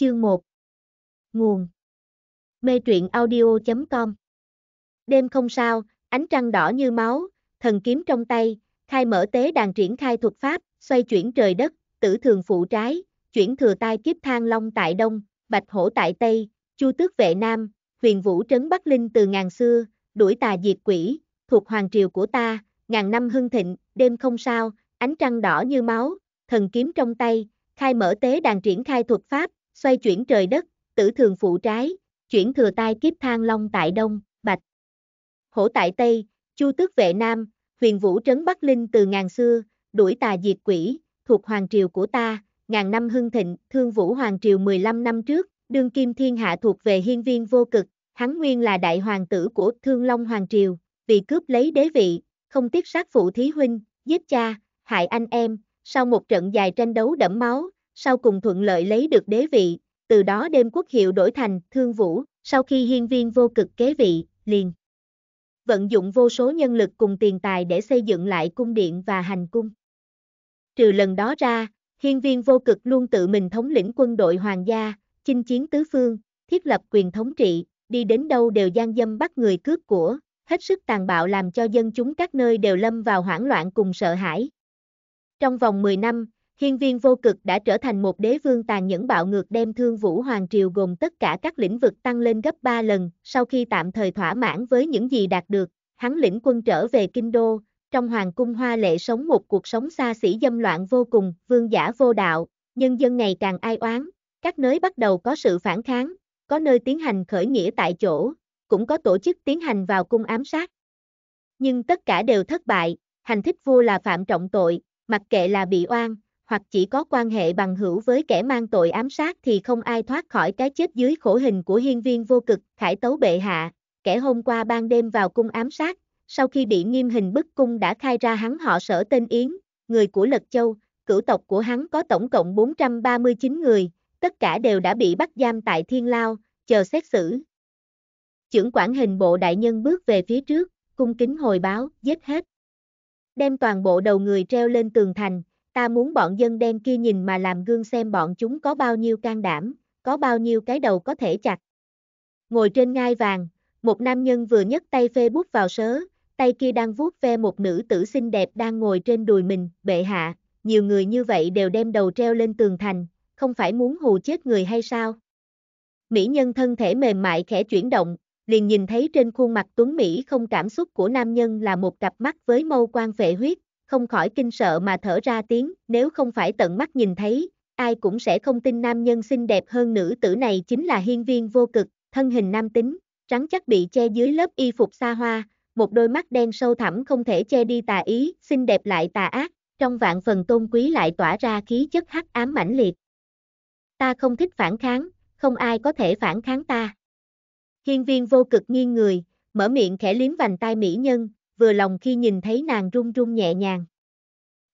Chương 1 Nguồn Mê truyện audio.com Đêm không sao, ánh trăng đỏ như máu, thần kiếm trong tay, khai mở tế đàn triển khai thuật pháp, xoay chuyển trời đất, tử thường phụ trái, chuyển thừa tai kiếp thang long tại đông, bạch hổ tại tây, chu tước vệ nam, huyền vũ trấn bắc linh từ ngàn xưa, đuổi tà diệt quỷ, thuộc hoàng triều của ta, ngàn năm hưng thịnh, đêm không sao, ánh trăng đỏ như máu, thần kiếm trong tay, khai mở tế đàn triển khai thuật pháp, xoay chuyển trời đất, tử thường phụ trái, chuyển thừa tai kiếp thang long tại đông, bạch. Hổ tại tây, chu tước vệ nam, huyền vũ trấn bắc linh từ ngàn xưa, đuổi tà diệt quỷ, thuộc hoàng triều của ta, ngàn năm hưng thịnh, thương vũ hoàng triều 15 năm trước, đương kim thiên hạ thuộc về hiên viên vô cực, hắn nguyên là đại hoàng tử của thương long hoàng triều, vì cướp lấy đế vị, không tiếc sát phụ thí huynh, giết cha, hại anh em, sau một trận dài tranh đấu đẫm máu, sau cùng thuận lợi lấy được đế vị, từ đó đêm quốc hiệu đổi thành Thương Vũ, sau khi hiên viên vô cực kế vị, liền vận dụng vô số nhân lực cùng tiền tài để xây dựng lại cung điện và hành cung. Trừ lần đó ra, hiên viên vô cực luôn tự mình thống lĩnh quân đội hoàng gia, chinh chiến tứ phương, thiết lập quyền thống trị, đi đến đâu đều gian dâm bắt người cướp của, hết sức tàn bạo làm cho dân chúng các nơi đều lâm vào hoảng loạn cùng sợ hãi. Trong vòng 10 năm, Hiên viên vô cực đã trở thành một đế vương tàn nhẫn bạo ngược đem thương vũ hoàng triều gồm tất cả các lĩnh vực tăng lên gấp 3 lần, sau khi tạm thời thỏa mãn với những gì đạt được, hắn lĩnh quân trở về kinh đô, trong hoàng cung hoa lệ sống một cuộc sống xa xỉ dâm loạn vô cùng, vương giả vô đạo, nhân dân ngày càng ai oán, các nơi bắt đầu có sự phản kháng, có nơi tiến hành khởi nghĩa tại chỗ, cũng có tổ chức tiến hành vào cung ám sát. Nhưng tất cả đều thất bại, hành thích vua là phạm trọng tội, mặc kệ là bị oan, hoặc chỉ có quan hệ bằng hữu với kẻ mang tội ám sát thì không ai thoát khỏi cái chết dưới khổ hình của hiên viên vô cực, khải tấu bệ hạ, kẻ hôm qua ban đêm vào cung ám sát, sau khi bị nghiêm hình bức cung đã khai ra hắn họ sở tên Yến, người của Lật Châu, cửu tộc của hắn có tổng cộng 439 người, tất cả đều đã bị bắt giam tại Thiên Lao, chờ xét xử. Trưởng quản hình bộ đại nhân bước về phía trước, cung kính hồi báo, giết hết. Đem toàn bộ đầu người treo lên tường thành, ta muốn bọn dân đen kia nhìn mà làm gương xem bọn chúng có bao nhiêu can đảm, có bao nhiêu cái đầu có thể chặt. Ngồi trên ngai vàng, một nam nhân vừa nhấc tay phê bút vào sớ, tay kia đang vuốt ve một nữ tử xinh đẹp đang ngồi trên đùi mình, bệ hạ, nhiều người như vậy đều đem đầu treo lên tường thành, không phải muốn hù chết người hay sao? Mỹ nhân thân thể mềm mại khẽ chuyển động, liền nhìn thấy trên khuôn mặt tuấn Mỹ không cảm xúc của nam nhân là một cặp mắt với mâu quan vệ huyết, không khỏi kinh sợ mà thở ra tiếng, nếu không phải tận mắt nhìn thấy, ai cũng sẽ không tin nam nhân xinh đẹp hơn nữ tử này chính là hiên viên vô cực, thân hình nam tính, trắng chắc bị che dưới lớp y phục xa hoa, một đôi mắt đen sâu thẳm không thể che đi tà ý, xinh đẹp lại tà ác, trong vạn phần tôn quý lại tỏa ra khí chất hắc ám mãnh liệt. Ta không thích phản kháng, không ai có thể phản kháng ta. Hiên viên vô cực nghiêng người, mở miệng khẽ liếm vành tai mỹ nhân, vừa lòng khi nhìn thấy nàng run run nhẹ nhàng.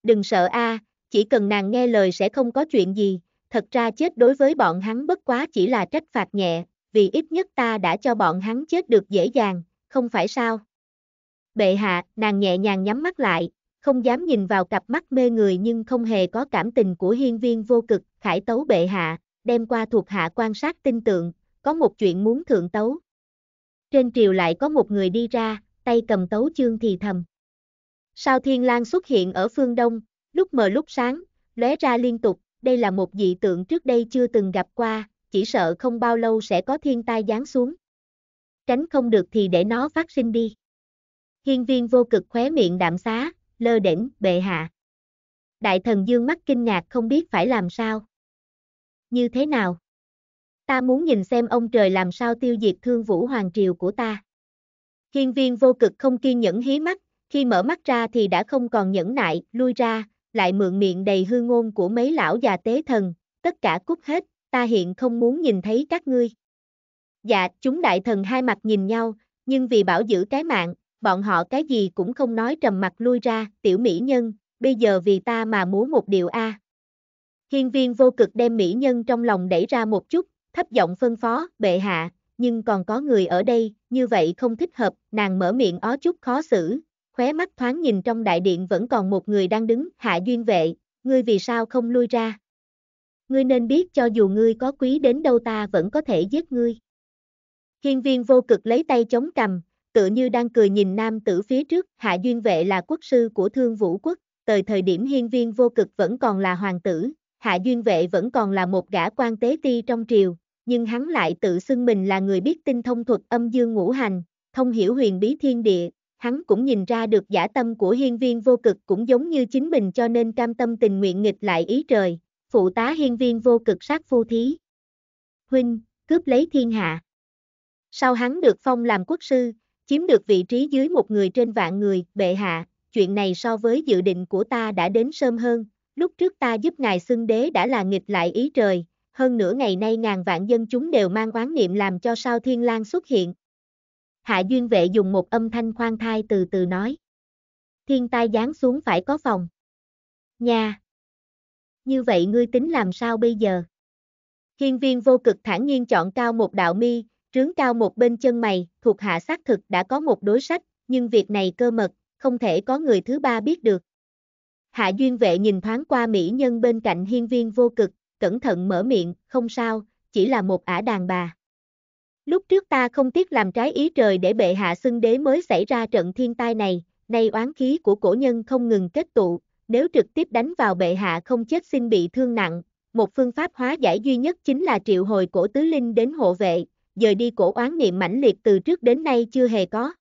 Đừng sợ a, chỉ cần nàng nghe lời sẽ không có chuyện gì, thật ra chết đối với bọn hắn bất quá chỉ là trách phạt nhẹ, vì ít nhất ta đã cho bọn hắn chết được dễ dàng, không phải sao? Bệ hạ, nàng nhẹ nhàng nhắm mắt lại, không dám nhìn vào cặp mắt mê người nhưng không hề có cảm tình của hiên viên vô cực, khải tấu bệ hạ, đem qua thuộc hạ quan sát tin tượng, có một chuyện muốn thượng tấu. Trên triều lại có một người đi ra, tay cầm tấu chương thì thầm. Sao thiên lang xuất hiện ở phương đông, lúc mờ lúc sáng, lóe ra liên tục, đây là một dị tượng trước đây chưa từng gặp qua, chỉ sợ không bao lâu sẽ có thiên tai giáng xuống. Tránh không được thì để nó phát sinh đi. Hiên viên vô cực khóe miệng đạm xá, lơ đỉnh, bệ hạ. Đại thần dương mắt kinh ngạc không biết phải làm sao. Như thế nào? Ta muốn nhìn xem ông trời làm sao tiêu diệt thương vũ hoàng triều của ta. Hiên viên vô cực không kiên nhẫn hí mắt, khi mở mắt ra thì đã không còn nhẫn nại, lui ra, lại mượn miệng đầy hư ngôn của mấy lão già tế thần, tất cả cút hết, ta hiện không muốn nhìn thấy các ngươi. Dạ, chúng đại thần hai mặt nhìn nhau, nhưng vì bảo giữ cái mạng, bọn họ cái gì cũng không nói trầm mặt lui ra, tiểu mỹ nhân, bây giờ vì ta mà muốn một điều A. Hiên viên vô cực đem mỹ nhân trong lòng đẩy ra một chút, thấp giọng phân phó, bệ hạ, nhưng còn có người ở đây, như vậy không thích hợp, nàng mở miệng ó chút khó xử, khóe mắt thoáng nhìn trong đại điện vẫn còn một người đang đứng, hạ duyên vệ, ngươi vì sao không lui ra? Ngươi nên biết cho dù ngươi có quý đến đâu ta vẫn có thể giết ngươi. Hiên viên vô cực lấy tay chống cầm, tựa như đang cười nhìn nam tử phía trước, hạ duyên vệ là quốc sư của thương vũ quốc, tới thời điểm hiên viên vô cực vẫn còn là hoàng tử, hạ duyên vệ vẫn còn là một gã quan tế ti trong triều, nhưng hắn lại tự xưng mình là người biết tinh thông thuật âm dương ngũ hành, thông hiểu huyền bí thiên địa, hắn cũng nhìn ra được giả tâm của hiên viên vô cực cũng giống như chính mình cho nên cam tâm tình nguyện nghịch lại ý trời, phụ tá hiên viên vô cực sát phu thí. Huynh, cướp lấy thiên hạ. Sau hắn được phong làm quốc sư, chiếm được vị trí dưới một người trên vạn người, bệ hạ, chuyện này so với dự định của ta đã đến sớm hơn, lúc trước ta giúp ngài xưng đế đã là nghịch lại ý trời, hơn nữa ngày nay ngàn vạn dân chúng đều mang oán niệm làm cho sao thiên lang xuất hiện. Hạ Duyên Vệ dùng một âm thanh khoan thai từ từ nói. Thiên tai giáng xuống phải có phòng. nhà. Như vậy ngươi tính làm sao bây giờ? Hiên viên vô cực thản nhiên chọn cao một đạo mi, trướng cao một bên chân mày, thuộc hạ xác thực đã có một đối sách, nhưng việc này cơ mật, không thể có người thứ ba biết được. Hạ Duyên Vệ nhìn thoáng qua mỹ nhân bên cạnh hiên viên vô cực, cẩn thận mở miệng, không sao, chỉ là một ả đàn bà. Lúc trước ta không tiếc làm trái ý trời để bệ hạ xưng đế mới xảy ra trận thiên tai này, nay oán khí của cổ nhân không ngừng kết tụ, nếu trực tiếp đánh vào bệ hạ không chết xin bị thương nặng, một phương pháp hóa giải duy nhất chính là triệu hồi cổ tứ linh đến hộ vệ, giờ đi cổ oán niệm mãnh liệt từ trước đến nay chưa hề có.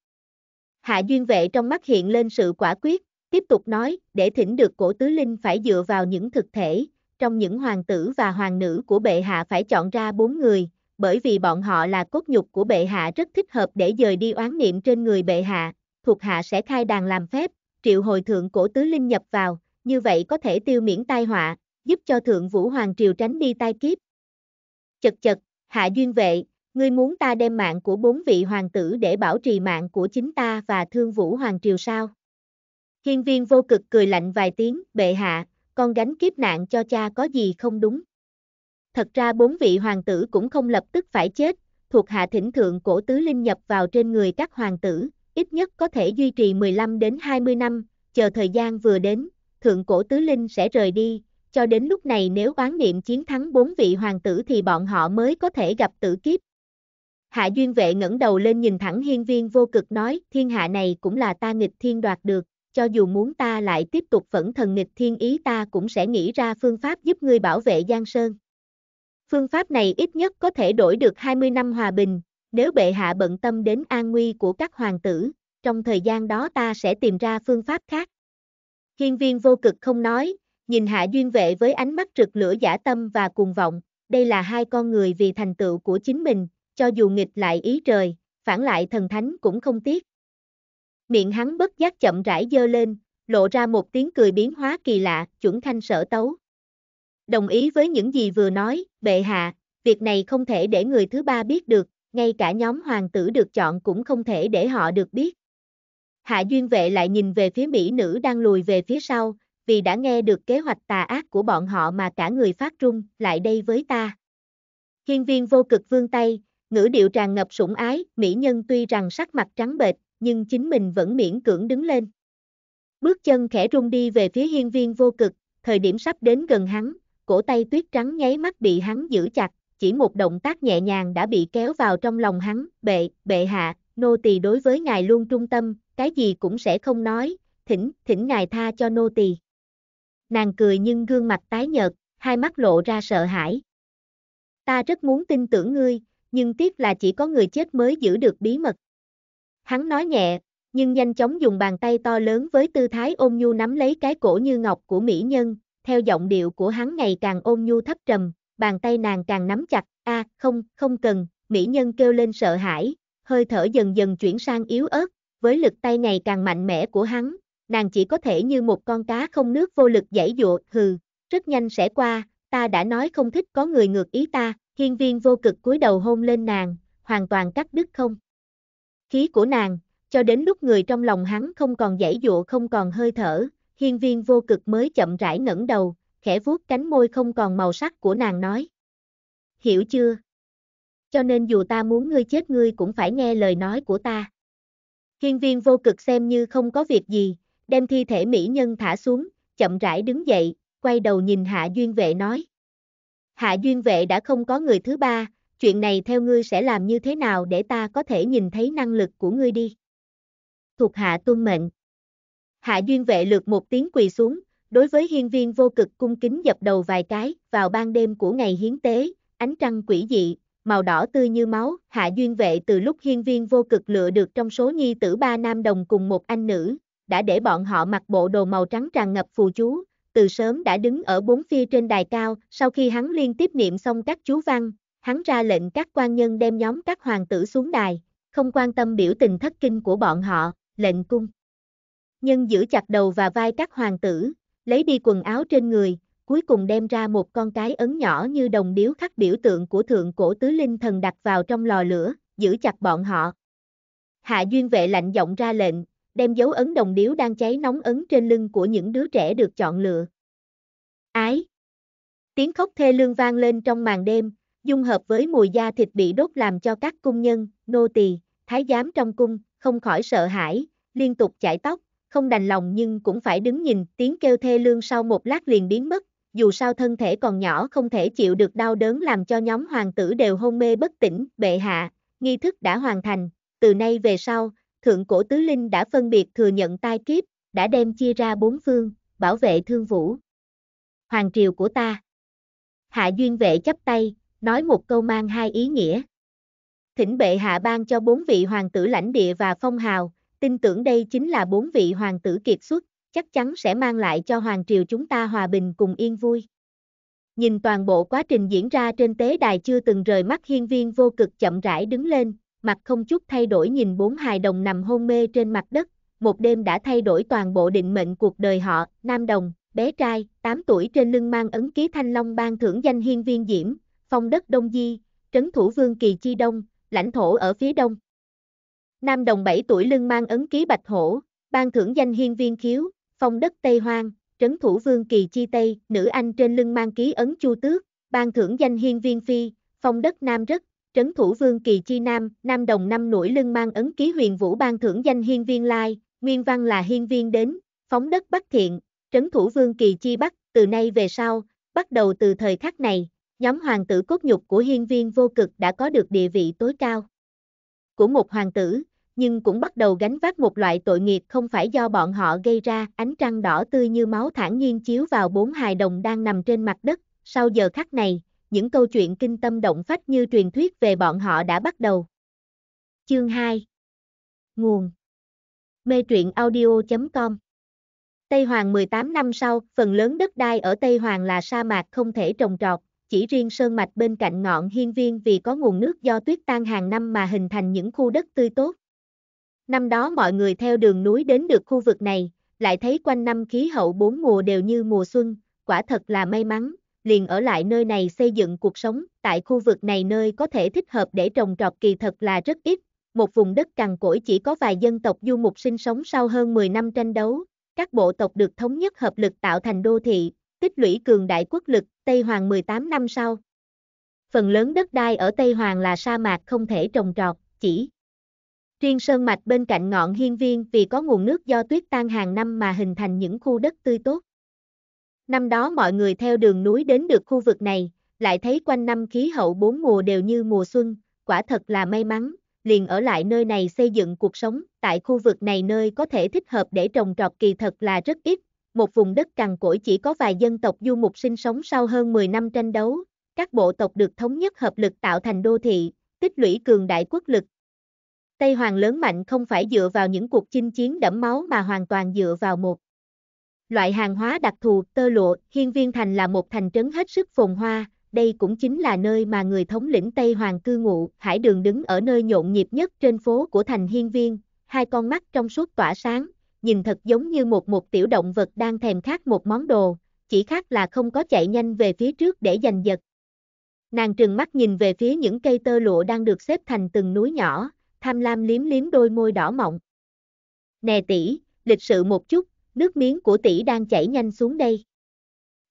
Hạ duyên vệ trong mắt hiện lên sự quả quyết, tiếp tục nói, để thỉnh được cổ tứ linh phải dựa vào những thực thể, trong những hoàng tử và hoàng nữ của bệ hạ phải chọn ra bốn người, bởi vì bọn họ là cốt nhục của bệ hạ rất thích hợp để dời đi oán niệm trên người bệ hạ, thuộc hạ sẽ khai đàn làm phép, triệu hồi thượng cổ tứ linh nhập vào, như vậy có thể tiêu miễn tai họa, giúp cho thượng vũ hoàng triều tránh đi tai kiếp. Chật chật, hạ duyên vệ, ngươi muốn ta đem mạng của bốn vị hoàng tử để bảo trì mạng của chính ta và thương vũ hoàng triều sao? Hiên viên vô cực cười lạnh vài tiếng, bệ hạ, con gánh kiếp nạn cho cha có gì không đúng. Thật ra bốn vị hoàng tử cũng không lập tức phải chết, thuộc hạ thỉnh thượng cổ tứ linh nhập vào trên người các hoàng tử, ít nhất có thể duy trì 15 đến 20 năm, chờ thời gian vừa đến, thượng cổ tứ linh sẽ rời đi, cho đến lúc này nếu oán niệm chiến thắng bốn vị hoàng tử thì bọn họ mới có thể gặp tử kiếp. Hạ Duyên Vệ ngẩng đầu lên nhìn thẳng hiên viên vô cực nói, thiên hạ này cũng là ta nghịch thiên đoạt được cho dù muốn ta lại tiếp tục vẫn thần nghịch thiên ý ta cũng sẽ nghĩ ra phương pháp giúp ngươi bảo vệ Giang Sơn. Phương pháp này ít nhất có thể đổi được 20 năm hòa bình, nếu bệ hạ bận tâm đến an nguy của các hoàng tử, trong thời gian đó ta sẽ tìm ra phương pháp khác. Hiên viên vô cực không nói, nhìn hạ duyên vệ với ánh mắt rực lửa giả tâm và cuồng vọng, đây là hai con người vì thành tựu của chính mình, cho dù nghịch lại ý trời, phản lại thần thánh cũng không tiếc miệng hắn bất giác chậm rãi dơ lên, lộ ra một tiếng cười biến hóa kỳ lạ, chuẩn thanh sở tấu. Đồng ý với những gì vừa nói, bệ hạ, việc này không thể để người thứ ba biết được, ngay cả nhóm hoàng tử được chọn cũng không thể để họ được biết. Hạ Duyên Vệ lại nhìn về phía mỹ nữ đang lùi về phía sau, vì đã nghe được kế hoạch tà ác của bọn họ mà cả người phát run, lại đây với ta. Hiên viên vô cực vương tay, ngữ điệu tràn ngập sủng ái, mỹ nhân tuy rằng sắc mặt trắng bệch, nhưng chính mình vẫn miễn cưỡng đứng lên. Bước chân khẽ rung đi về phía hiên viên vô cực, thời điểm sắp đến gần hắn, cổ tay tuyết trắng nháy mắt bị hắn giữ chặt, chỉ một động tác nhẹ nhàng đã bị kéo vào trong lòng hắn, bệ, bệ hạ, nô tỳ đối với ngài luôn trung tâm, cái gì cũng sẽ không nói, thỉnh, thỉnh ngài tha cho nô tỳ. Nàng cười nhưng gương mặt tái nhợt, hai mắt lộ ra sợ hãi. Ta rất muốn tin tưởng ngươi, nhưng tiếc là chỉ có người chết mới giữ được bí mật. Hắn nói nhẹ, nhưng nhanh chóng dùng bàn tay to lớn với tư thái ôm nhu nắm lấy cái cổ như ngọc của mỹ nhân, theo giọng điệu của hắn ngày càng ôm nhu thấp trầm, bàn tay nàng càng nắm chặt, a không, không cần, mỹ nhân kêu lên sợ hãi, hơi thở dần dần chuyển sang yếu ớt, với lực tay ngày càng mạnh mẽ của hắn, nàng chỉ có thể như một con cá không nước vô lực giải dụa, hừ, rất nhanh sẽ qua, ta đã nói không thích có người ngược ý ta, Thiên viên vô cực cúi đầu hôn lên nàng, hoàn toàn cắt đứt không khí của nàng, cho đến lúc người trong lòng hắn không còn dãy dụa không còn hơi thở, hiên viên vô cực mới chậm rãi ngẩng đầu, khẽ vuốt cánh môi không còn màu sắc của nàng nói. Hiểu chưa? Cho nên dù ta muốn ngươi chết ngươi cũng phải nghe lời nói của ta. Hiên viên vô cực xem như không có việc gì, đem thi thể mỹ nhân thả xuống, chậm rãi đứng dậy, quay đầu nhìn hạ duyên vệ nói. Hạ duyên vệ đã không có người thứ ba, chuyện này theo ngươi sẽ làm như thế nào để ta có thể nhìn thấy năng lực của ngươi đi. Thuộc hạ tuân mệnh. Hạ duyên vệ lược một tiếng quỳ xuống, đối với hiên viên vô cực cung kính dập đầu vài cái, vào ban đêm của ngày hiến tế, ánh trăng quỷ dị, màu đỏ tươi như máu, hạ duyên vệ từ lúc hiên viên vô cực lựa được trong số nhi tử ba nam đồng cùng một anh nữ, đã để bọn họ mặc bộ đồ màu trắng tràn ngập phù chú, từ sớm đã đứng ở bốn phía trên đài cao, sau khi hắn liên tiếp niệm xong các chú văn, hắn ra lệnh các quan nhân đem nhóm các hoàng tử xuống đài, không quan tâm biểu tình thất kinh của bọn họ, lệnh cung. Nhân giữ chặt đầu và vai các hoàng tử, lấy đi quần áo trên người, cuối cùng đem ra một con cái ấn nhỏ như đồng điếu khắc biểu tượng của thượng cổ tứ linh thần đặt vào trong lò lửa, giữ chặt bọn họ. Hạ Duyên Vệ lạnh giọng ra lệnh, đem dấu ấn đồng điếu đang cháy nóng ấn trên lưng của những đứa trẻ được chọn lựa. Ái! Tiếng khóc thê lương vang lên trong màn đêm, dung hợp với mùi da thịt bị đốt làm cho các cung nhân, nô tỳ, thái giám trong cung, không khỏi sợ hãi, liên tục chải tóc, không đành lòng nhưng cũng phải đứng nhìn, tiếng kêu thê lương sau một lát liền biến mất, dù sao thân thể còn nhỏ không thể chịu được đau đớn làm cho nhóm hoàng tử đều hôn mê bất tỉnh, bệ hạ, nghi thức đã hoàn thành, từ nay về sau, thượng cổ tứ linh đã phân biệt thừa nhận tai kiếp, đã đem chia ra bốn phương, bảo vệ thương vũ. Hoàng triều của ta. Hạ Duyên Vệ chấp tay, nói một câu mang hai ý nghĩa. Thỉnh bệ hạ ban cho bốn vị hoàng tử lãnh địa và phong hào, tin tưởng đây chính là bốn vị hoàng tử kiệt xuất, chắc chắn sẽ mang lại cho hoàng triều chúng ta hòa bình cùng yên vui. Nhìn toàn bộ quá trình diễn ra trên tế đài chưa từng rời mắt hiên viên vô cực chậm rãi đứng lên, mặt không chút thay đổi nhìn bốn hài đồng nằm hôn mê trên mặt đất, một đêm đã thay đổi toàn bộ định mệnh cuộc đời họ, nam đồng, bé trai, 8 tuổi trên lưng mang ấn ký thanh long ban thưởng danh hiên viên diễm, phong đất Đông Di, trấn thủ Vương Kỳ Chi Đông, lãnh thổ ở phía đông. Nam đồng 7 tuổi lưng mang ấn ký bạch hổ, ban thưởng danh hiên viên khiếu, phong đất Tây Hoang, trấn thủ Vương Kỳ Chi Tây, nữ anh trên lưng mang ký ấn chu tước, ban thưởng danh hiên viên phi, phong đất Nam rất, trấn thủ Vương Kỳ Chi Nam, Nam đồng năm nổi lưng mang ấn ký huyền vũ ban thưởng danh hiên viên lai, nguyên văn là hiên viên đến, phóng đất Bắc Thiện, trấn thủ Vương Kỳ Chi Bắc, từ nay về sau, bắt đầu từ thời khắc này nhóm hoàng tử cốt nhục của hiên viên vô cực đã có được địa vị tối cao của một hoàng tử, nhưng cũng bắt đầu gánh vác một loại tội nghiệp không phải do bọn họ gây ra. Ánh trăng đỏ tươi như máu thản nhiên chiếu vào bốn hài đồng đang nằm trên mặt đất. Sau giờ khắc này, những câu chuyện kinh tâm động phách như truyền thuyết về bọn họ đã bắt đầu. Chương 2 Nguồn Mê truyện audio.com Tây Hoàng 18 năm sau, phần lớn đất đai ở Tây Hoàng là sa mạc không thể trồng trọt, chỉ riêng sơn mạch bên cạnh ngọn hiên viên vì có nguồn nước do tuyết tan hàng năm mà hình thành những khu đất tươi tốt. Năm đó mọi người theo đường núi đến được khu vực này, lại thấy quanh năm khí hậu bốn mùa đều như mùa xuân, quả thật là may mắn, liền ở lại nơi này xây dựng cuộc sống, tại khu vực này nơi có thể thích hợp để trồng trọt kỳ thật là rất ít, một vùng đất cằn cỗi chỉ có vài dân tộc du mục sinh sống sau hơn 10 năm tranh đấu, các bộ tộc được thống nhất hợp lực tạo thành đô thị, tích lũy cường đại quốc lực, Tây Hoàng 18 năm sau. Phần lớn đất đai ở Tây Hoàng là sa mạc không thể trồng trọt, chỉ riêng sơn mạch bên cạnh ngọn hiên viên vì có nguồn nước do tuyết tan hàng năm mà hình thành những khu đất tươi tốt. Năm đó mọi người theo đường núi đến được khu vực này, lại thấy quanh năm khí hậu bốn mùa đều như mùa xuân, quả thật là may mắn, liền ở lại nơi này xây dựng cuộc sống, tại khu vực này nơi có thể thích hợp để trồng trọt kỳ thật là rất ít, một vùng đất cằn cỗi chỉ có vài dân tộc du mục sinh sống sau hơn 10 năm tranh đấu, các bộ tộc được thống nhất hợp lực tạo thành đô thị, tích lũy cường đại quốc lực. Tây Hoàng lớn mạnh không phải dựa vào những cuộc chinh chiến đẫm máu mà hoàn toàn dựa vào một. Loại hàng hóa đặc thù tơ lụa, Hiên Viên Thành là một thành trấn hết sức phồn hoa, đây cũng chính là nơi mà người thống lĩnh Tây Hoàng cư ngụ, Hải Đường đứng ở nơi nhộn nhịp nhất trên phố của thành Hiên Viên, hai con mắt trong suốt tỏa sáng, nhìn thật giống như một một tiểu động vật đang thèm khát một món đồ, chỉ khác là không có chạy nhanh về phía trước để giành giật. Nàng trừng mắt nhìn về phía những cây tơ lụa đang được xếp thành từng núi nhỏ, tham lam liếm liếm đôi môi đỏ mọng. Nè tỷ, lịch sự một chút, nước miếng của tỷ đang chảy nhanh xuống đây.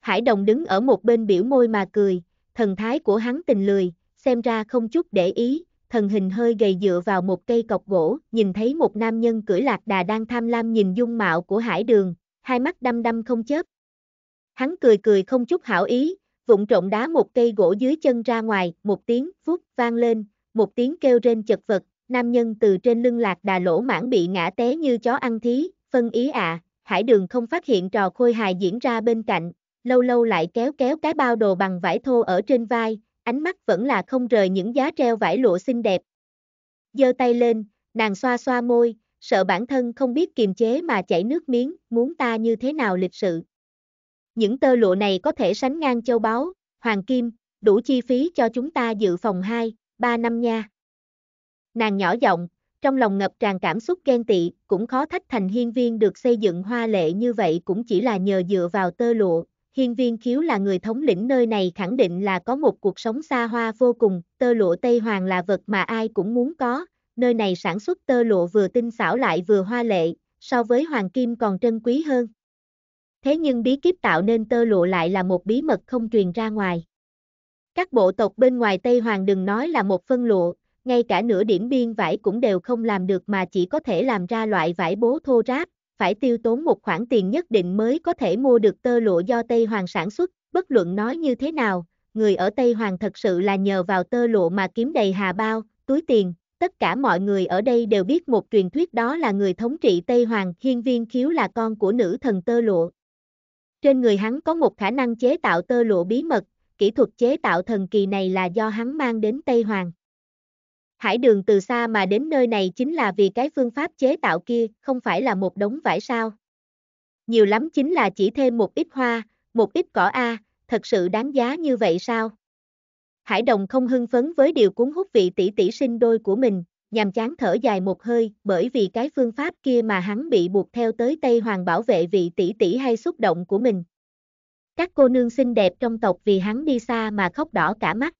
Hải đồng đứng ở một bên biểu môi mà cười, thần thái của hắn tình lười, xem ra không chút để ý, thần hình hơi gầy dựa vào một cây cọc gỗ, nhìn thấy một nam nhân cưỡi lạc đà đang tham lam nhìn dung mạo của hải đường, hai mắt đăm đăm không chớp. Hắn cười cười không chút hảo ý, vụng trộn đá một cây gỗ dưới chân ra ngoài, một tiếng phút vang lên, một tiếng kêu rên chật vật, nam nhân từ trên lưng lạc đà lỗ mãn bị ngã té như chó ăn thí, phân ý ạ, à, hải đường không phát hiện trò khôi hài diễn ra bên cạnh, lâu lâu lại kéo kéo cái bao đồ bằng vải thô ở trên vai, ánh mắt vẫn là không rời những giá treo vải lụa xinh đẹp. Giơ tay lên, nàng xoa xoa môi, sợ bản thân không biết kiềm chế mà chảy nước miếng, muốn ta như thế nào lịch sự. Những tơ lụa này có thể sánh ngang châu báu, hoàng kim, đủ chi phí cho chúng ta dự phòng 2, 3 năm nha. Nàng nhỏ giọng, trong lòng ngập tràn cảm xúc ghen tị, cũng khó thách thành hiên viên được xây dựng hoa lệ như vậy cũng chỉ là nhờ dựa vào tơ lụa, hiên viên khiếu là người thống lĩnh nơi này khẳng định là có một cuộc sống xa hoa vô cùng, tơ lụa Tây Hoàng là vật mà ai cũng muốn có, nơi này sản xuất tơ lụa vừa tinh xảo lại vừa hoa lệ, so với hoàng kim còn trân quý hơn. Thế nhưng bí kíp tạo nên tơ lụa lại là một bí mật không truyền ra ngoài. Các bộ tộc bên ngoài Tây Hoàng đừng nói là một phân lụa, ngay cả nửa điểm biên vải cũng đều không làm được mà chỉ có thể làm ra loại vải bố thô ráp, phải tiêu tốn một khoản tiền nhất định mới có thể mua được tơ lụa do Tây Hoàng sản xuất, bất luận nói như thế nào, người ở Tây Hoàng thật sự là nhờ vào tơ lụa mà kiếm đầy hà bao, túi tiền, tất cả mọi người ở đây đều biết một truyền thuyết đó là người thống trị Tây Hoàng Hiên Viên Khiếu là con của nữ thần tơ lụa. Trên người hắn có một khả năng chế tạo tơ lụa bí mật, kỹ thuật chế tạo thần kỳ này là do hắn mang đến Tây Hoàng. Hải đường từ xa mà đến nơi này chính là vì cái phương pháp chế tạo kia, không phải là một đống vải sao. Nhiều lắm chính là chỉ thêm một ít hoa, một ít cỏ A, thật sự đáng giá như vậy sao? Hải đồng không hưng phấn với điều cuốn hút vị tỷ tỷ sinh đôi của mình, nhằm chán thở dài một hơi, bởi vì cái phương pháp kia mà hắn bị buộc theo tới Tây Hoàng bảo vệ vị tỷ tỷ hay xúc động của mình. Các cô nương xinh đẹp trong tộc vì hắn đi xa mà khóc đỏ cả mắt.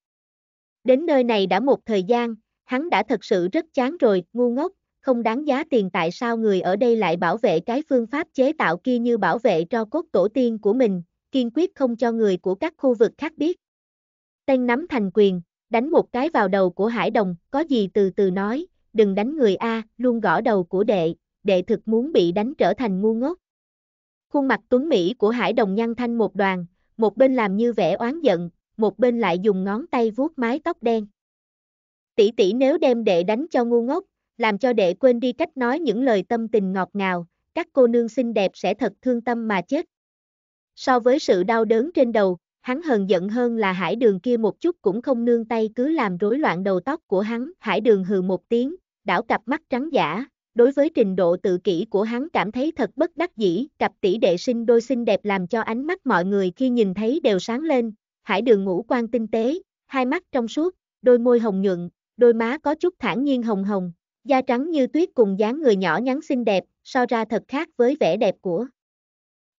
Đến nơi này đã một thời gian, hắn đã thật sự rất chán rồi, ngu ngốc, không đáng giá tiền tại sao người ở đây lại bảo vệ cái phương pháp chế tạo kia như bảo vệ cho cốt tổ tiên của mình, kiên quyết không cho người của các khu vực khác biết. Tên nắm thành quyền, đánh một cái vào đầu của Hải Đồng, có gì từ từ nói, đừng đánh người A, luôn gõ đầu của đệ, đệ thực muốn bị đánh trở thành ngu ngốc. Khuôn mặt tuấn Mỹ của Hải Đồng nhăn thanh một đoàn, một bên làm như vẻ oán giận, một bên lại dùng ngón tay vuốt mái tóc đen. Tỷ tỷ nếu đem đệ đánh cho ngu ngốc, làm cho đệ quên đi cách nói những lời tâm tình ngọt ngào, các cô nương xinh đẹp sẽ thật thương tâm mà chết. So với sự đau đớn trên đầu, hắn hờn giận hơn là hải đường kia một chút cũng không nương tay cứ làm rối loạn đầu tóc của hắn. Hải đường hừ một tiếng, đảo cặp mắt trắng giả, đối với trình độ tự kỷ của hắn cảm thấy thật bất đắc dĩ, cặp tỷ đệ sinh đôi xinh đẹp làm cho ánh mắt mọi người khi nhìn thấy đều sáng lên, hải đường ngũ quan tinh tế, hai mắt trong suốt, đôi môi hồng nhuận, đôi má có chút thản nhiên hồng hồng, da trắng như tuyết cùng dáng người nhỏ nhắn xinh đẹp, so ra thật khác với vẻ đẹp của.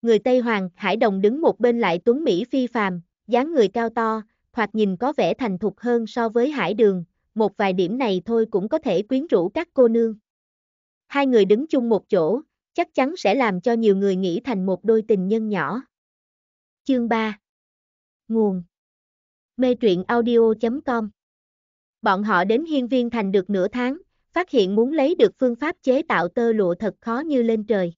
Người Tây Hoàng, Hải Đồng đứng một bên lại tuấn Mỹ phi phàm, dáng người cao to, thoạt nhìn có vẻ thành thục hơn so với Hải Đường, một vài điểm này thôi cũng có thể quyến rũ các cô nương. Hai người đứng chung một chỗ, chắc chắn sẽ làm cho nhiều người nghĩ thành một đôi tình nhân nhỏ. Chương 3 Nguồn Mê truyện audio.com Bọn họ đến hiên viên thành được nửa tháng, phát hiện muốn lấy được phương pháp chế tạo tơ lụa thật khó như lên trời.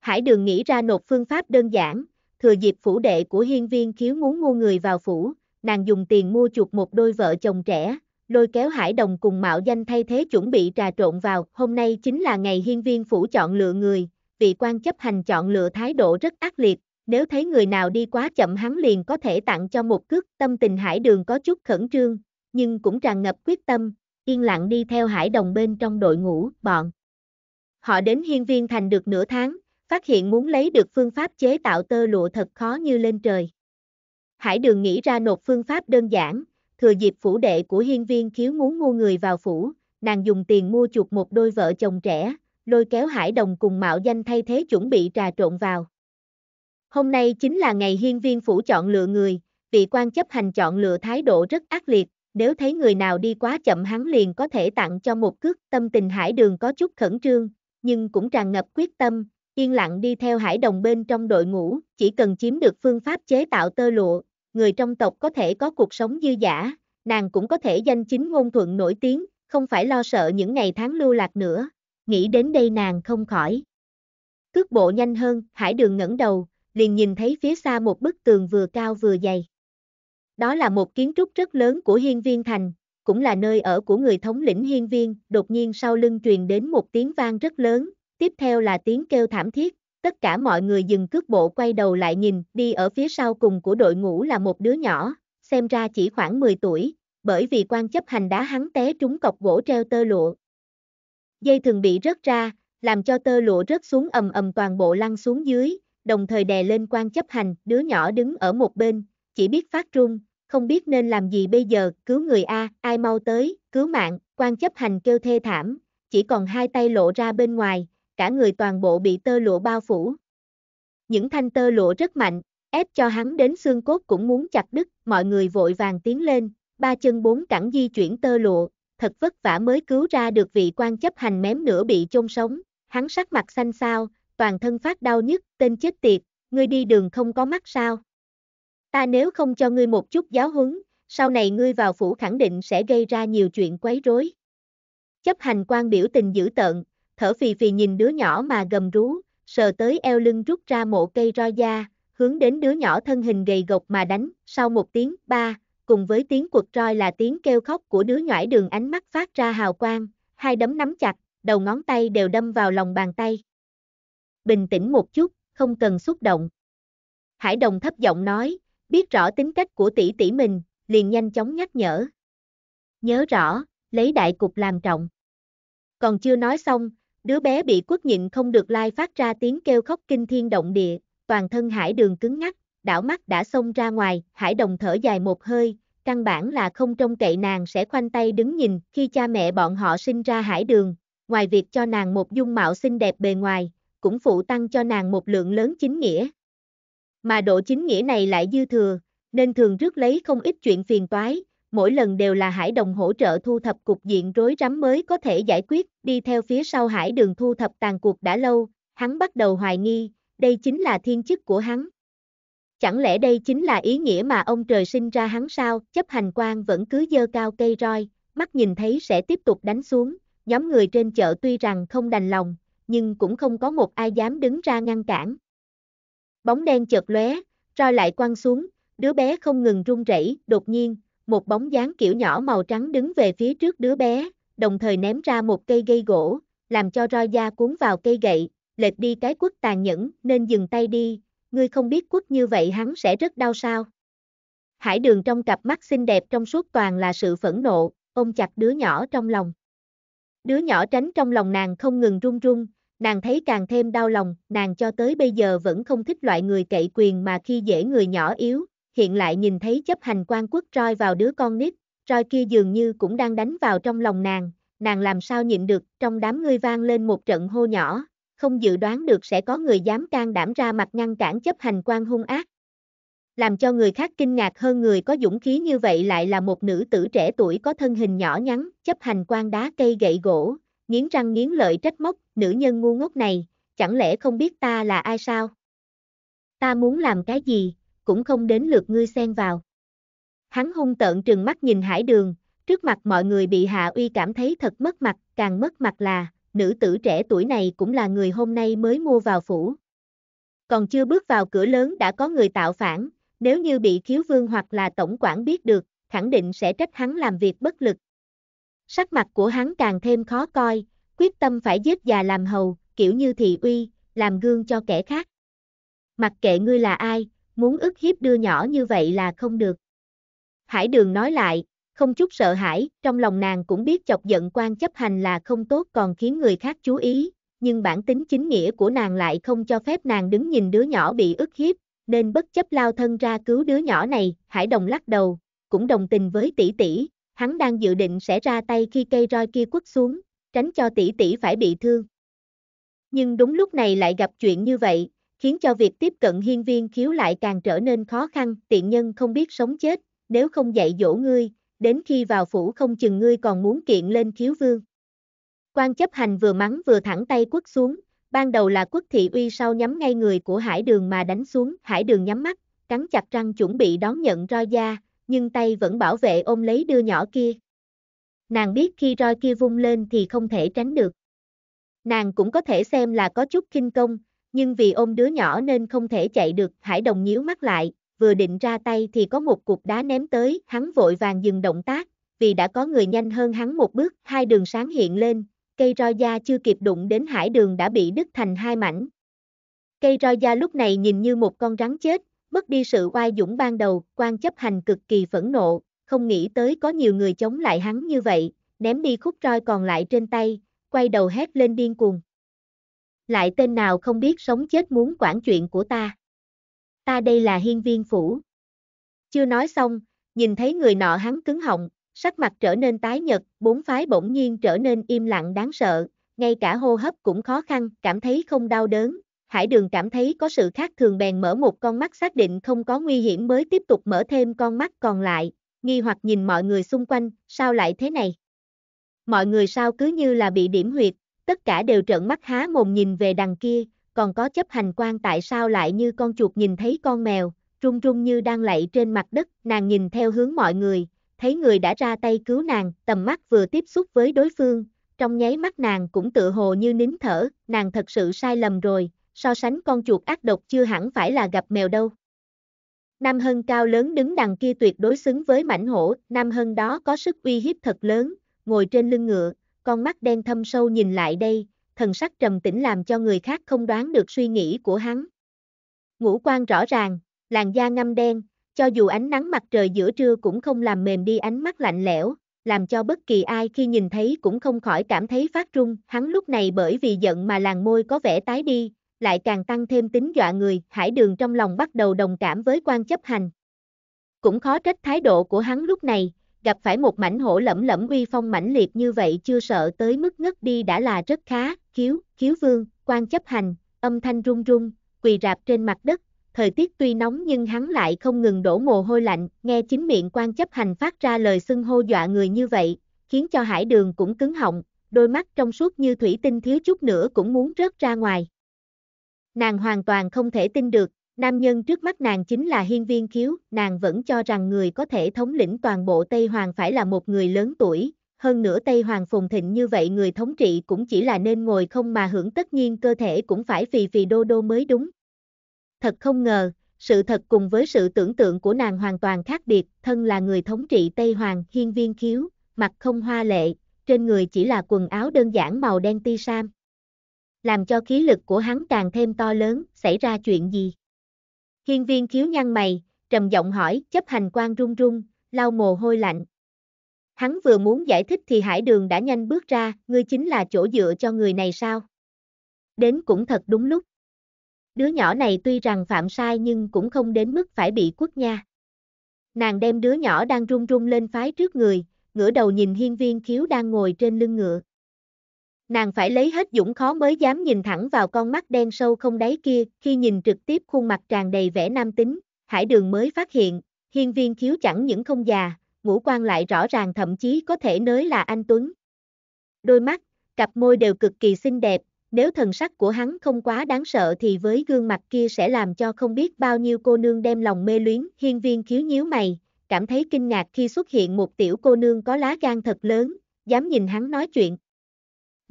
Hải đường nghĩ ra nộp phương pháp đơn giản, thừa dịp phủ đệ của hiên viên khiếu muốn mua người vào phủ, nàng dùng tiền mua chuộc một đôi vợ chồng trẻ, lôi kéo hải đồng cùng mạo danh thay thế chuẩn bị trà trộn vào. Hôm nay chính là ngày hiên viên phủ chọn lựa người, vị quan chấp hành chọn lựa thái độ rất ác liệt, nếu thấy người nào đi quá chậm hắn liền có thể tặng cho một cước. Tâm tình hải đường có chút khẩn trương, nhưng cũng tràn ngập quyết tâm, yên lặng đi theo hải đồng bên trong đội ngũ, bọn. Họ đến hiên viên thành được nửa tháng, phát hiện muốn lấy được phương pháp chế tạo tơ lụa thật khó như lên trời. Hải đường nghĩ ra nộp phương pháp đơn giản, thừa dịp phủ đệ của hiên viên khiếu muốn mua người vào phủ, nàng dùng tiền mua chuộc một đôi vợ chồng trẻ, lôi kéo hải đồng cùng mạo danh thay thế chuẩn bị trà trộn vào. Hôm nay chính là ngày hiên viên phủ chọn lựa người, vị quan chấp hành chọn lựa thái độ rất ác liệt, nếu thấy người nào đi quá chậm hắn liền có thể tặng cho một cước, tâm tình hải đường có chút khẩn trương, nhưng cũng tràn ngập quyết tâm, yên lặng đi theo hải đồng bên trong đội ngũ, chỉ cần chiếm được phương pháp chế tạo tơ lụa, người trong tộc có thể có cuộc sống dư giả, nàng cũng có thể danh chính ngôn thuận nổi tiếng, không phải lo sợ những ngày tháng lưu lạc nữa, nghĩ đến đây nàng không khỏi. Cước bộ nhanh hơn, hải đường ngẩng đầu, liền nhìn thấy phía xa một bức tường vừa cao vừa dày. Đó là một kiến trúc rất lớn của hiên viên thành, cũng là nơi ở của người thống lĩnh hiên viên, đột nhiên sau lưng truyền đến một tiếng vang rất lớn, tiếp theo là tiếng kêu thảm thiết, tất cả mọi người dừng cước bộ quay đầu lại nhìn, đi ở phía sau cùng của đội ngũ là một đứa nhỏ, xem ra chỉ khoảng 10 tuổi, bởi vì quan chấp hành đá hắn té trúng cọc gỗ treo tơ lụa. Dây thường bị rớt ra, làm cho tơ lụa rớt xuống ầm ầm toàn bộ lăn xuống dưới, đồng thời đè lên quan chấp hành, đứa nhỏ đứng ở một bên, chỉ biết phát run, không biết nên làm gì bây giờ, cứu người A, ai mau tới, cứu mạng, quan chấp hành kêu thê thảm, chỉ còn hai tay lộ ra bên ngoài, cả người toàn bộ bị tơ lụa bao phủ. Những thanh tơ lụa rất mạnh, ép cho hắn đến xương cốt cũng muốn chặt đứt, mọi người vội vàng tiến lên, ba chân bốn cẳng di chuyển tơ lụa, thật vất vả mới cứu ra được vị quan chấp hành mém nửa bị chôn sống, hắn sắc mặt xanh xao, toàn thân phát đau nhức, tên chết tiệt, ngươi đi đường không có mắt sao? Ta nếu không cho ngươi một chút giáo huấn, sau này ngươi vào phủ khẳng định sẽ gây ra nhiều chuyện quấy rối. Chấp hành quan biểu tình dữ tợn, thở phì phì nhìn đứa nhỏ mà gầm rú, sờ tới eo lưng rút ra mộ cây ro da, hướng đến đứa nhỏ thân hình gầy gộc mà đánh, sau một tiếng, ba, cùng với tiếng quật roi là tiếng kêu khóc của đứa nhỏ đường ánh mắt phát ra hào quang, hai đấm nắm chặt, đầu ngón tay đều đâm vào lòng bàn tay. Bình tĩnh một chút, không cần xúc động. Hải đồng thấp giọng nói, Biết rõ tính cách của tỷ tỷ mình, liền nhanh chóng nhắc nhở. Nhớ rõ, lấy đại cục làm trọng. Còn chưa nói xong, đứa bé bị quất nhịn không được lai phát ra tiếng kêu khóc kinh thiên động địa, toàn thân hải đường cứng ngắc, đảo mắt đã xông ra ngoài, hải đồng thở dài một hơi, căn bản là không trông cậy nàng sẽ khoanh tay đứng nhìn khi cha mẹ bọn họ sinh ra hải đường, ngoài việc cho nàng một dung mạo xinh đẹp bề ngoài, cũng phụ tăng cho nàng một lượng lớn chính nghĩa mà độ chính nghĩa này lại dư thừa, nên thường rước lấy không ít chuyện phiền toái, mỗi lần đều là hải đồng hỗ trợ thu thập cục diện rối rắm mới có thể giải quyết, đi theo phía sau hải đường thu thập tàn cuộc đã lâu, hắn bắt đầu hoài nghi, đây chính là thiên chức của hắn. Chẳng lẽ đây chính là ý nghĩa mà ông trời sinh ra hắn sao, chấp hành quan vẫn cứ dơ cao cây roi, mắt nhìn thấy sẽ tiếp tục đánh xuống, nhóm người trên chợ tuy rằng không đành lòng, nhưng cũng không có một ai dám đứng ra ngăn cản, Bóng đen chợt lóe, roi lại quăng xuống, đứa bé không ngừng run rẩy, đột nhiên, một bóng dáng kiểu nhỏ màu trắng đứng về phía trước đứa bé, đồng thời ném ra một cây gây gỗ, làm cho roi da cuốn vào cây gậy, lệch đi cái quất tàn nhẫn, nên dừng tay đi, ngươi không biết quất như vậy hắn sẽ rất đau sao. Hải đường trong cặp mắt xinh đẹp trong suốt toàn là sự phẫn nộ, ôm chặt đứa nhỏ trong lòng. Đứa nhỏ tránh trong lòng nàng không ngừng run run, Nàng thấy càng thêm đau lòng, nàng cho tới bây giờ vẫn không thích loại người cậy quyền mà khi dễ người nhỏ yếu, hiện lại nhìn thấy chấp hành quan quốc roi vào đứa con nít, roi kia dường như cũng đang đánh vào trong lòng nàng, nàng làm sao nhịn được, trong đám ngươi vang lên một trận hô nhỏ, không dự đoán được sẽ có người dám can đảm ra mặt ngăn cản chấp hành quan hung ác. Làm cho người khác kinh ngạc hơn người có dũng khí như vậy lại là một nữ tử trẻ tuổi có thân hình nhỏ nhắn, chấp hành quan đá cây gậy gỗ, nghiến răng nghiến lợi trách móc, nữ nhân ngu ngốc này, chẳng lẽ không biết ta là ai sao? Ta muốn làm cái gì, cũng không đến lượt ngươi xen vào. Hắn hung tợn trừng mắt nhìn hải đường, trước mặt mọi người bị hạ uy cảm thấy thật mất mặt, càng mất mặt là, nữ tử trẻ tuổi này cũng là người hôm nay mới mua vào phủ. Còn chưa bước vào cửa lớn đã có người tạo phản, nếu như bị khiếu vương hoặc là tổng quản biết được, khẳng định sẽ trách hắn làm việc bất lực, sắc mặt của hắn càng thêm khó coi, quyết tâm phải giết già làm hầu, kiểu như thị uy, làm gương cho kẻ khác. Mặc kệ ngươi là ai, muốn ức hiếp đưa nhỏ như vậy là không được. Hải đường nói lại, không chút sợ hãi, trong lòng nàng cũng biết chọc giận quan chấp hành là không tốt còn khiến người khác chú ý, nhưng bản tính chính nghĩa của nàng lại không cho phép nàng đứng nhìn đứa nhỏ bị ức hiếp, nên bất chấp lao thân ra cứu đứa nhỏ này, Hải Đồng lắc đầu, cũng đồng tình với tỷ tỷ, hắn đang dự định sẽ ra tay khi cây roi kia quất xuống, tránh cho tỷ tỷ phải bị thương. Nhưng đúng lúc này lại gặp chuyện như vậy, khiến cho việc tiếp cận hiên viên khiếu lại càng trở nên khó khăn, tiện nhân không biết sống chết, nếu không dạy dỗ ngươi, đến khi vào phủ không chừng ngươi còn muốn kiện lên khiếu vương. Quan chấp hành vừa mắng vừa thẳng tay quất xuống, ban đầu là quốc thị uy sau nhắm ngay người của hải đường mà đánh xuống, hải đường nhắm mắt, cắn chặt răng chuẩn bị đón nhận roi da, nhưng tay vẫn bảo vệ ôm lấy đưa nhỏ kia. Nàng biết khi roi kia vung lên thì không thể tránh được. Nàng cũng có thể xem là có chút kinh công, nhưng vì ôm đứa nhỏ nên không thể chạy được, Hải Đồng nhíu mắt lại, vừa định ra tay thì có một cục đá ném tới, hắn vội vàng dừng động tác, vì đã có người nhanh hơn hắn một bước, hai đường sáng hiện lên, cây roi da chưa kịp đụng đến hải đường đã bị đứt thành hai mảnh. Cây roi da lúc này nhìn như một con rắn chết, Mất đi sự oai dũng ban đầu, quan chấp hành cực kỳ phẫn nộ, không nghĩ tới có nhiều người chống lại hắn như vậy, ném đi khúc roi còn lại trên tay, quay đầu hét lên điên cuồng. Lại tên nào không biết sống chết muốn quản chuyện của ta. Ta đây là hiên viên phủ. Chưa nói xong, nhìn thấy người nọ hắn cứng họng, sắc mặt trở nên tái nhật, bốn phái bỗng nhiên trở nên im lặng đáng sợ, ngay cả hô hấp cũng khó khăn, cảm thấy không đau đớn, Hải Đường cảm thấy có sự khác thường bèn mở một con mắt xác định không có nguy hiểm mới tiếp tục mở thêm con mắt còn lại, nghi hoặc nhìn mọi người xung quanh, sao lại thế này? Mọi người sao cứ như là bị điểm huyệt, tất cả đều trợn mắt há mồm nhìn về đằng kia, còn có chấp hành quan tại sao lại như con chuột nhìn thấy con mèo, trung trung như đang lạy trên mặt đất, nàng nhìn theo hướng mọi người, thấy người đã ra tay cứu nàng, tầm mắt vừa tiếp xúc với đối phương, trong nháy mắt nàng cũng tự hồ như nín thở, nàng thật sự sai lầm rồi, so sánh con chuột ác độc chưa hẳn phải là gặp mèo đâu. Nam Hân cao lớn đứng đằng kia tuyệt đối xứng với mảnh hổ, Nam Hân đó có sức uy hiếp thật lớn, ngồi trên lưng ngựa, con mắt đen thâm sâu nhìn lại đây, thần sắc trầm tĩnh làm cho người khác không đoán được suy nghĩ của hắn. Ngũ quan rõ ràng, làn da ngăm đen, cho dù ánh nắng mặt trời giữa trưa cũng không làm mềm đi ánh mắt lạnh lẽo, làm cho bất kỳ ai khi nhìn thấy cũng không khỏi cảm thấy phát run, hắn lúc này bởi vì giận mà làn môi có vẻ tái đi, lại càng tăng thêm tính dọa người, hải đường trong lòng bắt đầu đồng cảm với quan chấp hành. Cũng khó trách thái độ của hắn lúc này, gặp phải một mảnh hổ lẫm lẫm uy phong mãnh liệt như vậy chưa sợ tới mức ngất đi đã là rất khá, khiếu, khiếu vương, quan chấp hành, âm thanh run run, quỳ rạp trên mặt đất, thời tiết tuy nóng nhưng hắn lại không ngừng đổ mồ hôi lạnh, nghe chính miệng quan chấp hành phát ra lời xưng hô dọa người như vậy, khiến cho hải đường cũng cứng họng, đôi mắt trong suốt như thủy tinh thiếu chút nữa cũng muốn rớt ra ngoài. Nàng hoàn toàn không thể tin được, nam nhân trước mắt nàng chính là hiên viên khiếu, nàng vẫn cho rằng người có thể thống lĩnh toàn bộ Tây Hoàng phải là một người lớn tuổi, hơn nữa Tây Hoàng phồn thịnh như vậy người thống trị cũng chỉ là nên ngồi không mà hưởng tất nhiên cơ thể cũng phải vì vì đô đô mới đúng. Thật không ngờ, sự thật cùng với sự tưởng tượng của nàng hoàn toàn khác biệt, thân là người thống trị Tây Hoàng, hiên viên khiếu, mặt không hoa lệ, trên người chỉ là quần áo đơn giản màu đen ti sam làm cho khí lực của hắn càng thêm to lớn, xảy ra chuyện gì? Hiên viên khiếu nhăn mày, trầm giọng hỏi, chấp hành quan run run, lau mồ hôi lạnh. Hắn vừa muốn giải thích thì hải đường đã nhanh bước ra, ngươi chính là chỗ dựa cho người này sao? Đến cũng thật đúng lúc. Đứa nhỏ này tuy rằng phạm sai nhưng cũng không đến mức phải bị quất nha. Nàng đem đứa nhỏ đang run run lên phái trước người, ngửa đầu nhìn hiên viên khiếu đang ngồi trên lưng ngựa. Nàng phải lấy hết dũng khó mới dám nhìn thẳng vào con mắt đen sâu không đáy kia, khi nhìn trực tiếp khuôn mặt tràn đầy vẻ nam tính, hải đường mới phát hiện, hiên viên khiếu chẳng những không già, ngũ quan lại rõ ràng thậm chí có thể nới là anh Tuấn. Đôi mắt, cặp môi đều cực kỳ xinh đẹp, nếu thần sắc của hắn không quá đáng sợ thì với gương mặt kia sẽ làm cho không biết bao nhiêu cô nương đem lòng mê luyến, hiên viên khiếu nhíu mày, cảm thấy kinh ngạc khi xuất hiện một tiểu cô nương có lá gan thật lớn, dám nhìn hắn nói chuyện,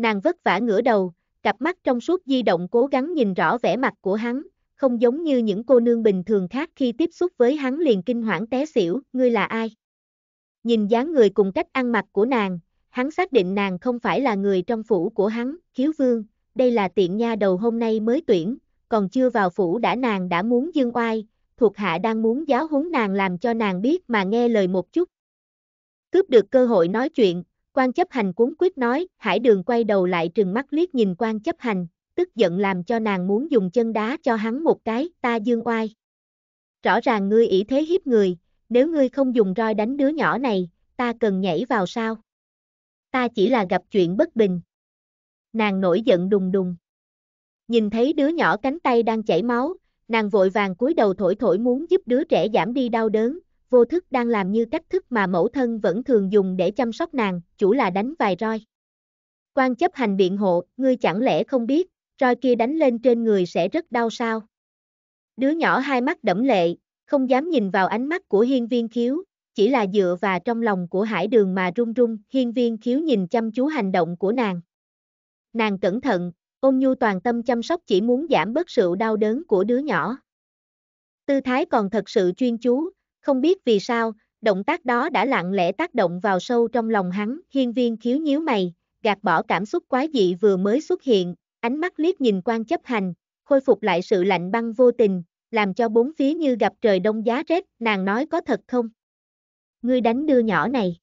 Nàng vất vả ngửa đầu, cặp mắt trong suốt di động cố gắng nhìn rõ vẻ mặt của hắn, không giống như những cô nương bình thường khác khi tiếp xúc với hắn liền kinh hoảng té xỉu, ngươi là ai? Nhìn dáng người cùng cách ăn mặc của nàng, hắn xác định nàng không phải là người trong phủ của hắn, khiếu vương, đây là tiện nha đầu hôm nay mới tuyển, còn chưa vào phủ đã nàng đã muốn dương oai, thuộc hạ đang muốn giáo huấn nàng làm cho nàng biết mà nghe lời một chút. Cướp được cơ hội nói chuyện, Quan chấp hành cuốn quyết nói, hải đường quay đầu lại trừng mắt liếc nhìn quan chấp hành, tức giận làm cho nàng muốn dùng chân đá cho hắn một cái, ta dương oai. Rõ ràng ngươi ỷ thế hiếp người, nếu ngươi không dùng roi đánh đứa nhỏ này, ta cần nhảy vào sao? Ta chỉ là gặp chuyện bất bình. Nàng nổi giận đùng đùng. Nhìn thấy đứa nhỏ cánh tay đang chảy máu, nàng vội vàng cúi đầu thổi thổi muốn giúp đứa trẻ giảm đi đau đớn, vô thức đang làm như cách thức mà mẫu thân vẫn thường dùng để chăm sóc nàng, chủ là đánh vài roi. Quan chấp hành biện hộ, ngươi chẳng lẽ không biết, roi kia đánh lên trên người sẽ rất đau sao? Đứa nhỏ hai mắt đẫm lệ, không dám nhìn vào ánh mắt của hiên viên khiếu, chỉ là dựa và trong lòng của hải đường mà run run, hiên viên khiếu nhìn chăm chú hành động của nàng. Nàng cẩn thận, ôm nhu toàn tâm chăm sóc chỉ muốn giảm bớt sự đau đớn của đứa nhỏ. Tư thái còn thật sự chuyên chú, không biết vì sao, động tác đó đã lặng lẽ tác động vào sâu trong lòng hắn, hiên viên khiếu nhíu mày, gạt bỏ cảm xúc quái dị vừa mới xuất hiện, ánh mắt liếc nhìn quan chấp hành, khôi phục lại sự lạnh băng vô tình, làm cho bốn phía như gặp trời đông giá rét, nàng nói có thật không? Ngươi đánh đưa nhỏ này.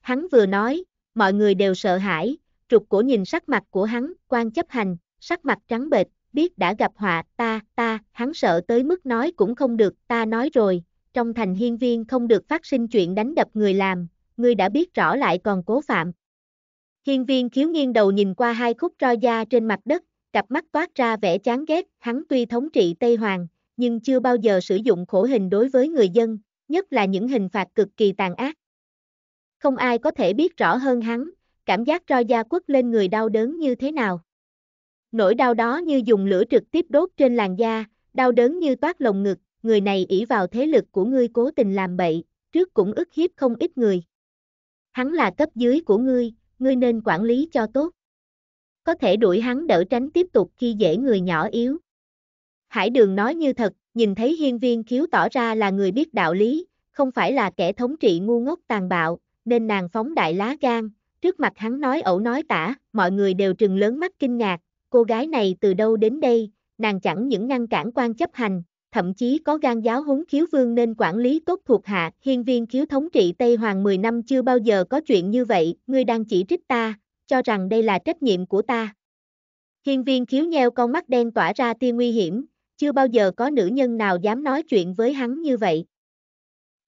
Hắn vừa nói, mọi người đều sợ hãi, trục cổ nhìn sắc mặt của hắn, quan chấp hành, sắc mặt trắng bệch, biết đã gặp họa, ta, ta, hắn sợ tới mức nói cũng không được, ta nói rồi, trong thành hiên viên không được phát sinh chuyện đánh đập người làm, ngươi đã biết rõ lại còn cố phạm. Hiên viên khiếu nghiêng đầu nhìn qua hai khúc roi da trên mặt đất, cặp mắt toát ra vẻ chán ghét, hắn tuy thống trị Tây Hoàng, nhưng chưa bao giờ sử dụng khổ hình đối với người dân, nhất là những hình phạt cực kỳ tàn ác. Không ai có thể biết rõ hơn hắn, cảm giác roi da quất lên người đau đớn như thế nào. Nỗi đau đó như dùng lửa trực tiếp đốt trên làn da, đau đớn như toát lồng ngực, người này ỷ vào thế lực của ngươi cố tình làm bậy, trước cũng ức hiếp không ít người. Hắn là cấp dưới của ngươi, ngươi nên quản lý cho tốt. Có thể đuổi hắn đỡ tránh tiếp tục khi dễ người nhỏ yếu. Hải đường nói như thật, nhìn thấy hiên viên khiếu tỏ ra là người biết đạo lý, không phải là kẻ thống trị ngu ngốc tàn bạo, nên nàng phóng đại lá gan, trước mặt hắn nói ẩu nói tả, mọi người đều trừng lớn mắt kinh ngạc, cô gái này từ đâu đến đây, nàng chẳng những ngăn cản quan chấp hành, thậm chí có gan giáo húng khiếu vương nên quản lý tốt thuộc hạ, hiên viên khiếu thống trị Tây Hoàng 10 năm chưa bao giờ có chuyện như vậy, ngươi đang chỉ trích ta, cho rằng đây là trách nhiệm của ta. Hiên viên khiếu nheo con mắt đen tỏa ra tia nguy hiểm, chưa bao giờ có nữ nhân nào dám nói chuyện với hắn như vậy.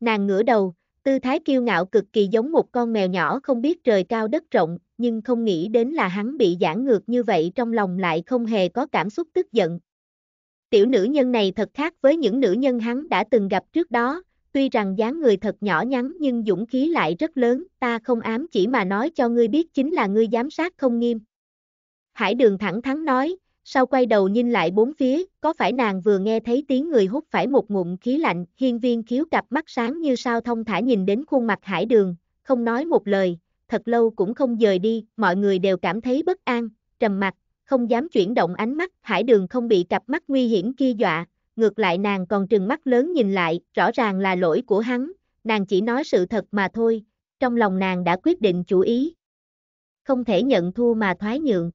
Nàng ngửa đầu, tư thái kiêu ngạo cực kỳ giống một con mèo nhỏ không biết trời cao đất rộng, nhưng không nghĩ đến là hắn bị giảng ngược như vậy trong lòng lại không hề có cảm xúc tức giận. Tiểu nữ nhân này thật khác với những nữ nhân hắn đã từng gặp trước đó, tuy rằng dáng người thật nhỏ nhắn nhưng dũng khí lại rất lớn, ta không ám chỉ mà nói cho ngươi biết chính là ngươi giám sát không nghiêm. Hải đường thẳng thắn nói, sau quay đầu nhìn lại bốn phía, có phải nàng vừa nghe thấy tiếng người hút phải một ngụm khí lạnh, hiên viên khiếu cặp mắt sáng như sao thông thả nhìn đến khuôn mặt hải đường, không nói một lời, thật lâu cũng không rời đi, mọi người đều cảm thấy bất an, trầm mặt, không dám chuyển động ánh mắt, hải đường không bị cặp mắt nguy hiểm kia dọa, ngược lại nàng còn trừng mắt lớn nhìn lại, rõ ràng là lỗi của hắn, nàng chỉ nói sự thật mà thôi, trong lòng nàng đã quyết định chủ ý. Không thể nhận thua mà thoái nhượng.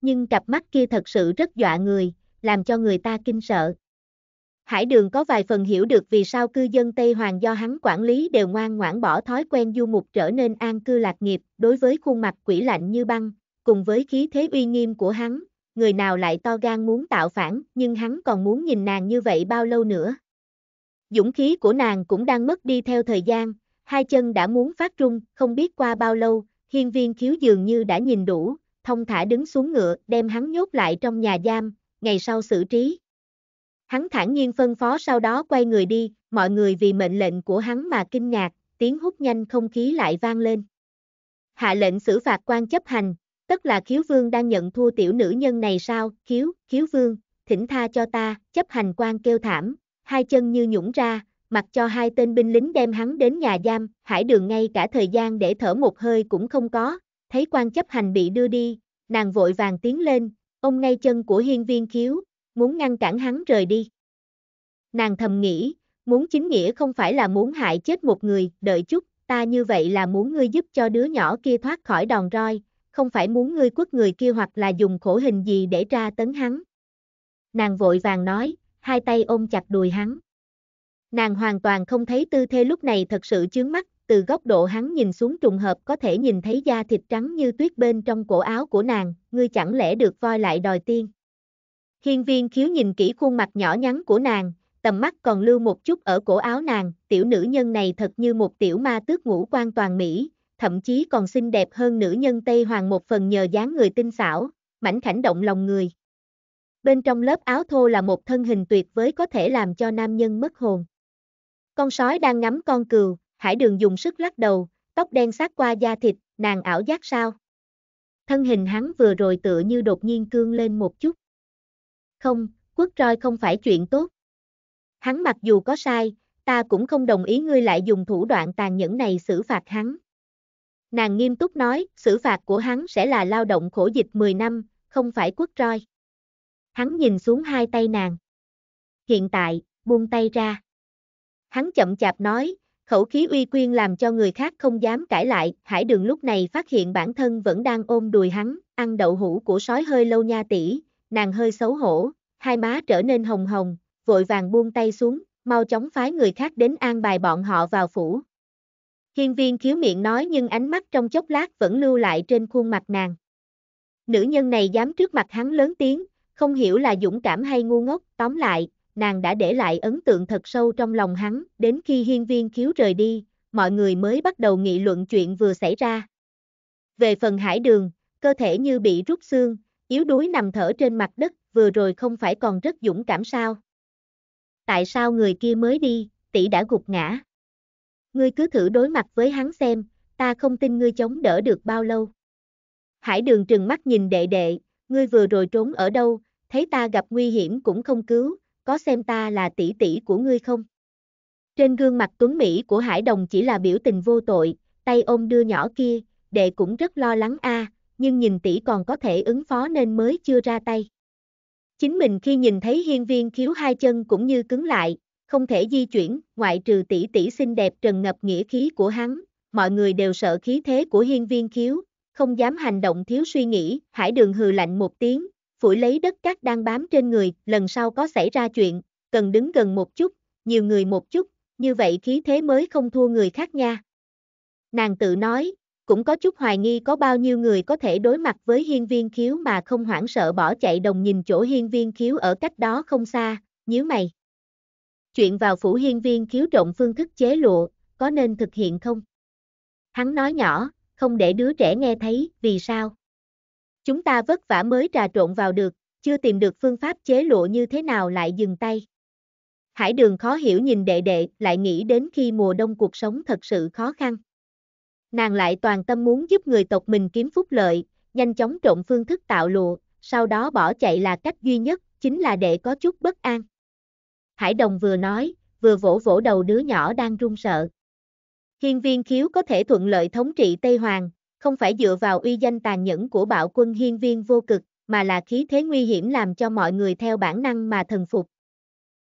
Nhưng cặp mắt kia thật sự rất dọa người, làm cho người ta kinh sợ. Hải đường có vài phần hiểu được vì sao cư dân Tây Hoàng do hắn quản lý đều ngoan ngoãn bỏ thói quen du mục trở nên an cư lạc nghiệp, đối với khuôn mặt quỷ lạnh như băng, cùng với khí thế uy nghiêm của hắn, người nào lại to gan muốn tạo phản, nhưng hắn còn muốn nhìn nàng như vậy bao lâu nữa. Dũng khí của nàng cũng đang mất đi theo thời gian, hai chân đã muốn phát trung, không biết qua bao lâu, hiên viên khiếu dường như đã nhìn đủ, thông thả đứng xuống ngựa, đem hắn nhốt lại trong nhà giam, ngày sau xử trí. Hắn thản nhiên phân phó sau đó quay người đi, mọi người vì mệnh lệnh của hắn mà kinh ngạc, tiếng hút nhanh không khí lại vang lên. Hạ lệnh xử phạt quan chấp hành, Tức là khiếu vương đang nhận thua tiểu nữ nhân này sao, khiếu, khiếu vương, thỉnh tha cho ta, chấp hành quan kêu thảm, hai chân như nhũng ra, mặc cho hai tên binh lính đem hắn đến nhà giam, hải đường ngay cả thời gian để thở một hơi cũng không có, thấy quan chấp hành bị đưa đi, nàng vội vàng tiến lên, ông ngay chân của hiên viên khiếu, muốn ngăn cản hắn rời đi. Nàng thầm nghĩ, muốn chính nghĩa không phải là muốn hại chết một người, đợi chút, ta như vậy là muốn ngươi giúp cho đứa nhỏ kia thoát khỏi đòn roi, không phải muốn ngươi quất người kia hoặc là dùng khổ hình gì để tra tấn hắn. Nàng vội vàng nói, hai tay ôm chặt đùi hắn. Nàng hoàn toàn không thấy tư thế lúc này thật sự chướng mắt, từ góc độ hắn nhìn xuống trùng hợp có thể nhìn thấy da thịt trắng như tuyết bên trong cổ áo của nàng, ngươi chẳng lẽ được voi lại đòi tiên. Hiên viên khiếu nhìn kỹ khuôn mặt nhỏ nhắn của nàng, tầm mắt còn lưu một chút ở cổ áo nàng, tiểu nữ nhân này thật như một tiểu ma tước ngũ quan toàn Mỹ, thậm chí còn xinh đẹp hơn nữ nhân Tây Hoàng một phần nhờ dáng người tinh xảo, mảnh khảnh động lòng người. Bên trong lớp áo thô là một thân hình tuyệt với có thể làm cho nam nhân mất hồn. Con sói đang ngắm con cừu, hải đường dùng sức lắc đầu, tóc đen sát qua da thịt, nàng ảo giác sao? Thân hình hắn vừa rồi tựa như đột nhiên cương lên một chút. Không, quất roi không phải chuyện tốt. Hắn mặc dù có sai, ta cũng không đồng ý ngươi lại dùng thủ đoạn tàn nhẫn này xử phạt hắn. Nàng nghiêm túc nói, xử phạt của hắn sẽ là lao động khổ dịch 10 năm, không phải quất roi. Hắn nhìn xuống hai tay nàng. Hiện tại, buông tay ra. Hắn chậm chạp nói, khẩu khí uy quyên làm cho người khác không dám cãi lại, hải đường lúc này phát hiện bản thân vẫn đang ôm đùi hắn, ăn đậu hũ của sói hơi lâu nha tỷ, nàng hơi xấu hổ, hai má trở nên hồng hồng, vội vàng buông tay xuống, mau chóng phái người khác đến an bài bọn họ vào phủ. Hiên viên khiếu miệng nói nhưng ánh mắt trong chốc lát vẫn lưu lại trên khuôn mặt nàng. Nữ nhân này dám trước mặt hắn lớn tiếng, không hiểu là dũng cảm hay ngu ngốc, tóm lại, nàng đã để lại ấn tượng thật sâu trong lòng hắn, đến khi hiên viên khiếu rời đi, mọi người mới bắt đầu nghị luận chuyện vừa xảy ra. Về phần hải đường, cơ thể như bị rút xương, yếu đuối nằm thở trên mặt đất, vừa rồi không phải còn rất dũng cảm sao. Tại sao người kia mới đi, tỷ đã gục ngã ngươi cứ thử đối mặt với hắn xem, ta không tin ngươi chống đỡ được bao lâu. Hải đường trừng mắt nhìn đệ đệ, ngươi vừa rồi trốn ở đâu, thấy ta gặp nguy hiểm cũng không cứu, có xem ta là tỷ tỷ của ngươi không? Trên gương mặt tuấn Mỹ của Hải Đồng chỉ là biểu tình vô tội, tay ôm đưa nhỏ kia, đệ cũng rất lo lắng a, à, nhưng nhìn tỷ còn có thể ứng phó nên mới chưa ra tay. Chính mình khi nhìn thấy hiên viên khiếu hai chân cũng như cứng lại, không thể di chuyển, ngoại trừ tỷ tỷ xinh đẹp trần ngập nghĩa khí của hắn, mọi người đều sợ khí thế của hiên viên khiếu, không dám hành động thiếu suy nghĩ, hải đường hừ lạnh một tiếng, phủi lấy đất cát đang bám trên người, lần sau có xảy ra chuyện, cần đứng gần một chút, nhiều người một chút, như vậy khí thế mới không thua người khác nha. Nàng tự nói, cũng có chút hoài nghi có bao nhiêu người có thể đối mặt với hiên viên khiếu mà không hoảng sợ bỏ chạy đồng nhìn chỗ hiên viên khiếu ở cách đó không xa, nhíu mày chuyện vào phủ hiên viên khiếu trộn phương thức chế lụa, có nên thực hiện không? Hắn nói nhỏ, không để đứa trẻ nghe thấy, vì sao? Chúng ta vất vả mới trà trộn vào được, chưa tìm được phương pháp chế lụa như thế nào lại dừng tay. Hải đường khó hiểu nhìn đệ đệ, lại nghĩ đến khi mùa đông cuộc sống thật sự khó khăn. Nàng lại toàn tâm muốn giúp người tộc mình kiếm phúc lợi, nhanh chóng trộn phương thức tạo lụa, sau đó bỏ chạy là cách duy nhất, chính là đệ có chút bất an. Hải Đồng vừa nói, vừa vỗ vỗ đầu đứa nhỏ đang run sợ. Hiên viên khiếu có thể thuận lợi thống trị Tây Hoàng, không phải dựa vào uy danh tàn nhẫn của bạo quân hiên viên vô cực, mà là khí thế nguy hiểm làm cho mọi người theo bản năng mà thần phục.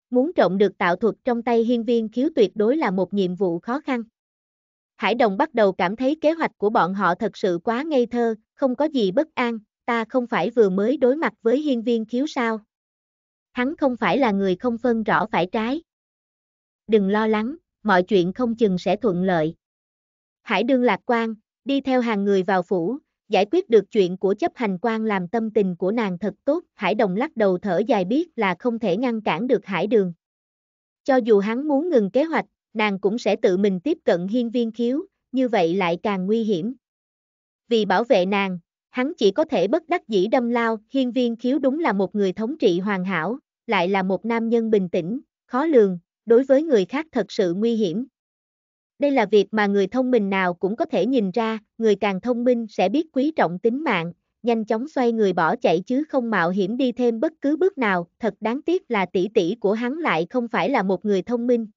Muốn trộm được tạo thuật trong tay hiên viên khiếu tuyệt đối là một nhiệm vụ khó khăn. Hải Đồng bắt đầu cảm thấy kế hoạch của bọn họ thật sự quá ngây thơ, không có gì bất an, ta không phải vừa mới đối mặt với hiên viên khiếu sao, hắn không phải là người không phân rõ phải trái. Đừng lo lắng, mọi chuyện không chừng sẽ thuận lợi. Hải đương lạc quan, đi theo hàng người vào phủ, giải quyết được chuyện của chấp hành quan làm tâm tình của nàng thật tốt, Hải Đồng lắc đầu thở dài biết là không thể ngăn cản được Hải Đường. Cho dù hắn muốn ngừng kế hoạch, nàng cũng sẽ tự mình tiếp cận hiên viên khiếu, như vậy lại càng nguy hiểm. Vì bảo vệ nàng, hắn chỉ có thể bất đắc dĩ đâm lao, hiên viên khiếu đúng là một người thống trị hoàn hảo, lại là một nam nhân bình tĩnh, khó lường, đối với người khác thật sự nguy hiểm. Đây là việc mà người thông minh nào cũng có thể nhìn ra, người càng thông minh sẽ biết quý trọng tính mạng, nhanh chóng xoay người bỏ chạy chứ không mạo hiểm đi thêm bất cứ bước nào, thật đáng tiếc là tỷ tỷ của hắn lại không phải là một người thông minh.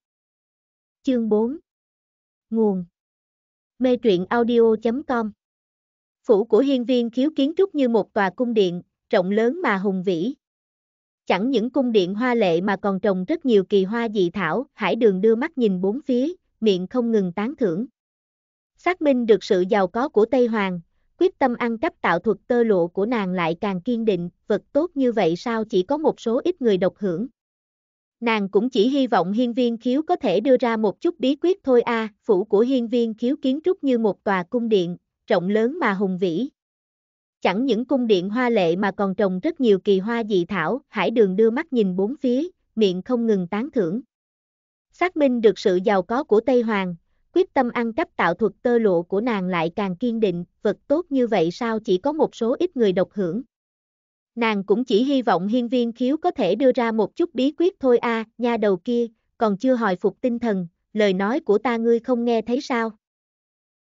Chương 4 Nguồn Mê truyện audio.com Phủ của hiên viên khiếu kiến trúc như một tòa cung điện, rộng lớn mà hùng vĩ, Chẳng những cung điện hoa lệ mà còn trồng rất nhiều kỳ hoa dị thảo, hải đường đưa mắt nhìn bốn phía, miệng không ngừng tán thưởng. Xác minh được sự giàu có của Tây Hoàng, quyết tâm ăn cắp tạo thuật tơ lụa của nàng lại càng kiên định, vật tốt như vậy sao chỉ có một số ít người độc hưởng. Nàng cũng chỉ hy vọng hiên viên khiếu có thể đưa ra một chút bí quyết thôi a à, phủ của hiên viên khiếu kiến trúc như một tòa cung điện, rộng lớn mà hùng vĩ, Chẳng những cung điện hoa lệ mà còn trồng rất nhiều kỳ hoa dị thảo, hải đường đưa mắt nhìn bốn phía, miệng không ngừng tán thưởng. Xác minh được sự giàu có của Tây Hoàng, quyết tâm ăn cắp tạo thuật tơ lụa của nàng lại càng kiên định, vật tốt như vậy sao chỉ có một số ít người độc hưởng. Nàng cũng chỉ hy vọng hiên viên khiếu có thể đưa ra một chút bí quyết thôi a à, nha đầu kia, còn chưa hồi phục tinh thần, lời nói của ta ngươi không nghe thấy sao?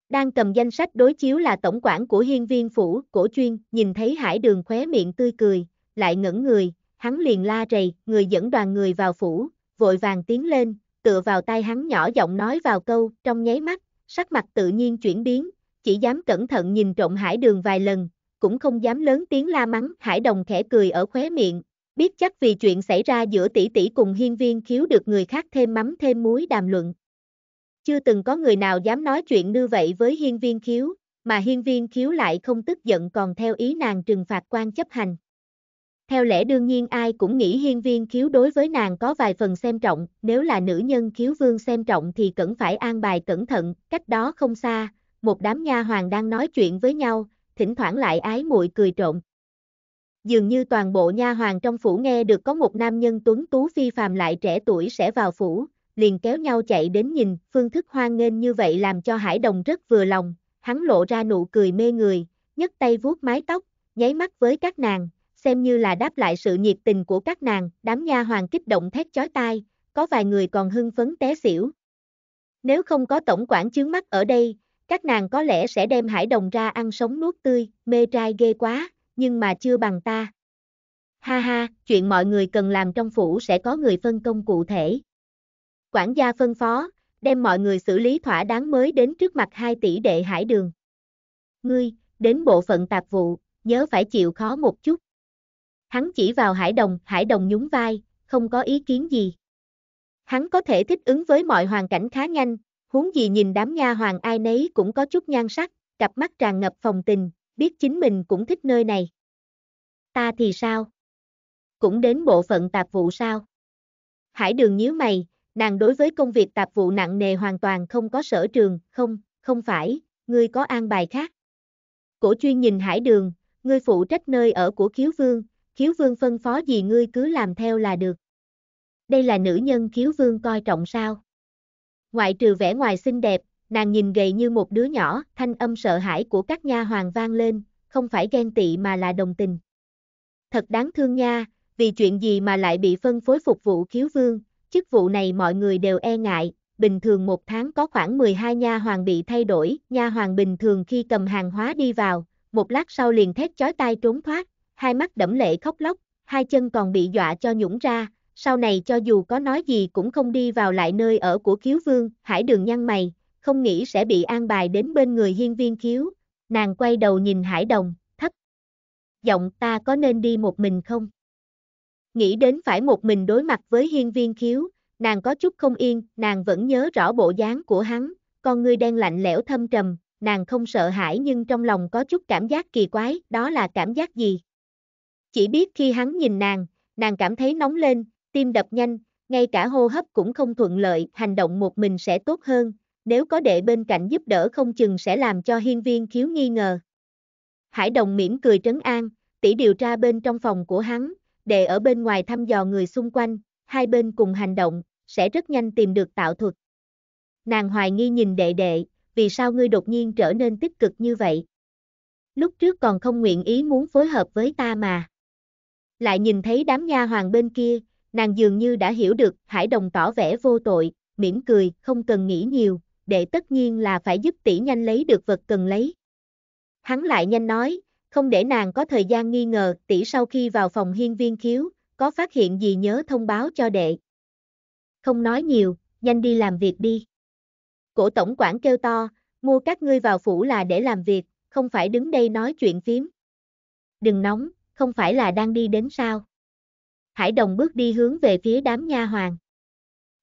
Đang cầm danh sách đối chiếu là tổng quản của hiên viên phủ, cổ chuyên, nhìn thấy hải đường khóe miệng tươi cười, lại ngẩn người, hắn liền la rầy, người dẫn đoàn người vào phủ, vội vàng tiến lên, tựa vào tay hắn nhỏ giọng nói vào câu, trong nháy mắt, sắc mặt tự nhiên chuyển biến, chỉ dám cẩn thận nhìn trộm hải đường vài lần, cũng không dám lớn tiếng la mắng, hải đồng khẽ cười ở khóe miệng, biết chắc vì chuyện xảy ra giữa tỷ tỷ cùng hiên viên khiếu được người khác thêm mắm thêm muối đàm luận, chưa từng có người nào dám nói chuyện như vậy với hiên viên khiếu, mà hiên viên khiếu lại không tức giận còn theo ý nàng trừng phạt quan chấp hành. Theo lẽ đương nhiên ai cũng nghĩ hiên viên khiếu đối với nàng có vài phần xem trọng, nếu là nữ nhân khiếu vương xem trọng thì cần phải an bài cẩn thận, cách đó không xa, một đám nha hoàng đang nói chuyện với nhau, thỉnh thoảng lại ái muội cười trộn. Dường như toàn bộ nha hoàng trong phủ nghe được có một nam nhân tuấn tú phi phàm lại trẻ tuổi sẽ vào phủ, liền kéo nhau chạy đến nhìn, phương thức hoan nghênh như vậy làm cho Hải Đồng rất vừa lòng, hắn lộ ra nụ cười mê người, nhấc tay vuốt mái tóc, nháy mắt với các nàng, xem như là đáp lại sự nhiệt tình của các nàng, đám nha hoàng kích động thét chói tai, có vài người còn hưng phấn té xỉu. Nếu không có tổng quản chướng mắt ở đây, các nàng có lẽ sẽ đem hải đồng ra ăn sống nuốt tươi, mê trai ghê quá, nhưng mà chưa bằng ta. Ha ha, chuyện mọi người cần làm trong phủ sẽ có người phân công cụ thể quản gia phân phó, đem mọi người xử lý thỏa đáng mới đến trước mặt hai tỷ đệ hải đường. Ngươi, đến bộ phận tạp vụ, nhớ phải chịu khó một chút. Hắn chỉ vào hải đồng, hải đồng nhún vai, không có ý kiến gì. Hắn có thể thích ứng với mọi hoàn cảnh khá nhanh, huống gì nhìn đám nha hoàng ai nấy cũng có chút nhan sắc, cặp mắt tràn ngập phòng tình, biết chính mình cũng thích nơi này. Ta thì sao? Cũng đến bộ phận tạp vụ sao? Hải đường nhíu mày, Nàng đối với công việc tạp vụ nặng nề hoàn toàn không có sở trường, không, không phải, ngươi có an bài khác. Cổ chuyên nhìn hải đường, ngươi phụ trách nơi ở của khiếu vương, khiếu vương phân phó gì ngươi cứ làm theo là được. Đây là nữ nhân khiếu vương coi trọng sao. Ngoại trừ vẻ ngoài xinh đẹp, nàng nhìn gầy như một đứa nhỏ, thanh âm sợ hãi của các nha hoàng vang lên, không phải ghen tị mà là đồng tình. Thật đáng thương nha, vì chuyện gì mà lại bị phân phối phục vụ khiếu vương, chức vụ này mọi người đều e ngại, bình thường một tháng có khoảng 12 nha hoàng bị thay đổi, nha hoàng bình thường khi cầm hàng hóa đi vào, một lát sau liền thét chói tai trốn thoát, hai mắt đẫm lệ khóc lóc, hai chân còn bị dọa cho nhũng ra, sau này cho dù có nói gì cũng không đi vào lại nơi ở của khiếu vương, hải đường nhăn mày, không nghĩ sẽ bị an bài đến bên người hiên viên khiếu, nàng quay đầu nhìn hải đồng, thấp, giọng ta có nên đi một mình không? nghĩ đến phải một mình đối mặt với hiên viên khiếu, nàng có chút không yên, nàng vẫn nhớ rõ bộ dáng của hắn, con ngươi đen lạnh lẽo thâm trầm, nàng không sợ hãi nhưng trong lòng có chút cảm giác kỳ quái, đó là cảm giác gì? Chỉ biết khi hắn nhìn nàng, nàng cảm thấy nóng lên, tim đập nhanh, ngay cả hô hấp cũng không thuận lợi, hành động một mình sẽ tốt hơn, nếu có đệ bên cạnh giúp đỡ không chừng sẽ làm cho hiên viên khiếu nghi ngờ. Hải đồng mỉm cười trấn an, tỷ điều tra bên trong phòng của hắn, đệ ở bên ngoài thăm dò người xung quanh, hai bên cùng hành động, sẽ rất nhanh tìm được tạo thuật. Nàng hoài nghi nhìn đệ đệ, vì sao ngươi đột nhiên trở nên tích cực như vậy? Lúc trước còn không nguyện ý muốn phối hợp với ta mà. Lại nhìn thấy đám nha hoàng bên kia, nàng dường như đã hiểu được, Hải Đồng tỏ vẻ vô tội, mỉm cười, không cần nghĩ nhiều, đệ tất nhiên là phải giúp tỷ nhanh lấy được vật cần lấy. Hắn lại nhanh nói, không để nàng có thời gian nghi ngờ, tỷ sau khi vào phòng hiên viên khiếu, có phát hiện gì nhớ thông báo cho đệ. Không nói nhiều, nhanh đi làm việc đi. Cổ tổng quản kêu to, mua các ngươi vào phủ là để làm việc, không phải đứng đây nói chuyện phím. Đừng nóng, không phải là đang đi đến sao. Hải đồng bước đi hướng về phía đám nha hoàng.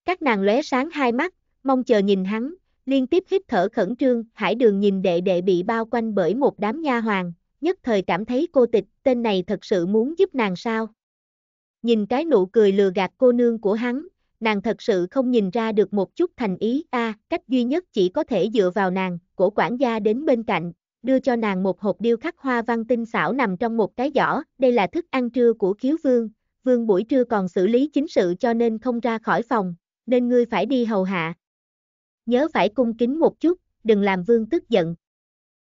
Các nàng lóe sáng hai mắt, mong chờ nhìn hắn, liên tiếp hít thở khẩn trương, hải đường nhìn đệ đệ bị bao quanh bởi một đám nha hoàng, nhất thời cảm thấy cô tịch, tên này thật sự muốn giúp nàng sao. Nhìn cái nụ cười lừa gạt cô nương của hắn, nàng thật sự không nhìn ra được một chút thành ý a cách duy nhất chỉ có thể dựa vào nàng, cổ quản gia đến bên cạnh, đưa cho nàng một hộp điêu khắc hoa văn tinh xảo nằm trong một cái giỏ, đây là thức ăn trưa của khiếu vương, vương buổi trưa còn xử lý chính sự cho nên không ra khỏi phòng, nên ngươi phải đi hầu hạ. Nhớ phải cung kính một chút, đừng làm vương tức giận.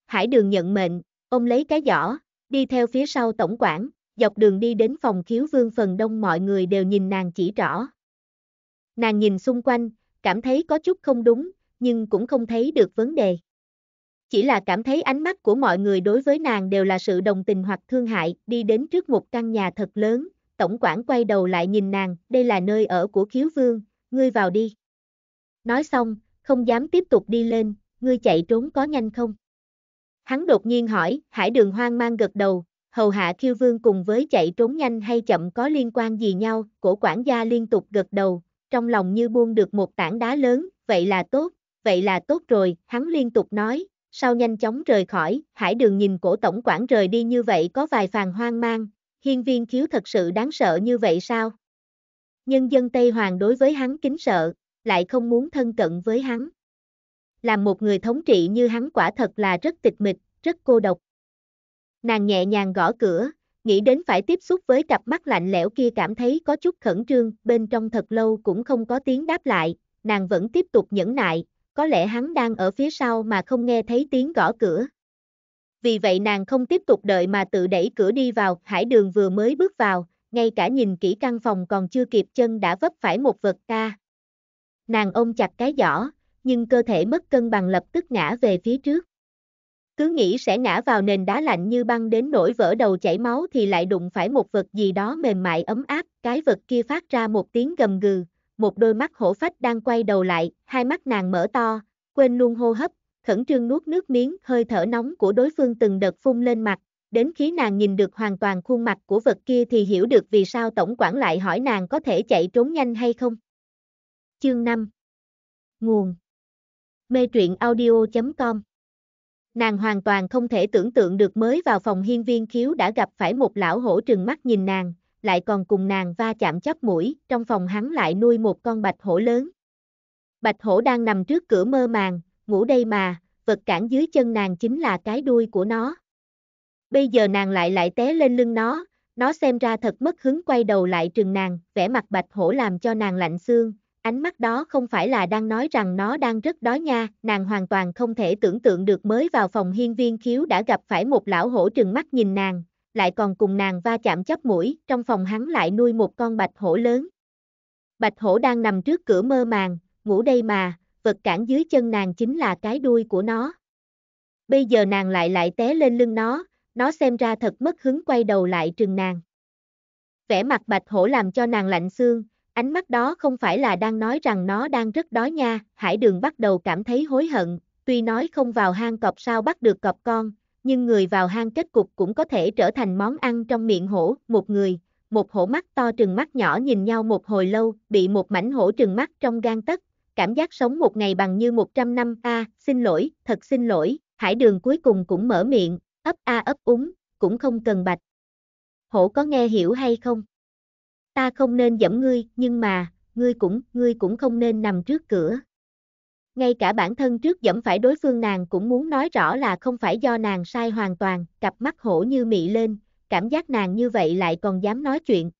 Hải đường nhận mệnh, Ông lấy cái giỏ, đi theo phía sau tổng quản, dọc đường đi đến phòng khiếu vương phần đông mọi người đều nhìn nàng chỉ rõ. Nàng nhìn xung quanh, cảm thấy có chút không đúng, nhưng cũng không thấy được vấn đề. Chỉ là cảm thấy ánh mắt của mọi người đối với nàng đều là sự đồng tình hoặc thương hại, đi đến trước một căn nhà thật lớn, tổng quản quay đầu lại nhìn nàng, đây là nơi ở của khiếu vương, ngươi vào đi. Nói xong, không dám tiếp tục đi lên, ngươi chạy trốn có nhanh không? Hắn đột nhiên hỏi, hải đường hoang mang gật đầu, hầu hạ khiêu vương cùng với chạy trốn nhanh hay chậm có liên quan gì nhau, cổ quản gia liên tục gật đầu, trong lòng như buông được một tảng đá lớn, vậy là tốt, vậy là tốt rồi, hắn liên tục nói, sau nhanh chóng rời khỏi, hải đường nhìn cổ tổng quản rời đi như vậy có vài phàn hoang mang, hiên viên khiếu thật sự đáng sợ như vậy sao? Nhân dân Tây Hoàng đối với hắn kính sợ, lại không muốn thân cận với hắn làm một người thống trị như hắn quả thật là rất tịch mịch, rất cô độc. Nàng nhẹ nhàng gõ cửa, nghĩ đến phải tiếp xúc với cặp mắt lạnh lẽo kia cảm thấy có chút khẩn trương, bên trong thật lâu cũng không có tiếng đáp lại, nàng vẫn tiếp tục nhẫn nại, có lẽ hắn đang ở phía sau mà không nghe thấy tiếng gõ cửa. Vì vậy nàng không tiếp tục đợi mà tự đẩy cửa đi vào, hải đường vừa mới bước vào, ngay cả nhìn kỹ căn phòng còn chưa kịp chân đã vấp phải một vật ca. Nàng ôm chặt cái giỏ, nhưng cơ thể mất cân bằng lập tức ngã về phía trước. Cứ nghĩ sẽ ngã vào nền đá lạnh như băng đến nỗi vỡ đầu chảy máu thì lại đụng phải một vật gì đó mềm mại ấm áp, cái vật kia phát ra một tiếng gầm gừ, một đôi mắt hổ phách đang quay đầu lại, hai mắt nàng mở to, quên luôn hô hấp, khẩn trương nuốt nước miếng, hơi thở nóng của đối phương từng đợt phun lên mặt, đến khi nàng nhìn được hoàn toàn khuôn mặt của vật kia thì hiểu được vì sao tổng quản lại hỏi nàng có thể chạy trốn nhanh hay không. Chương 5 Nguồn Mê truyện audio.com Nàng hoàn toàn không thể tưởng tượng được mới vào phòng hiên viên khiếu đã gặp phải một lão hổ trừng mắt nhìn nàng, lại còn cùng nàng va chạm chắp mũi, trong phòng hắn lại nuôi một con bạch hổ lớn. Bạch hổ đang nằm trước cửa mơ màng, ngủ đây mà, vật cản dưới chân nàng chính là cái đuôi của nó. Bây giờ nàng lại lại té lên lưng nó, nó xem ra thật mất hứng quay đầu lại trừng nàng, vẻ mặt bạch hổ làm cho nàng lạnh xương, ánh mắt đó không phải là đang nói rằng nó đang rất đói nha, nàng hoàn toàn không thể tưởng tượng được mới vào phòng hiên viên khiếu đã gặp phải một lão hổ trừng mắt nhìn nàng, lại còn cùng nàng va chạm chắp mũi, trong phòng hắn lại nuôi một con bạch hổ lớn. Bạch hổ đang nằm trước cửa mơ màng, ngủ đây mà, vật cản dưới chân nàng chính là cái đuôi của nó. Bây giờ nàng lại lại té lên lưng nó, nó xem ra thật mất hứng quay đầu lại trừng nàng. Vẻ mặt bạch hổ làm cho nàng lạnh xương, Ánh mắt đó không phải là đang nói rằng nó đang rất đói nha, hải đường bắt đầu cảm thấy hối hận, tuy nói không vào hang cọp sao bắt được cọp con, nhưng người vào hang kết cục cũng có thể trở thành món ăn trong miệng hổ, một người, một hổ mắt to trừng mắt nhỏ nhìn nhau một hồi lâu, bị một mảnh hổ trừng mắt trong gan tất, cảm giác sống một ngày bằng như 100 năm, a, xin lỗi, thật xin lỗi, hải đường cuối cùng cũng mở miệng, ấp a ấp úng, cũng không cần bạch. Hổ có nghe hiểu hay không? ta không nên dẫm ngươi, nhưng mà, ngươi cũng, ngươi cũng không nên nằm trước cửa. Ngay cả bản thân trước dẫm phải đối phương nàng cũng muốn nói rõ là không phải do nàng sai hoàn toàn, cặp mắt hổ như mị lên, cảm giác nàng như vậy lại còn dám nói chuyện.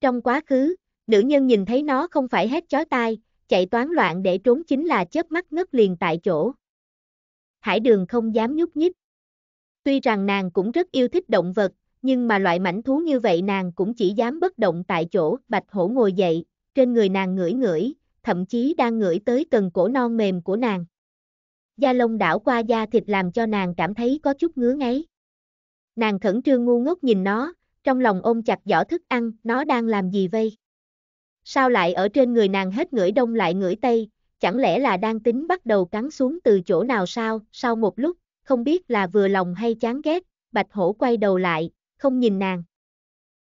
Trong quá khứ, nữ nhân nhìn thấy nó không phải hết chói tai, chạy toán loạn để trốn chính là chớp mắt ngất liền tại chỗ. Hải đường không dám nhúc nhích. Tuy rằng nàng cũng rất yêu thích động vật, nhưng mà loại mảnh thú như vậy nàng cũng chỉ dám bất động tại chỗ, bạch hổ ngồi dậy, trên người nàng ngửi ngửi, thậm chí đang ngửi tới cần cổ non mềm của nàng. Da lông đảo qua da thịt làm cho nàng cảm thấy có chút ngứa ngáy. Nàng khẩn trương ngu ngốc nhìn nó, trong lòng ôm chặt giỏ thức ăn, nó đang làm gì vây? Sao lại ở trên người nàng hết ngửi đông lại ngửi tây, chẳng lẽ là đang tính bắt đầu cắn xuống từ chỗ nào sao, sau một lúc, không biết là vừa lòng hay chán ghét, bạch hổ quay đầu lại, không nhìn nàng.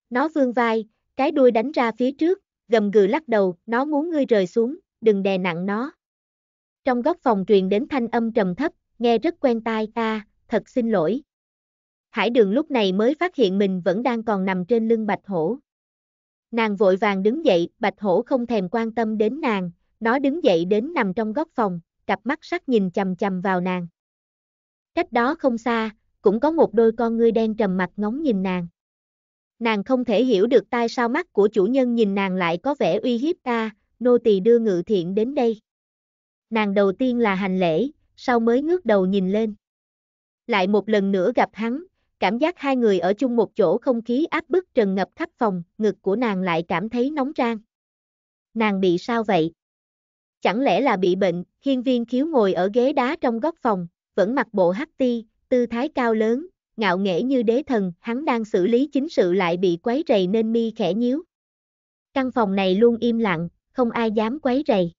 Nó vươn vai, cái đuôi đánh ra phía trước, gầm gừ lắc đầu, nó muốn ngươi rời xuống, đừng đè nặng nó. Trong góc phòng truyền đến thanh âm trầm thấp, nghe rất quen tai ta, thật xin lỗi. Hải đường lúc này mới phát hiện mình vẫn đang còn nằm trên lưng bạch hổ. Nàng vội vàng đứng dậy, bạch hổ không thèm quan tâm đến nàng, nó đứng dậy đến nằm trong góc phòng, cặp mắt sắc nhìn chầm chầm vào nàng. Cách đó không xa, cũng có một đôi con ngươi đen trầm mặt ngóng nhìn nàng. Nàng không thể hiểu được tại sao mắt của chủ nhân nhìn nàng lại có vẻ uy hiếp ta, nô tỳ đưa ngự thiện đến đây. Nàng đầu tiên là hành lễ, sau mới ngước đầu nhìn lên. Lại một lần nữa gặp hắn, cảm giác hai người ở chung một chỗ không khí áp bức trần ngập khắp phòng, ngực của nàng lại cảm thấy nóng rang. Nàng bị sao vậy? Chẳng lẽ là bị bệnh, hiên viên khiếu ngồi ở ghế đá trong góc phòng, vẫn mặc bộ hắc ti, tư thái cao lớn, ngạo nghễ như đế thần, hắn đang xử lý chính sự lại bị quấy rầy nên mi khẽ nhíu. Căn phòng này luôn im lặng, không ai dám quấy rầy.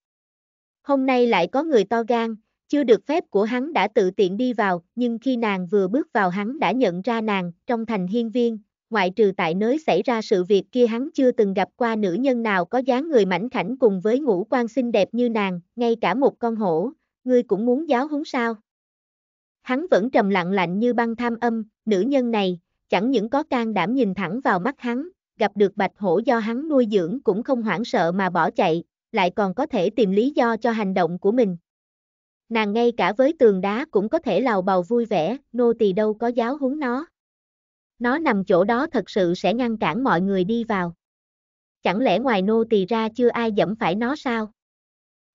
Hôm nay lại có người to gan, chưa được phép của hắn đã tự tiện đi vào, nhưng khi nàng vừa bước vào hắn đã nhận ra nàng, trong thành hiên viên, ngoại trừ tại nơi xảy ra sự việc kia hắn chưa từng gặp qua nữ nhân nào có dáng người mảnh khảnh cùng với ngũ quan xinh đẹp như nàng, ngay cả một con hổ, ngươi cũng muốn giáo huấn sao? Hắn vẫn trầm lặng lạnh như băng tham âm, nữ nhân này, chẳng những có can đảm nhìn thẳng vào mắt hắn, gặp được bạch hổ do hắn nuôi dưỡng cũng không hoảng sợ mà bỏ chạy, lại còn có thể tìm lý do cho hành động của mình. Nàng ngay cả với tường đá cũng có thể lào bào vui vẻ, nô tỳ đâu có giáo huấn nó. Nó nằm chỗ đó thật sự sẽ ngăn cản mọi người đi vào. Chẳng lẽ ngoài nô tỳ ra chưa ai dẫm phải nó sao?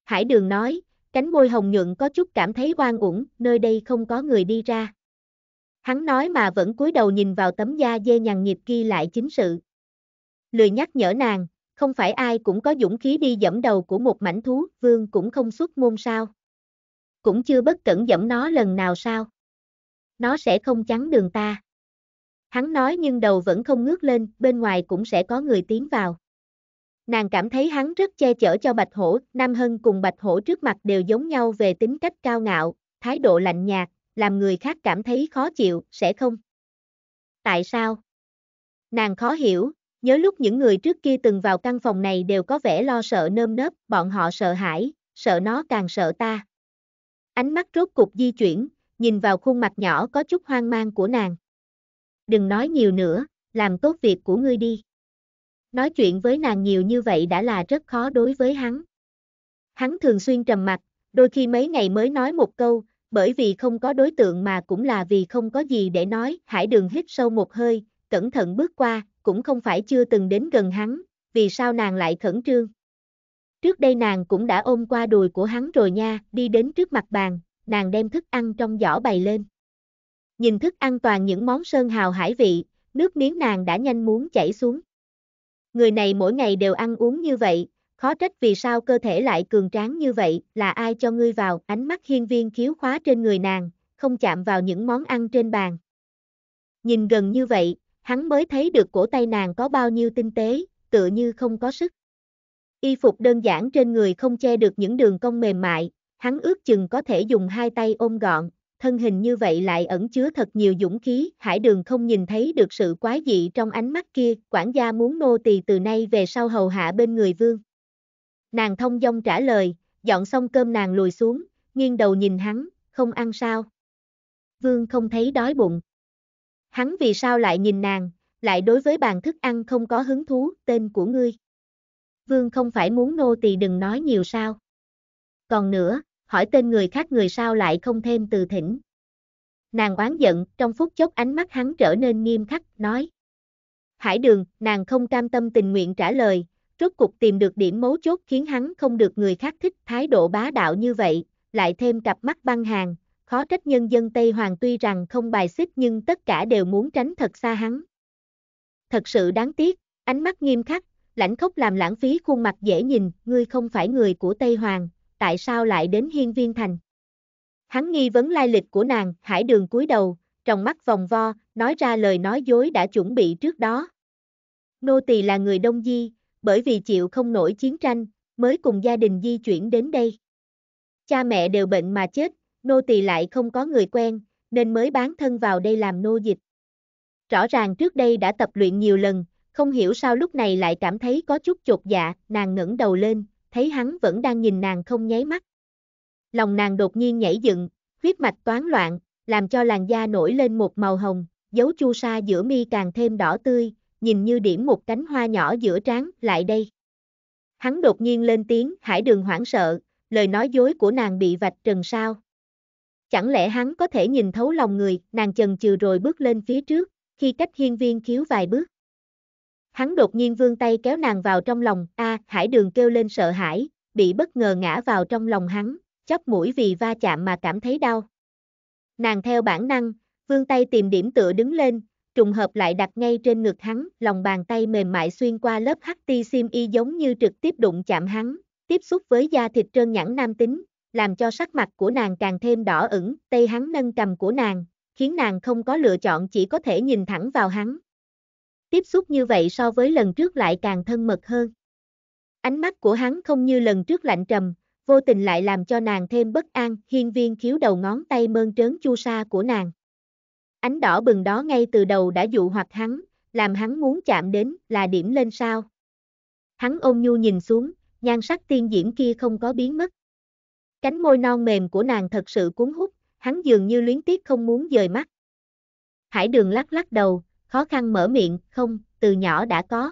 Hải đường nói, Cánh môi hồng nhuận có chút cảm thấy oan uổng, nơi đây không có người đi ra. Hắn nói mà vẫn cúi đầu nhìn vào tấm da dê nhằn nhịp ghi lại chính sự. Lười nhắc nhở nàng, không phải ai cũng có dũng khí đi dẫm đầu của một mảnh thú, vương cũng không xuất môn sao. Cũng chưa bất cẩn dẫm nó lần nào sao. Nó sẽ không chắn đường ta. Hắn nói nhưng đầu vẫn không ngước lên, bên ngoài cũng sẽ có người tiến vào. Nàng cảm thấy hắn rất che chở cho Bạch Hổ, Nam Hân cùng Bạch Hổ trước mặt đều giống nhau về tính cách cao ngạo, thái độ lạnh nhạt, làm người khác cảm thấy khó chịu, sẽ không? Tại sao? Nàng khó hiểu, nhớ lúc những người trước kia từng vào căn phòng này đều có vẻ lo sợ nơm nớp, bọn họ sợ hãi, sợ nó càng sợ ta. Ánh mắt rốt cục di chuyển, nhìn vào khuôn mặt nhỏ có chút hoang mang của nàng. Đừng nói nhiều nữa, làm tốt việc của ngươi đi. Nói chuyện với nàng nhiều như vậy đã là rất khó đối với hắn. Hắn thường xuyên trầm mặt, đôi khi mấy ngày mới nói một câu, bởi vì không có đối tượng mà cũng là vì không có gì để nói. Hải đường hít sâu một hơi, cẩn thận bước qua, cũng không phải chưa từng đến gần hắn, vì sao nàng lại khẩn trương. Trước đây nàng cũng đã ôm qua đùi của hắn rồi nha, đi đến trước mặt bàn, nàng đem thức ăn trong giỏ bày lên. Nhìn thức ăn toàn những món sơn hào hải vị, nước miếng nàng đã nhanh muốn chảy xuống người này mỗi ngày đều ăn uống như vậy, khó trách vì sao cơ thể lại cường tráng như vậy, là ai cho ngươi vào, ánh mắt hiên viên khiếu khóa trên người nàng, không chạm vào những món ăn trên bàn. Nhìn gần như vậy, hắn mới thấy được cổ tay nàng có bao nhiêu tinh tế, tựa như không có sức. Y phục đơn giản trên người không che được những đường cong mềm mại, hắn ước chừng có thể dùng hai tay ôm gọn, thân hình như vậy lại ẩn chứa thật nhiều dũng khí, hải đường không nhìn thấy được sự quái dị trong ánh mắt kia, quản gia muốn nô tỳ từ nay về sau hầu hạ bên người vương. Nàng thông dong trả lời, dọn xong cơm nàng lùi xuống, nghiêng đầu nhìn hắn, không ăn sao. Vương không thấy đói bụng. Hắn vì sao lại nhìn nàng, lại đối với bàn thức ăn không có hứng thú, tên của ngươi. Vương không phải muốn nô tỳ đừng nói nhiều sao. Còn nữa, hỏi tên người khác người sao lại không thêm từ thỉnh. Nàng oán giận, trong phút chốc ánh mắt hắn trở nên nghiêm khắc, nói. Hải đường, nàng không cam tâm tình nguyện trả lời, rốt cục tìm được điểm mấu chốt khiến hắn không được người khác thích thái độ bá đạo như vậy, lại thêm cặp mắt băng hàng, khó trách nhân dân Tây Hoàng tuy rằng không bài xích nhưng tất cả đều muốn tránh thật xa hắn. Thật sự đáng tiếc, ánh mắt nghiêm khắc, lãnh khốc làm lãng phí khuôn mặt dễ nhìn, ngươi không phải người của Tây Hoàng, tại sao lại đến hiên viên thành? Hắn nghi vấn lai lịch của nàng, hải đường cúi đầu, trong mắt vòng vo, nói ra lời nói dối đã chuẩn bị trước đó. Nô tỳ là người Đông Di, bởi vì chịu không nổi chiến tranh, mới cùng gia đình di chuyển đến đây. Cha mẹ đều bệnh mà chết, nô tỳ lại không có người quen, nên mới bán thân vào đây làm nô dịch. Rõ ràng trước đây đã tập luyện nhiều lần, không hiểu sao lúc này lại cảm thấy có chút chột dạ, nàng ngẩng đầu lên, thấy hắn vẫn đang nhìn nàng không nháy mắt. Lòng nàng đột nhiên nhảy dựng, huyết mạch toán loạn, làm cho làn da nổi lên một màu hồng, dấu chu sa giữa mi càng thêm đỏ tươi, nhìn như điểm một cánh hoa nhỏ giữa trán, lại đây. Hắn đột nhiên lên tiếng, hải đường hoảng sợ, lời nói dối của nàng bị vạch trần sao. Chẳng lẽ hắn có thể nhìn thấu lòng người, nàng chần chừ rồi bước lên phía trước, khi cách hiên viên khiếu vài bước. Hắn đột nhiên vươn tay kéo nàng vào trong lòng, a, hải đường kêu lên sợ hãi, bị bất ngờ ngã vào trong lòng hắn, chóp mũi vì va chạm mà cảm thấy đau. Nàng theo bản năng, vươn tay tìm điểm tựa đứng lên, trùng hợp lại đặt ngay trên ngực hắn, lòng bàn tay mềm mại xuyên qua lớp HT sim y giống như trực tiếp đụng chạm hắn, tiếp xúc với da thịt trơn nhẵn nam tính, làm cho sắc mặt của nàng càng thêm đỏ ửng, tay hắn nâng cầm của nàng, khiến nàng không có lựa chọn chỉ có thể nhìn thẳng vào hắn tiếp xúc như vậy so với lần trước lại càng thân mật hơn. Ánh mắt của hắn không như lần trước lạnh trầm, vô tình lại làm cho nàng thêm bất an, hiên viên khiếu đầu ngón tay mơn trớn chu sa của nàng. Ánh đỏ bừng đó ngay từ đầu đã dụ hoặc hắn, làm hắn muốn chạm đến, là điểm lên sao. Hắn ôm nhu nhìn xuống, nhan sắc tiên diễm kia không có biến mất. Cánh môi non mềm của nàng thật sự cuốn hút, hắn dường như luyến tiếc không muốn rời mắt. Hải đường lắc lắc đầu, khó khăn mở miệng, không, từ nhỏ đã có.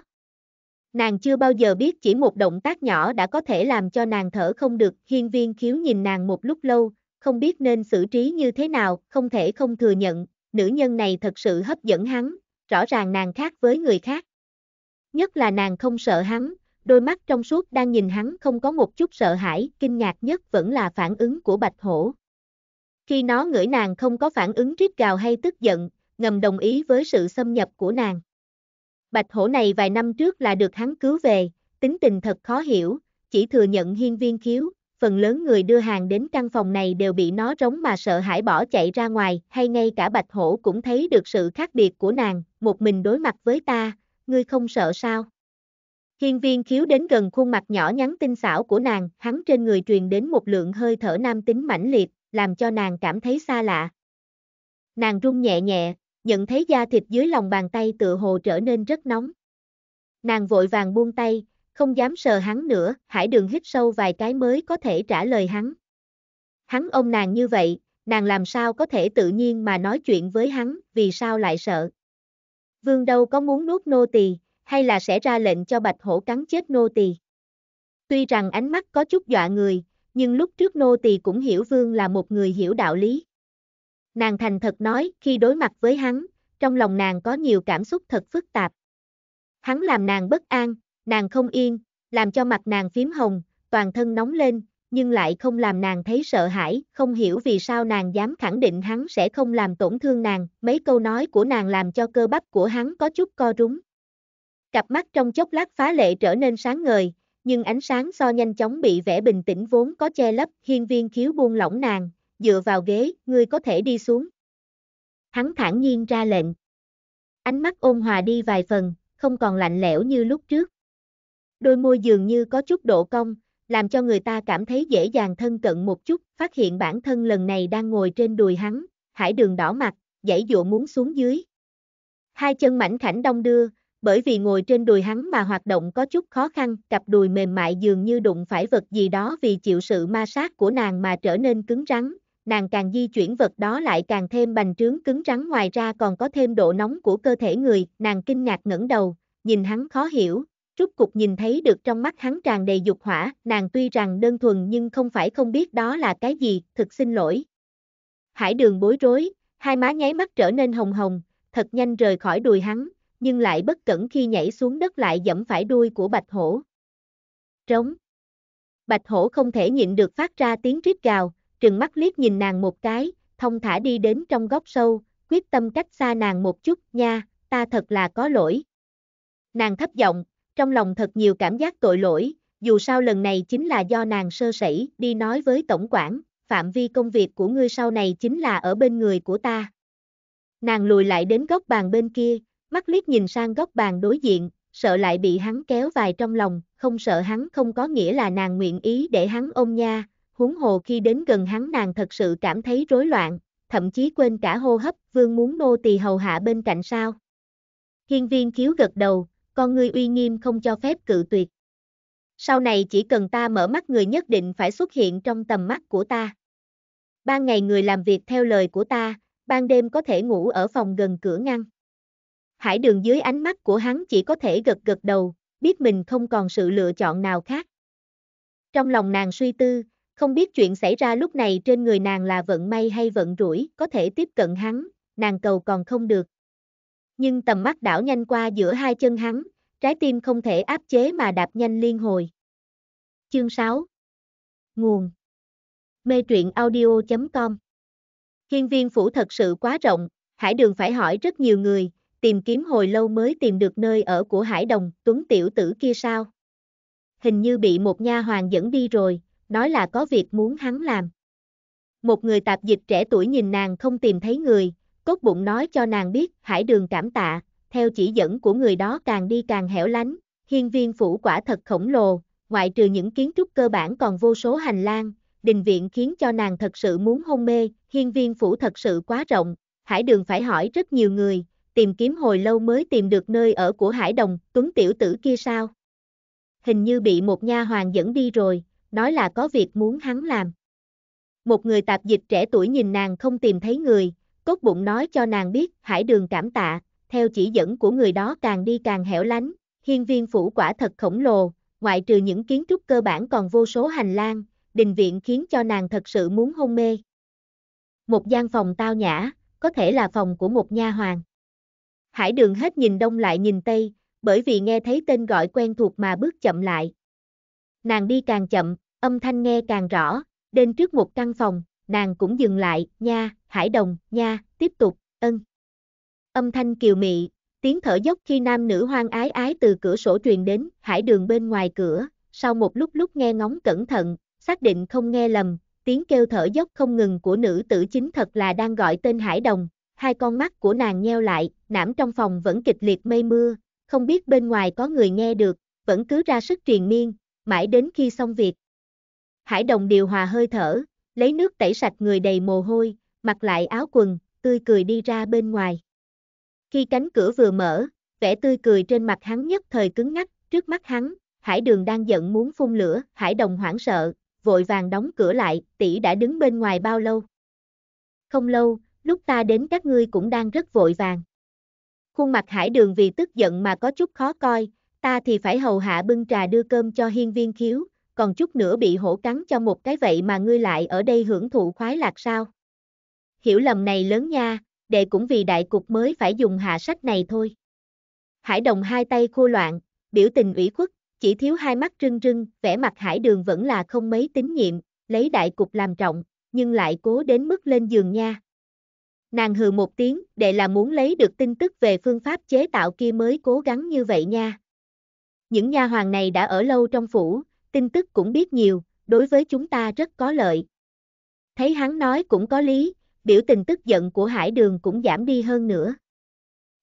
Nàng chưa bao giờ biết chỉ một động tác nhỏ đã có thể làm cho nàng thở không được, hiên viên khiếu nhìn nàng một lúc lâu, không biết nên xử trí như thế nào, không thể không thừa nhận, nữ nhân này thật sự hấp dẫn hắn, rõ ràng nàng khác với người khác. Nhất là nàng không sợ hắn, đôi mắt trong suốt đang nhìn hắn không có một chút sợ hãi, kinh ngạc nhất vẫn là phản ứng của bạch hổ. Khi nó ngửi nàng không có phản ứng rít gào hay tức giận, ngầm đồng ý với sự xâm nhập của nàng. Bạch hổ này vài năm trước là được hắn cứu về, tính tình thật khó hiểu, chỉ thừa nhận hiên viên khiếu, phần lớn người đưa hàng đến căn phòng này đều bị nó rống mà sợ hãi bỏ chạy ra ngoài, hay ngay cả bạch hổ cũng thấy được sự khác biệt của nàng, một mình đối mặt với ta, ngươi không sợ sao? Hiên viên khiếu đến gần khuôn mặt nhỏ nhắn tinh xảo của nàng, hắn trên người truyền đến một lượng hơi thở nam tính mãnh liệt, làm cho nàng cảm thấy xa lạ. Nàng run nhẹ nhẹ, nhận thấy da thịt dưới lòng bàn tay tựa hồ trở nên rất nóng. Nàng vội vàng buông tay, không dám sờ hắn nữa, hải đường hít sâu vài cái mới có thể trả lời hắn. Hắn ôm nàng như vậy, nàng làm sao có thể tự nhiên mà nói chuyện với hắn, vì sao lại sợ. Vương đâu có muốn nuốt nô tỳ, hay là sẽ ra lệnh cho bạch hổ cắn chết nô tỳ. Tuy rằng ánh mắt có chút dọa người, nhưng lúc trước nô tỳ cũng hiểu vương là một người hiểu đạo lý. Nàng thành thật nói khi đối mặt với hắn, trong lòng nàng có nhiều cảm xúc thật phức tạp. Hắn làm nàng bất an, nàng không yên, làm cho mặt nàng phím hồng, toàn thân nóng lên, nhưng lại không làm nàng thấy sợ hãi, không hiểu vì sao nàng dám khẳng định hắn sẽ không làm tổn thương nàng, mấy câu nói của nàng làm cho cơ bắp của hắn có chút co rúng. Cặp mắt trong chốc lát phá lệ trở nên sáng ngời, nhưng ánh sáng so nhanh chóng bị vẻ bình tĩnh vốn có che lấp, hiên viên khiếu buông lỏng nàng, dựa vào ghế, ngươi có thể đi xuống. Hắn thản nhiên ra lệnh. Ánh mắt ôn hòa đi vài phần, không còn lạnh lẽo như lúc trước. Đôi môi dường như có chút độ cong, làm cho người ta cảm thấy dễ dàng thân cận một chút, phát hiện bản thân lần này đang ngồi trên đùi hắn, hải đường đỏ mặt, dãy dụa muốn xuống dưới. Hai chân mảnh khảnh đông đưa, bởi vì ngồi trên đùi hắn mà hoạt động có chút khó khăn, cặp đùi mềm mại dường như đụng phải vật gì đó vì chịu sự ma sát của nàng mà trở nên cứng rắn, nàng càng di chuyển vật đó lại càng thêm bành trướng cứng rắn ngoài ra còn có thêm độ nóng của cơ thể người, nàng kinh ngạc ngẩng đầu, nhìn hắn khó hiểu, rút cục nhìn thấy được trong mắt hắn tràn đầy dục hỏa, nàng tuy rằng đơn thuần nhưng không phải không biết đó là cái gì, thực xin lỗi. Hải đường bối rối, hai má nháy mắt trở nên hồng hồng, thật nhanh rời khỏi đùi hắn, nhưng lại bất cẩn khi nhảy xuống đất lại dẫm phải đuôi của bạch hổ. Trống. Bạch hổ không thể nhịn được phát ra tiếng rít gào, trừng mắt liếc nhìn nàng một cái, thông thả đi đến trong góc sâu, quyết tâm cách xa nàng một chút, nha, ta thật là có lỗi. Nàng thấp giọng, trong lòng thật nhiều cảm giác tội lỗi, dù sao lần này chính là do nàng sơ sẩy, đi nói với tổng quản, phạm vi công việc của ngươi sau này chính là ở bên người của ta. Nàng lùi lại đến góc bàn bên kia, mắt liếc nhìn sang góc bàn đối diện, sợ lại bị hắn kéo vài trong lòng, không sợ hắn không có nghĩa là nàng nguyện ý để hắn ôm nha, huống hồ khi đến gần hắn nàng thật sự cảm thấy rối loạn, thậm chí quên cả hô hấp, vương muốn nô tỳ hầu hạ bên cạnh sao. Hiên viên khiếu gật đầu, con ngươi uy nghiêm không cho phép cự tuyệt. Sau này chỉ cần ta mở mắt người nhất định phải xuất hiện trong tầm mắt của ta. Ban ngày người làm việc theo lời của ta, ban đêm có thể ngủ ở phòng gần cửa ngăn. Hải đường dưới ánh mắt của hắn chỉ có thể gật gật đầu, biết mình không còn sự lựa chọn nào khác. Trong lòng nàng suy tư, không biết chuyện xảy ra lúc này trên người nàng là vận may hay vận rủi, có thể tiếp cận hắn, nàng cầu còn không được. Nhưng tầm mắt đảo nhanh qua giữa hai chân hắn, trái tim không thể áp chế mà đạp nhanh liên hồi. Chương 6 Nguồn Mê truyện audio.com Hiên viên phủ thật sự quá rộng, hải đường phải hỏi rất nhiều người, tìm kiếm hồi lâu mới tìm được nơi ở của hải đồng, tuấn tiểu tử kia sao? Hình như bị một nha hoàng dẫn đi rồi, nói là có việc muốn hắn làm. Một người tạp dịch trẻ tuổi nhìn nàng không tìm thấy người, cốt bụng nói cho nàng biết, hải đường cảm tạ, theo chỉ dẫn của người đó càng đi càng hẻo lánh, hiên viên phủ quả thật khổng lồ, ngoại trừ những kiến trúc cơ bản còn vô số hành lang, đình viện khiến cho nàng thật sự muốn hôn mê, hiên viên phủ thật sự quá rộng, hải đường phải hỏi rất nhiều người, tìm kiếm hồi lâu mới tìm được nơi ở của hải đồng, tuấn tiểu tử kia sao? Hình như bị một nha hoàng dẫn đi rồi, nói là có việc muốn hắn làm. Một người tạp dịch trẻ tuổi nhìn nàng không tìm thấy người, cốt bụng nói cho nàng biết, hải đường cảm tạ, theo chỉ dẫn của người đó càng đi càng hẻo lánh, hiên viên phủ quả thật khổng lồ, ngoại trừ những kiến trúc cơ bản còn vô số hành lang, đình viện khiến cho nàng thật sự muốn hôn mê. Một gian phòng tao nhã, có thể là phòng của một nha hoàng. Hải đường hết nhìn đông lại nhìn tây, bởi vì nghe thấy tên gọi quen thuộc mà bước chậm lại. Nàng đi càng chậm, âm thanh nghe càng rõ, đến trước một căn phòng, nàng cũng dừng lại, nha, hải đồng, nha, tiếp tục, ân. Âm thanh kiều mị, tiếng thở dốc khi nam nữ hoang ái ái từ cửa sổ truyền đến, hải đường bên ngoài cửa, sau một lúc lúc nghe ngóng cẩn thận, xác định không nghe lầm, tiếng kêu thở dốc không ngừng của nữ tử chính thật là đang gọi tên hải đồng, hai con mắt của nàng nheo lại, nảm trong phòng vẫn kịch liệt mây mưa, không biết bên ngoài có người nghe được, vẫn cứ ra sức truyền miên, mãi đến khi xong việc, Hải Đồng điều hòa hơi thở, lấy nước tẩy sạch người đầy mồ hôi, mặc lại áo quần, tươi cười đi ra bên ngoài. Khi cánh cửa vừa mở, vẻ tươi cười trên mặt hắn nhất thời cứng ngắc, trước mắt hắn, Hải Đường đang giận muốn phun lửa, Hải Đồng hoảng sợ, vội vàng đóng cửa lại, tỷ đã đứng bên ngoài bao lâu? Không lâu, lúc ta đến các ngươi cũng đang rất vội vàng. Khuôn mặt Hải Đường vì tức giận mà có chút khó coi, ta thì phải hầu hạ bưng trà đưa cơm cho hiên viên khiếu, còn chút nữa bị hổ cắn cho một cái vậy mà ngươi lại ở đây hưởng thụ khoái lạc sao? Hiểu lầm này lớn nha, đệ cũng vì đại cục mới phải dùng hạ sách này thôi. Hải đồng hai tay khô loạn, biểu tình ủy khuất, chỉ thiếu hai mắt rưng rưng, vẻ mặt hải đường vẫn là không mấy tín nhiệm, lấy đại cục làm trọng, nhưng lại cố đến mức lên giường nha. Nàng hừ một tiếng, đệ là muốn lấy được tin tức về phương pháp chế tạo kia mới cố gắng như vậy nha. Những nha hoàng này đã ở lâu trong phủ, tin tức cũng biết nhiều, đối với chúng ta rất có lợi. Thấy hắn nói cũng có lý, biểu tình tức giận của hải đường cũng giảm đi hơn nữa.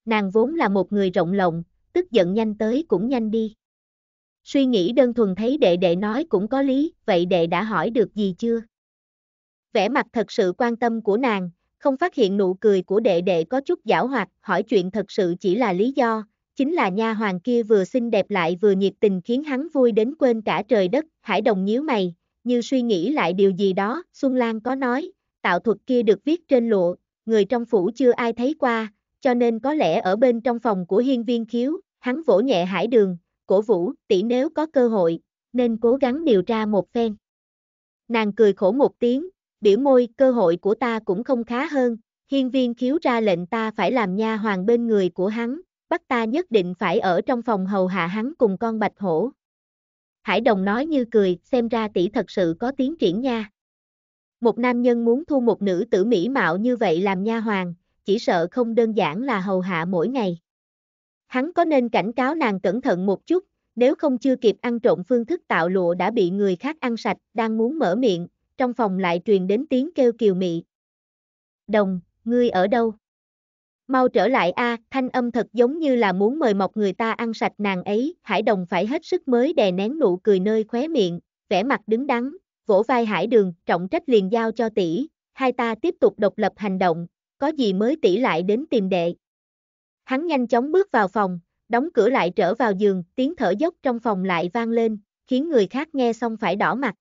Nàng vốn là một người rộng lòng, tức giận nhanh tới cũng nhanh đi. Suy nghĩ đơn thuần thấy đệ đệ nói cũng có lý, vậy đệ đã hỏi được gì chưa? Vẻ mặt thật sự quan tâm của nàng, không phát hiện nụ cười của đệ đệ có chút giảo hoạt, hỏi chuyện thật sự chỉ là lý do, chính là nha hoàng kia vừa xinh đẹp lại vừa nhiệt tình khiến hắn vui đến quên cả trời đất, Hải Đồng nhíu mày, như suy nghĩ lại điều gì đó, Xuân Lan có nói, tạo thuật kia được viết trên lụa, người trong phủ chưa ai thấy qua, cho nên có lẽ ở bên trong phòng của hiên viên khiếu, hắn vỗ nhẹ hải đường, cổ vũ, tỷ nếu có cơ hội, nên cố gắng điều tra một phen. Nàng cười khổ một tiếng, biểu môi, cơ hội của ta cũng không khá hơn, hiên viên khiếu ra lệnh ta phải làm nha hoàng bên người của hắn, bắt ta nhất định phải ở trong phòng hầu hạ hắn cùng con bạch hổ. Hải đồng nói như cười, xem ra tỷ thật sự có tiến triển nha. Một nam nhân muốn thu một nữ tử mỹ mạo như vậy làm nha hoàng, chỉ sợ không đơn giản là hầu hạ mỗi ngày. Hắn có nên cảnh cáo nàng cẩn thận một chút, nếu không chưa kịp ăn trộm phương thức tạo lụa đã bị người khác ăn sạch, đang muốn mở miệng, trong phòng lại truyền đến tiếng kêu kiều mị. Đồng, ngươi ở đâu? mau trở lại a, à, thanh âm thật giống như là muốn mời mọc người ta ăn sạch nàng ấy, Hải Đồng phải hết sức mới đè nén nụ cười nơi khóe miệng, vẻ mặt đứng đắn, vỗ vai Hải Đường, trọng trách liền giao cho tỷ, hai ta tiếp tục độc lập hành động, có gì mới tỷ lại đến tìm đệ. Hắn nhanh chóng bước vào phòng, đóng cửa lại trở vào giường, tiếng thở dốc trong phòng lại vang lên, khiến người khác nghe xong phải đỏ mặt.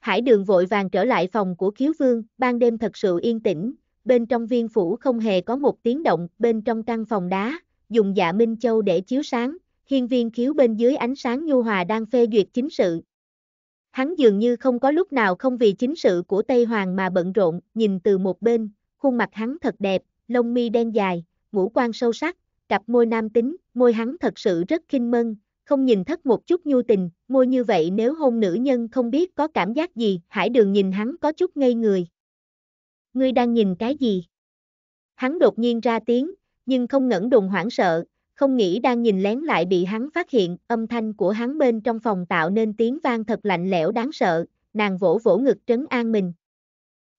Hải đường vội vàng trở lại phòng của khiếu vương, ban đêm thật sự yên tĩnh, bên trong viên phủ không hề có một tiếng động, bên trong căn phòng đá, dùng dạ Minh Châu để chiếu sáng, hiên viên khiếu bên dưới ánh sáng nhu hòa đang phê duyệt chính sự. Hắn dường như không có lúc nào không vì chính sự của Tây Hoàng mà bận rộn, nhìn từ một bên, khuôn mặt hắn thật đẹp, lông mi đen dài, ngũ quan sâu sắc, cặp môi nam tính, môi hắn thật sự rất khinh mân, không nhìn thất một chút nhu tình, môi như vậy nếu hôn nữ nhân không biết có cảm giác gì, hải đường nhìn hắn có chút ngây người ngươi đang nhìn cái gì? Hắn đột nhiên ra tiếng, nhưng không ngẩn đùng hoảng sợ, không nghĩ đang nhìn lén lại bị hắn phát hiện, âm thanh của hắn bên trong phòng tạo nên tiếng vang thật lạnh lẽo đáng sợ, nàng vỗ vỗ ngực trấn an mình.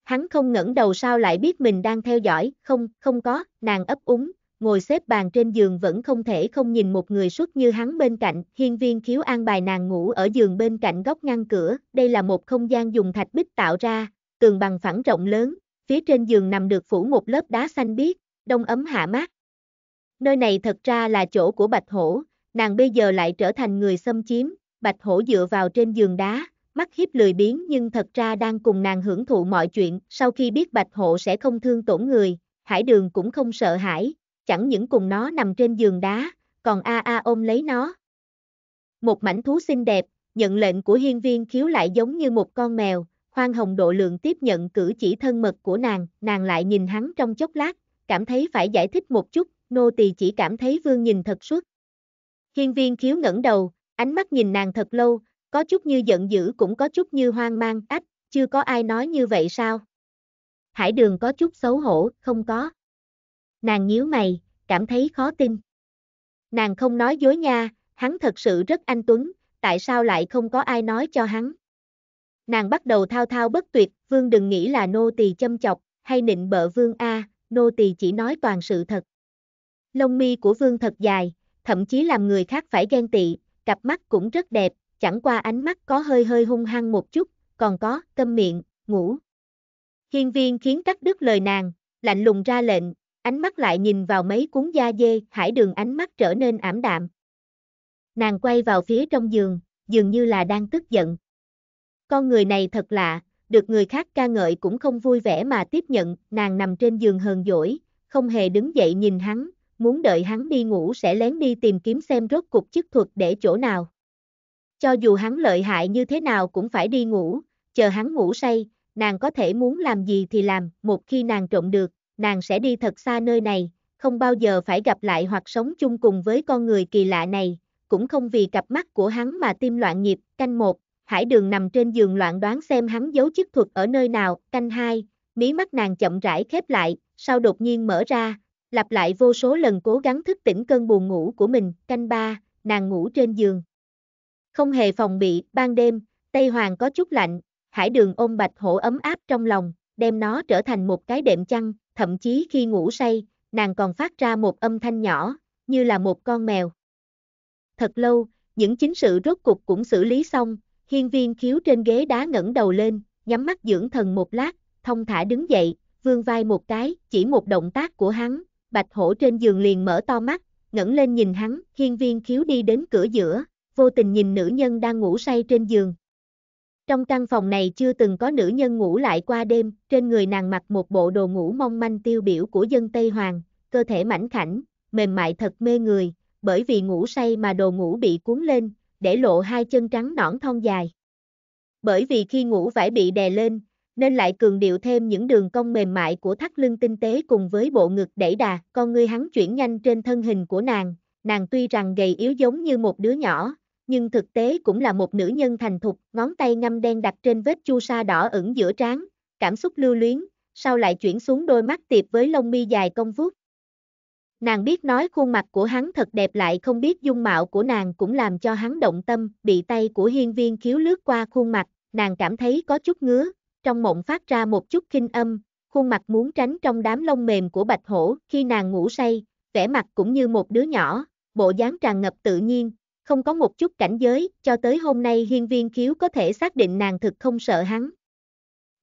Hắn không ngẩng đầu sao lại biết mình đang theo dõi, không, không có, nàng ấp úng, ngồi xếp bàn trên giường vẫn không thể không nhìn một người xuất như hắn bên cạnh, hiên viên khiếu an bài nàng ngủ ở giường bên cạnh góc ngăn cửa, đây là một không gian dùng thạch bích tạo ra, tường bằng phẳng rộng lớn, phía trên giường nằm được phủ một lớp đá xanh biếc, đông ấm hạ mát. Nơi này thật ra là chỗ của bạch hổ, nàng bây giờ lại trở thành người xâm chiếm, bạch hổ dựa vào trên giường đá, mắt hiếp lười biến nhưng thật ra đang cùng nàng hưởng thụ mọi chuyện, sau khi biết bạch hổ sẽ không thương tổn người, hải đường cũng không sợ hãi, chẳng những cùng nó nằm trên giường đá, còn a a ôm lấy nó. Một mảnh thú xinh đẹp, nhận lệnh của hiên viên khiếu lại giống như một con mèo, Khoan hồng độ lượng tiếp nhận cử chỉ thân mật của nàng, nàng lại nhìn hắn trong chốc lát, cảm thấy phải giải thích một chút, nô tỳ chỉ cảm thấy vương nhìn thật suốt. Hiên viên khiếu ngẩng đầu, ánh mắt nhìn nàng thật lâu, có chút như giận dữ cũng có chút như hoang mang, ách, chưa có ai nói như vậy sao? Hải đường có chút xấu hổ, không có. Nàng nhíu mày, cảm thấy khó tin. Nàng không nói dối nha, hắn thật sự rất anh tuấn, tại sao lại không có ai nói cho hắn? Nàng bắt đầu thao thao bất tuyệt, vương đừng nghĩ là nô tỳ châm chọc, hay nịnh bợ vương A, nô tỳ chỉ nói toàn sự thật. Lông mi của vương thật dài, thậm chí làm người khác phải ghen tị, cặp mắt cũng rất đẹp, chẳng qua ánh mắt có hơi hơi hung hăng một chút, còn có, câm miệng, ngủ. Hiên viên khiến cắt đứt lời nàng, lạnh lùng ra lệnh, ánh mắt lại nhìn vào mấy cuốn da dê, hải đường ánh mắt trở nên ảm đạm. Nàng quay vào phía trong giường, dường như là đang tức giận, con người này thật lạ, được người khác ca ngợi cũng không vui vẻ mà tiếp nhận, nàng nằm trên giường hờn dỗi, không hề đứng dậy nhìn hắn, muốn đợi hắn đi ngủ sẽ lén đi tìm kiếm xem rốt cục chức thuật để chỗ nào. Cho dù hắn lợi hại như thế nào cũng phải đi ngủ, chờ hắn ngủ say, nàng có thể muốn làm gì thì làm, một khi nàng trộm được, nàng sẽ đi thật xa nơi này, không bao giờ phải gặp lại hoặc sống chung cùng với con người kỳ lạ này, cũng không vì cặp mắt của hắn mà tim loạn nhịp, canh một, Hải đường nằm trên giường loạn đoán xem hắn giấu chức thuật ở nơi nào, canh hai, mí mắt nàng chậm rãi khép lại, sau đột nhiên mở ra, lặp lại vô số lần cố gắng thức tỉnh cơn buồn ngủ của mình, canh ba, nàng ngủ trên giường. Không hề phòng bị, ban đêm, Tây Hoàng có chút lạnh, hải đường ôm bạch hổ ấm áp trong lòng, đem nó trở thành một cái đệm chăn, thậm chí khi ngủ say, nàng còn phát ra một âm thanh nhỏ, như là một con mèo. Thật lâu, những chính sự rốt cục cũng xử lý xong, Hiên viên khiếu trên ghế đá ngẩng đầu lên, nhắm mắt dưỡng thần một lát, thông thả đứng dậy, vương vai một cái, chỉ một động tác của hắn, bạch hổ trên giường liền mở to mắt, ngẩng lên nhìn hắn, hiên viên khiếu đi đến cửa giữa, vô tình nhìn nữ nhân đang ngủ say trên giường. Trong căn phòng này chưa từng có nữ nhân ngủ lại qua đêm, trên người nàng mặc một bộ đồ ngủ mong manh tiêu biểu của dân Tây Hoàng, cơ thể mảnh khảnh, mềm mại thật mê người, bởi vì ngủ say mà đồ ngủ bị cuốn lên, để lộ hai chân trắng nõn thon dài. Bởi vì khi ngủ vải bị đè lên, nên lại cường điệu thêm những đường cong mềm mại của thắt lưng tinh tế cùng với bộ ngực đẩy đà, con ngươi hắn chuyển nhanh trên thân hình của nàng, nàng tuy rằng gầy yếu giống như một đứa nhỏ, nhưng thực tế cũng là một nữ nhân thành thục, ngón tay ngâm đen đặt trên vết chu sa đỏ ửng giữa trán, cảm xúc lưu luyến, sau lại chuyển xuống đôi mắt tiệp với lông mi dài cong vuốt, Nàng biết nói khuôn mặt của hắn thật đẹp lại không biết dung mạo của nàng cũng làm cho hắn động tâm, bị tay của hiên viên khiếu lướt qua khuôn mặt, nàng cảm thấy có chút ngứa, trong mộng phát ra một chút kinh âm, khuôn mặt muốn tránh trong đám lông mềm của bạch hổ, khi nàng ngủ say, vẻ mặt cũng như một đứa nhỏ, bộ dáng tràn ngập tự nhiên, không có một chút cảnh giới, cho tới hôm nay hiên viên khiếu có thể xác định nàng thực không sợ hắn.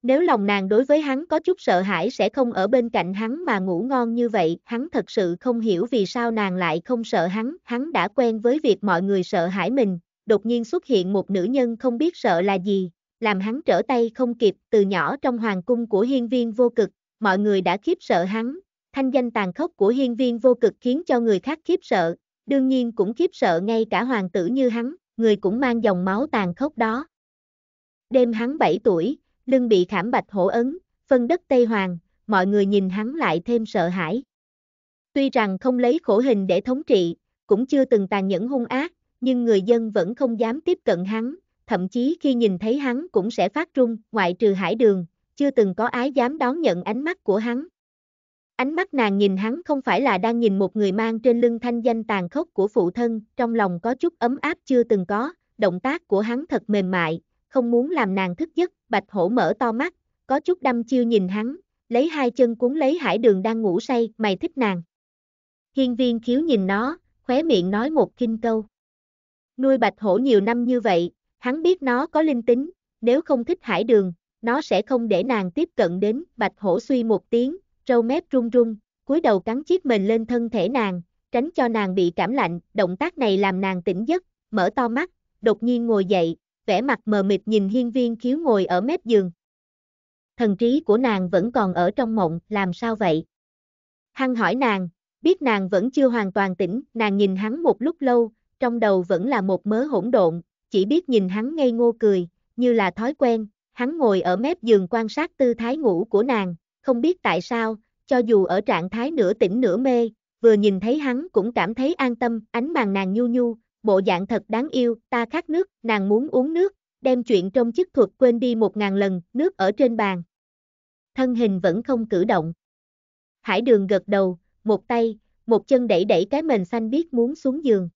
Nếu lòng nàng đối với hắn có chút sợ hãi sẽ không ở bên cạnh hắn mà ngủ ngon như vậy, hắn thật sự không hiểu vì sao nàng lại không sợ hắn, hắn đã quen với việc mọi người sợ hãi mình, đột nhiên xuất hiện một nữ nhân không biết sợ là gì, làm hắn trở tay không kịp, từ nhỏ trong hoàng cung của hiên viên vô cực, mọi người đã khiếp sợ hắn, thanh danh tàn khốc của hiên viên vô cực khiến cho người khác khiếp sợ, đương nhiên cũng khiếp sợ ngay cả hoàng tử như hắn, người cũng mang dòng máu tàn khốc đó. Đêm hắn 7 tuổi, lưng bị khảm bạch hổ ấn, phân đất Tây Hoàng, mọi người nhìn hắn lại thêm sợ hãi. Tuy rằng không lấy khổ hình để thống trị, cũng chưa từng tàn nhẫn hung ác, nhưng người dân vẫn không dám tiếp cận hắn, thậm chí khi nhìn thấy hắn cũng sẽ phát run, ngoại trừ hải đường, chưa từng có ái dám đón nhận ánh mắt của hắn. Ánh mắt nàng nhìn hắn không phải là đang nhìn một người mang trên lưng thanh danh tàn khốc của phụ thân, trong lòng có chút ấm áp chưa từng có, động tác của hắn thật mềm mại, không muốn làm nàng thức giấc, bạch hổ mở to mắt, có chút đâm chiêu nhìn hắn, lấy hai chân cuốn lấy hải đường đang ngủ say, mày thích nàng. Hiên viên khiếu nhìn nó, khóe miệng nói một kinh câu. Nuôi bạch hổ nhiều năm như vậy, hắn biết nó có linh tính, nếu không thích hải đường, nó sẽ không để nàng tiếp cận đến, bạch hổ suy một tiếng, râu mép run run, cúi đầu cắn chiếc mình lên thân thể nàng, tránh cho nàng bị cảm lạnh, động tác này làm nàng tỉnh giấc, mở to mắt, đột nhiên ngồi dậy, vẻ mặt mờ mịt nhìn hiên viên khiếu ngồi ở mép giường. Thần trí của nàng vẫn còn ở trong mộng, làm sao vậy? Hăng hỏi nàng, biết nàng vẫn chưa hoàn toàn tỉnh, nàng nhìn hắn một lúc lâu, trong đầu vẫn là một mớ hỗn độn, chỉ biết nhìn hắn ngây ngô cười, như là thói quen, hắn ngồi ở mép giường quan sát tư thái ngủ của nàng, không biết tại sao, cho dù ở trạng thái nửa tỉnh nửa mê, vừa nhìn thấy hắn cũng cảm thấy an tâm, ánh màn nàng nhu nhu, bộ dạng thật đáng yêu, ta khát nước, nàng muốn uống nước, đem chuyện trong chức thuật quên đi một ngàn lần, nước ở trên bàn. Thân hình vẫn không cử động. Hải đường gật đầu, một tay, một chân đẩy đẩy cái mền xanh biết muốn xuống giường.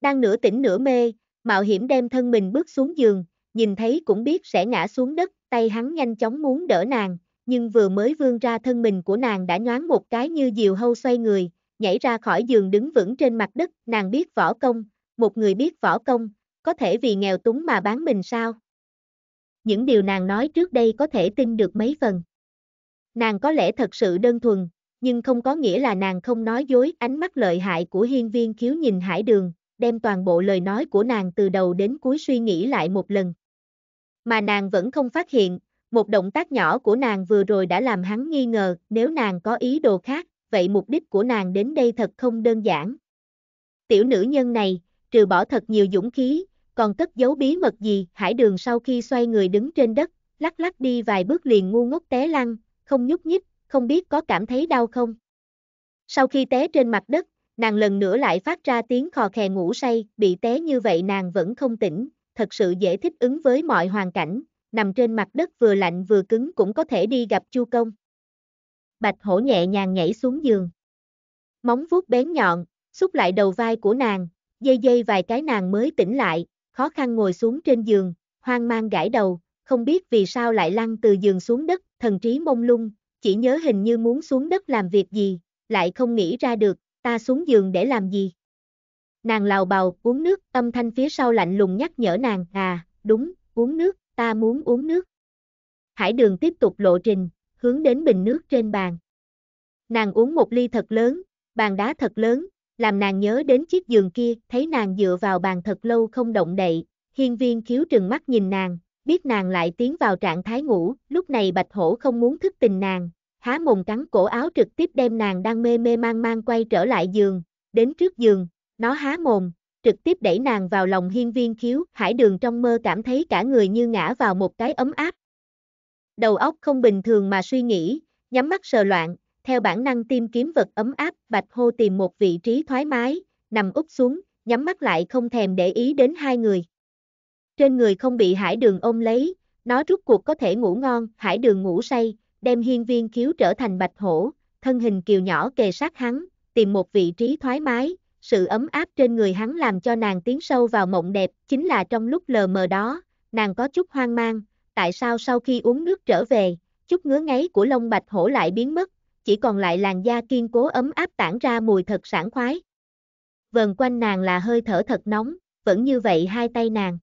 Đang nửa tỉnh nửa mê, mạo hiểm đem thân mình bước xuống giường, nhìn thấy cũng biết sẽ ngã xuống đất, tay hắn nhanh chóng muốn đỡ nàng, nhưng vừa mới vươn ra thân mình của nàng đã nhoáng một cái như diều hâu xoay người, nhảy ra khỏi giường đứng vững trên mặt đất, nàng biết võ công, một người biết võ công, có thể vì nghèo túng mà bán mình sao? Những điều nàng nói trước đây có thể tin được mấy phần. Nàng có lẽ thật sự đơn thuần, nhưng không có nghĩa là nàng không nói dối, ánh mắt lợi hại của hiên viên khiếu nhìn hải đường, đem toàn bộ lời nói của nàng từ đầu đến cuối suy nghĩ lại một lần. Mà nàng vẫn không phát hiện, một động tác nhỏ của nàng vừa rồi đã làm hắn nghi ngờ, nếu nàng có ý đồ khác, vậy mục đích của nàng đến đây thật không đơn giản. Tiểu nữ nhân này, trừ bỏ thật nhiều dũng khí, còn cất giấu bí mật gì, hải đường sau khi xoay người đứng trên đất, lắc lắc đi vài bước liền ngu ngốc té lăn, không nhúc nhích, không biết có cảm thấy đau không. Sau khi té trên mặt đất, nàng lần nữa lại phát ra tiếng khò khè ngủ say, bị té như vậy nàng vẫn không tỉnh, thật sự dễ thích ứng với mọi hoàn cảnh, nằm trên mặt đất vừa lạnh vừa cứng cũng có thể đi gặp Chu Công bạch hổ nhẹ nhàng nhảy xuống giường. Móng vuốt bén nhọn, xúc lại đầu vai của nàng, dây dây vài cái nàng mới tỉnh lại, khó khăn ngồi xuống trên giường, hoang mang gãi đầu, không biết vì sao lại lăn từ giường xuống đất, thần trí mông lung, chỉ nhớ hình như muốn xuống đất làm việc gì, lại không nghĩ ra được, ta xuống giường để làm gì. Nàng lào bào, uống nước, âm thanh phía sau lạnh lùng nhắc nhở nàng, à, đúng, uống nước, ta muốn uống nước. Hải đường tiếp tục lộ trình, hướng đến bình nước trên bàn. Nàng uống một ly thật lớn, bàn đá thật lớn, làm nàng nhớ đến chiếc giường kia, thấy nàng dựa vào bàn thật lâu không động đậy, hiên viên khiếu trừng mắt nhìn nàng, biết nàng lại tiến vào trạng thái ngủ, lúc này bạch hổ không muốn thức tình nàng, há mồm cắn cổ áo trực tiếp đem nàng đang mê mê mang mang quay trở lại giường, đến trước giường, nó há mồm, trực tiếp đẩy nàng vào lòng hiên viên khiếu, hải đường trong mơ cảm thấy cả người như ngã vào một cái ấm áp, đầu óc không bình thường mà suy nghĩ, nhắm mắt sờ loạn, theo bản năng tìm kiếm vật ấm áp, Bạch Hô tìm một vị trí thoải mái, nằm úp xuống, nhắm mắt lại không thèm để ý đến hai người. Trên người không bị hải đường ôm lấy, nó rút cuộc có thể ngủ ngon, hải đường ngủ say, đem hiên viên khiếu trở thành bạch hổ, thân hình kiều nhỏ kề sát hắn, tìm một vị trí thoải mái, sự ấm áp trên người hắn làm cho nàng tiến sâu vào mộng đẹp, chính là trong lúc lờ mờ đó, nàng có chút hoang mang, tại sao sau khi uống nước trở về, chút ngứa ngáy của lông bạch hổ lại biến mất, chỉ còn lại làn da kiên cố ấm áp tản ra mùi thật sảng khoái. Vần quanh nàng là hơi thở thật nóng, vẫn như vậy hai tay nàng.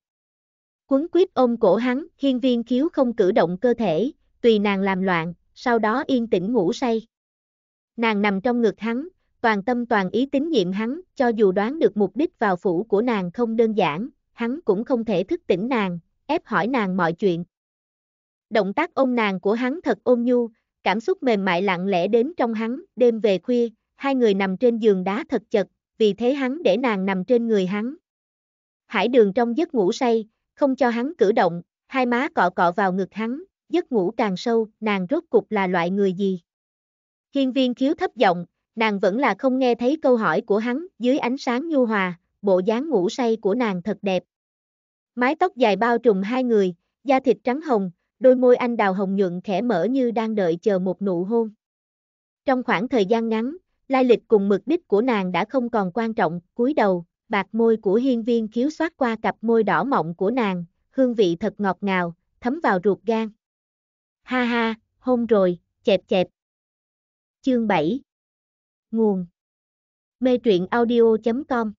Quấn quýt ôm cổ hắn, hiên viên khiếu không cử động cơ thể, tùy nàng làm loạn, sau đó yên tĩnh ngủ say. Nàng nằm trong ngực hắn, toàn tâm toàn ý tín nhiệm hắn, cho dù đoán được mục đích vào phủ của nàng không đơn giản, hắn cũng không thể thức tỉnh nàng, ép hỏi nàng mọi chuyện. Động tác ôm nàng của hắn thật ôn nhu, cảm xúc mềm mại lặng lẽ đến trong hắn, đêm về khuya, hai người nằm trên giường đá thật chật, vì thế hắn để nàng nằm trên người hắn. Hải đường trong giấc ngủ say, không cho hắn cử động, hai má cọ cọ vào ngực hắn, giấc ngủ càng sâu, nàng rốt cục là loại người gì? Hiên viên khiếu thấp giọng, nàng vẫn là không nghe thấy câu hỏi của hắn, dưới ánh sáng nhu hòa, bộ dáng ngủ say của nàng thật đẹp. Mái tóc dài bao trùm hai người, da thịt trắng hồng, đôi môi anh đào hồng nhuận khẽ mở như đang đợi chờ một nụ hôn. Trong khoảng thời gian ngắn, lai lịch cùng mực đích của nàng đã không còn quan trọng, cúi đầu, bạc môi của hiên viên khiếu soát qua cặp môi đỏ mọng của nàng, hương vị thật ngọt ngào, thấm vào ruột gan. Ha ha, hôn rồi, chẹp chẹp. Chương 7 Nguồn Mê truyện audio.com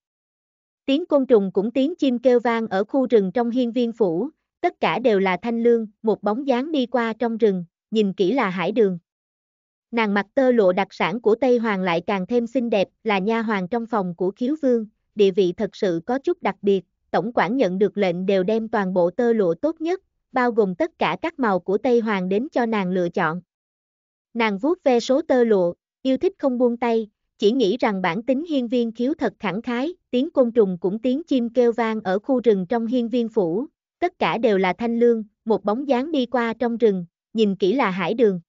Tiếng côn trùng cũng tiếng chim kêu vang ở khu rừng trong hiên viên phủ, tất cả đều là thanh lương, một bóng dáng đi qua trong rừng, nhìn kỹ là hải đường. Nàng mặc tơ lụa đặc sản của Tây Hoàng lại càng thêm xinh đẹp, là nha hoàng trong phòng của khiếu vương, địa vị thật sự có chút đặc biệt, tổng quản nhận được lệnh đều đem toàn bộ tơ lụa tốt nhất, bao gồm tất cả các màu của Tây Hoàng đến cho nàng lựa chọn. Nàng vuốt ve số tơ lụa, yêu thích không buông tay, chỉ nghĩ rằng bản tính hiên viên khiếu thật khẳng khái, tiếng côn trùng cũng tiếng chim kêu vang ở khu rừng trong hiên viên phủ, tất cả đều là thanh lương, một bóng dáng đi qua trong rừng, nhìn kỹ là hải đường.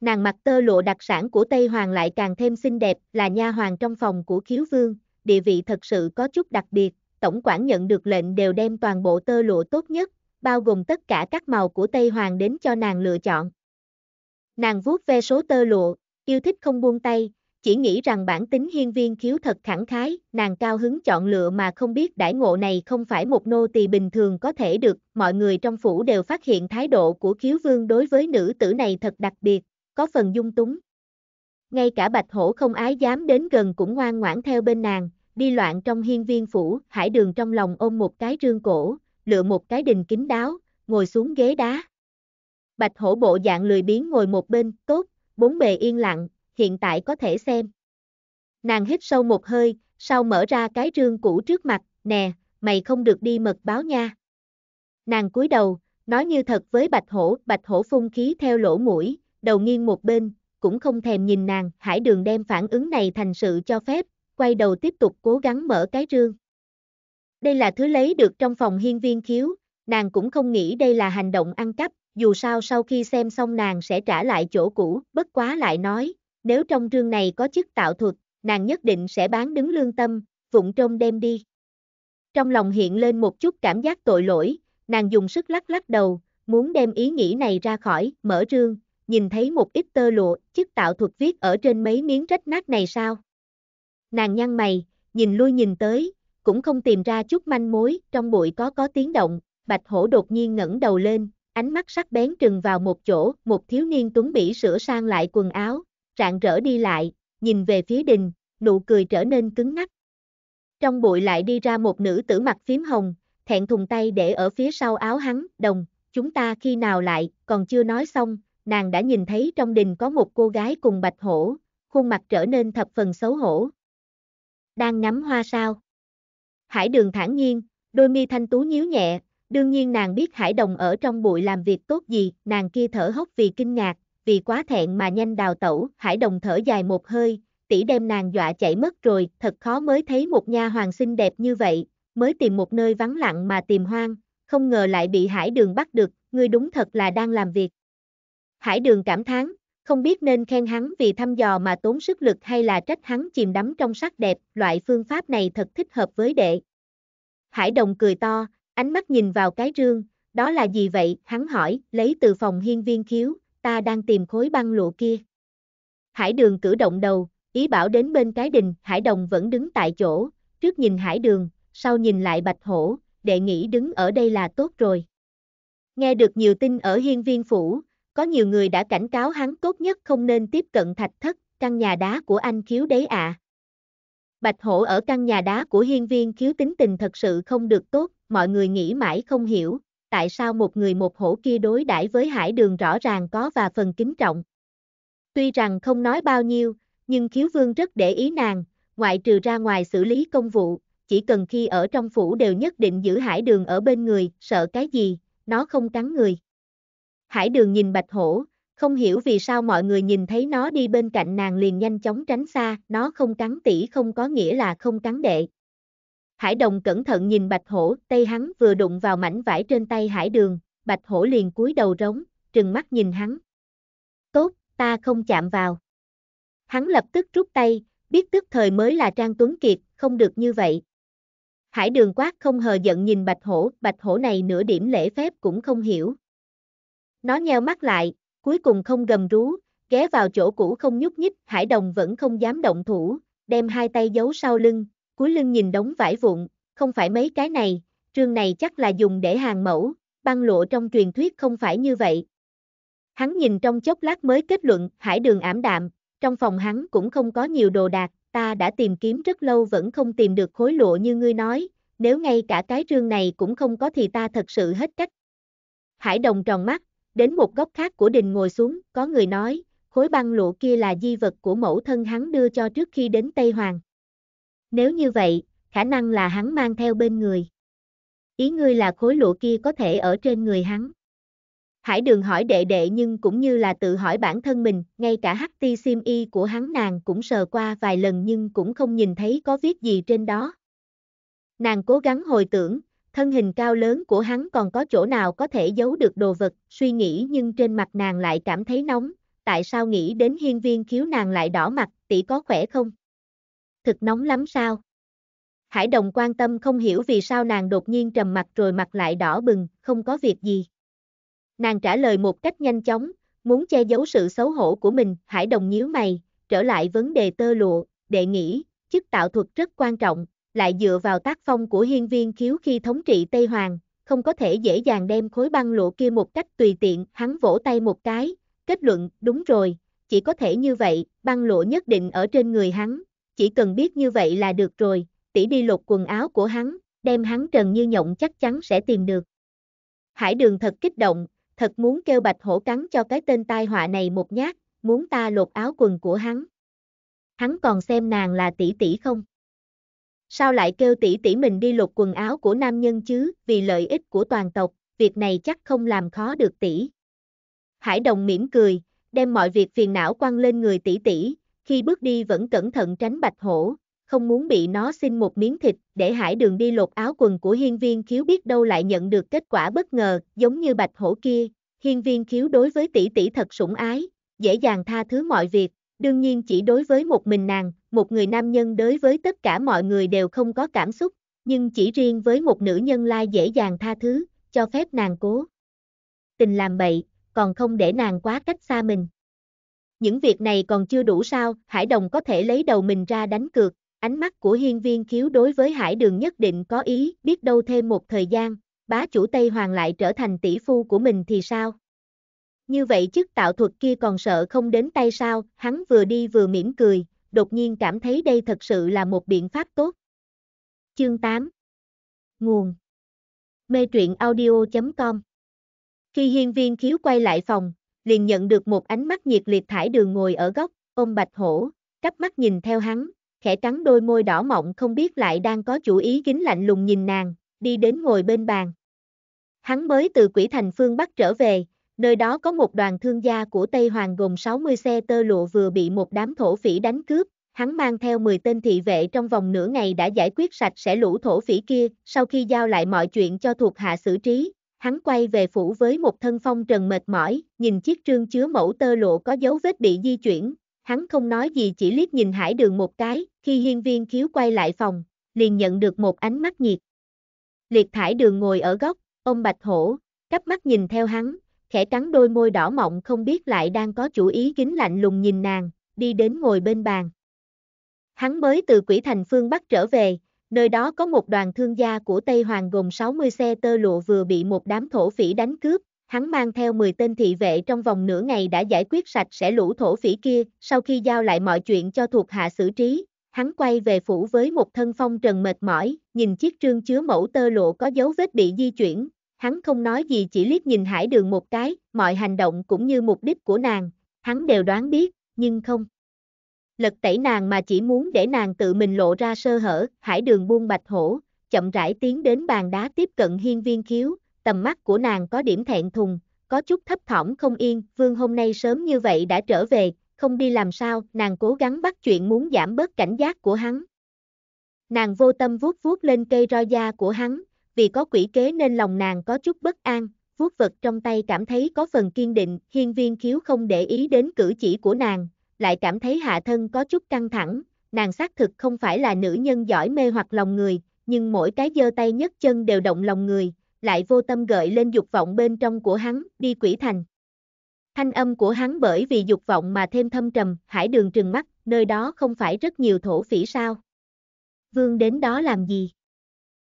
Nàng mặc tơ lộ đặc sản của Tây Hoàng lại càng thêm xinh đẹp, là nha hoàng trong phòng của khiếu vương, địa vị thật sự có chút đặc biệt, tổng quản nhận được lệnh đều đem toàn bộ tơ lụa tốt nhất, bao gồm tất cả các màu của Tây Hoàng đến cho nàng lựa chọn. Nàng vuốt ve số tơ lụa, yêu thích không buông tay, chỉ nghĩ rằng bản tính hiên viên khiếu thật khẳng khái, nàng cao hứng chọn lựa mà không biết đãi ngộ này không phải một nô tỳ bình thường có thể được, mọi người trong phủ đều phát hiện thái độ của khiếu vương đối với nữ tử này thật đặc biệt, có phần dung túng. Ngay cả bạch hổ không ái dám đến gần cũng ngoan ngoãn theo bên nàng, đi loạn trong hiên viên phủ, hải đường trong lòng ôm một cái rương cổ, lựa một cái đình kín đáo, ngồi xuống ghế đá. Bạch hổ bộ dạng lười biếng ngồi một bên, tốt, bốn bề yên lặng, hiện tại có thể xem. Nàng hít sâu một hơi, sau mở ra cái rương cũ trước mặt, nè, mày không được đi mật báo nha. Nàng cúi đầu, nói như thật với bạch hổ, bạch hổ phun khí theo lỗ mũi, đầu nghiêng một bên, cũng không thèm nhìn nàng, hải đường đem phản ứng này thành sự cho phép, quay đầu tiếp tục cố gắng mở cái rương. Đây là thứ lấy được trong phòng hiên viên khiếu, nàng cũng không nghĩ đây là hành động ăn cắp, dù sao sau khi xem xong nàng sẽ trả lại chỗ cũ, bất quá lại nói, nếu trong trương này có chức tạo thuật, nàng nhất định sẽ bán đứng lương tâm, vụng trông đem đi. Trong lòng hiện lên một chút cảm giác tội lỗi, nàng dùng sức lắc lắc đầu, muốn đem ý nghĩ này ra khỏi, mở rương, nhìn thấy một ít tơ lụa, chức tạo thuật viết ở trên mấy miếng rách nát này sao? Nàng nhăn mày, nhìn lui nhìn tới, cũng không tìm ra chút manh mối, trong bụi có có tiếng động, bạch hổ đột nhiên ngẩng đầu lên, ánh mắt sắc bén trừng vào một chỗ, một thiếu niên tuấn bỉ sửa sang lại quần áo, rạng rỡ đi lại, nhìn về phía đình, nụ cười trở nên cứng ngắc. Trong bụi lại đi ra một nữ tử mặt phím hồng, thẹn thùng tay để ở phía sau áo hắn, đồng, chúng ta khi nào lại, còn chưa nói xong, nàng đã nhìn thấy trong đình có một cô gái cùng bạch hổ, khuôn mặt trở nên thập phần xấu hổ. Đang ngắm hoa sao? Hải đường thản nhiên, đôi mi thanh tú nhíu nhẹ, đương nhiên nàng biết Hải Đồng ở trong bụi làm việc tốt gì, nàng kia thở hốc vì kinh ngạc, vì quá thẹn mà nhanh đào tẩu, Hải Đồng thở dài một hơi, tỷ đem nàng dọa chạy mất rồi, thật khó mới thấy một nha hoàng xinh đẹp như vậy, mới tìm một nơi vắng lặng mà tìm hoang, không ngờ lại bị Hải Đường bắt được, ngươi đúng thật là đang làm việc. Hải Đường cảm thán, không biết nên khen hắn vì thăm dò mà tốn sức lực hay là trách hắn chìm đắm trong sắc đẹp, loại phương pháp này thật thích hợp với đệ. Hải Đồng cười to, ánh mắt nhìn vào cái rương, đó là gì vậy, hắn hỏi, lấy từ phòng hiên viên khiếu, ta đang tìm khối băng lộ kia. Hải đường cử động đầu, ý bảo đến bên cái đình, hải đồng vẫn đứng tại chỗ, trước nhìn hải đường, sau nhìn lại bạch hổ, đệ nghĩ đứng ở đây là tốt rồi. Nghe được nhiều tin ở hiên viên phủ, có nhiều người đã cảnh cáo hắn tốt nhất không nên tiếp cận thạch thất, căn nhà đá của anh khiếu đấy ạ. Bạch hổ ở căn nhà đá của hiên viên khiếu tính tình thật sự không được tốt, mọi người nghĩ mãi không hiểu, tại sao một người một hổ kia đối đãi với hải đường rõ ràng có và phần kính trọng. Tuy rằng không nói bao nhiêu, nhưng khiếu vương rất để ý nàng, ngoại trừ ra ngoài xử lý công vụ, chỉ cần khi ở trong phủ đều nhất định giữ hải đường ở bên người, sợ cái gì, nó không cắn người. Hải đường nhìn bạch hổ, không hiểu vì sao mọi người nhìn thấy nó đi bên cạnh nàng liền nhanh chóng tránh xa, nó không cắn tỷ không có nghĩa là không cắn đệ. Hải Đồng cẩn thận nhìn Bạch Hổ, tay hắn vừa đụng vào mảnh vải trên tay Hải Đường, Bạch Hổ liền cúi đầu rống, trừng mắt nhìn hắn. Tốt, ta không chạm vào. Hắn lập tức rút tay, biết tức thời mới là Trang Tuấn Kiệt, không được như vậy. Hải Đường quát không hờ giận nhìn Bạch Hổ, Bạch Hổ này nửa điểm lễ phép cũng không hiểu. Nó nheo mắt lại, cuối cùng không gầm rú, ghé vào chỗ cũ không nhúc nhích, Hải Đồng vẫn không dám động thủ, đem hai tay giấu sau lưng, cuối lưng nhìn đống vải vụn, không phải mấy cái này, trương này chắc là dùng để hàng mẫu, băng lộ trong truyền thuyết không phải như vậy. Hắn nhìn trong chốc lát mới kết luận, hải đường ảm đạm, trong phòng hắn cũng không có nhiều đồ đạc, ta đã tìm kiếm rất lâu vẫn không tìm được khối lộ như ngươi nói, nếu ngay cả cái trương này cũng không có thì ta thật sự hết cách. Hải đồng tròn mắt, đến một góc khác của đình ngồi xuống, có người nói, khối băng lộ kia là di vật của mẫu thân hắn đưa cho trước khi đến Tây Hoàng. Nếu như vậy, khả năng là hắn mang theo bên người. Ý ngươi là khối lụa kia có thể ở trên người hắn. Hải đường hỏi đệ đệ nhưng cũng như là tự hỏi bản thân mình, ngay cả hắc ti sim y của hắn nàng cũng sờ qua vài lần nhưng cũng không nhìn thấy có viết gì trên đó. Nàng cố gắng hồi tưởng, thân hình cao lớn của hắn còn có chỗ nào có thể giấu được đồ vật, suy nghĩ nhưng trên mặt nàng lại cảm thấy nóng, tại sao nghĩ đến hiên viên khiếu nàng lại đỏ mặt, tỷ có khỏe không? Thực nóng lắm sao? Hải đồng quan tâm không hiểu vì sao nàng đột nhiên trầm mặt rồi mặt lại đỏ bừng, không có việc gì. Nàng trả lời một cách nhanh chóng, muốn che giấu sự xấu hổ của mình, Hải đồng nhíu mày, trở lại vấn đề tơ lụa, đệ nghĩ, chức tạo thuật rất quan trọng, lại dựa vào tác phong của hiên viên khiếu khi thống trị Tây Hoàng, không có thể dễ dàng đem khối băng lụa kia một cách tùy tiện, hắn vỗ tay một cái, kết luận, đúng rồi, chỉ có thể như vậy, băng lụa nhất định ở trên người hắn, chỉ cần biết như vậy là được rồi, tỷ đi lột quần áo của hắn, đem hắn trần như nhộng chắc chắn sẽ tìm được. Hải đường thật kích động, thật muốn kêu bạch hổ cắn cho cái tên tai họa này một nhát, muốn ta lột áo quần của hắn. Hắn còn xem nàng là tỷ tỷ không? Sao lại kêu tỷ tỷ mình đi lột quần áo của nam nhân chứ, vì lợi ích của toàn tộc, việc này chắc không làm khó được tỷ. Hải đồng mỉm cười, đem mọi việc phiền não quăng lên người tỷ tỷ, khi bước đi vẫn cẩn thận tránh bạch hổ, không muốn bị nó xin một miếng thịt, để hải đường đi lột áo quần của hiên viên khiếu biết đâu lại nhận được kết quả bất ngờ, giống như bạch hổ kia, hiên viên khiếu đối với tỷ tỷ thật sủng ái, dễ dàng tha thứ mọi việc, đương nhiên chỉ đối với một mình nàng, một người nam nhân đối với tất cả mọi người đều không có cảm xúc, nhưng chỉ riêng với một nữ nhân lai dễ dàng tha thứ, cho phép nàng cố. Tình làm bậy, còn không để nàng quá cách xa mình những việc này còn chưa đủ sao, Hải Đồng có thể lấy đầu mình ra đánh cược, ánh mắt của hiên viên khiếu đối với Hải Đường nhất định có ý, biết đâu thêm một thời gian, bá chủ Tây Hoàng lại trở thành tỷ phu của mình thì sao? Như vậy chức tạo thuật kia còn sợ không đến tay sao, hắn vừa đi vừa mỉm cười, đột nhiên cảm thấy đây thật sự là một biện pháp tốt. Chương 8 Nguồn Mê truyện audio.com Khi hiên viên khiếu quay lại phòng, liền nhận được một ánh mắt nhiệt liệt thải đường ngồi ở góc, ôm bạch hổ, cắp mắt nhìn theo hắn, khẽ trắng đôi môi đỏ mọng không biết lại đang có chủ ý kính lạnh lùng nhìn nàng, đi đến ngồi bên bàn. Hắn mới từ quỷ thành phương Bắc trở về, nơi đó có một đoàn thương gia của Tây Hoàng gồm 60 xe tơ lụa vừa bị một đám thổ phỉ đánh cướp, hắn mang theo 10 tên thị vệ trong vòng nửa ngày đã giải quyết sạch sẽ lũ thổ phỉ kia, sau khi giao lại mọi chuyện cho thuộc hạ xử trí, hắn quay về phủ với một thân phong trần mệt mỏi, nhìn chiếc trương chứa mẫu tơ lộ có dấu vết bị di chuyển, hắn không nói gì chỉ liếc nhìn hải đường một cái, khi hiên viên khiếu quay lại phòng, liền nhận được một ánh mắt nhiệt. Liệt thải đường ngồi ở góc, ông bạch hổ, cắp mắt nhìn theo hắn, khẽ cắn đôi môi đỏ mọng không biết lại đang có chủ ý kính lạnh lùng nhìn nàng, đi đến ngồi bên bàn. Hắn mới từ quỷ thành phương Bắc trở về, Nơi đó có một đoàn thương gia của Tây Hoàng gồm 60 xe tơ lụa vừa bị một đám thổ phỉ đánh cướp, hắn mang theo 10 tên thị vệ trong vòng nửa ngày đã giải quyết sạch sẽ lũ thổ phỉ kia, sau khi giao lại mọi chuyện cho thuộc hạ xử trí, hắn quay về phủ với một thân phong trần mệt mỏi, nhìn chiếc trương chứa mẫu tơ lụa có dấu vết bị di chuyển, hắn không nói gì chỉ liếc nhìn hải đường một cái, mọi hành động cũng như mục đích của nàng, hắn đều đoán biết, nhưng không lật tẩy nàng mà chỉ muốn để nàng tự mình lộ ra sơ hở, hải đường buông bạch hổ, chậm rãi tiến đến bàn đá tiếp cận hiên viên khiếu, tầm mắt của nàng có điểm thẹn thùng, có chút thấp thỏm không yên, vương hôm nay sớm như vậy đã trở về, không đi làm sao, nàng cố gắng bắt chuyện muốn giảm bớt cảnh giác của hắn. Nàng vô tâm vuốt vuốt lên cây roi da của hắn, vì có quỷ kế nên lòng nàng có chút bất an, vuốt vật trong tay cảm thấy có phần kiên định, hiên viên khiếu không để ý đến cử chỉ của nàng, lại cảm thấy hạ thân có chút căng thẳng, nàng xác thực không phải là nữ nhân giỏi mê hoặc lòng người, nhưng mỗi cái giơ tay nhất chân đều động lòng người, lại vô tâm gợi lên dục vọng bên trong của hắn, đi quỷ thành. Thanh âm của hắn bởi vì dục vọng mà thêm thâm trầm, hải đường trừng mắt, nơi đó không phải rất nhiều thổ phỉ sao. Vương đến đó làm gì?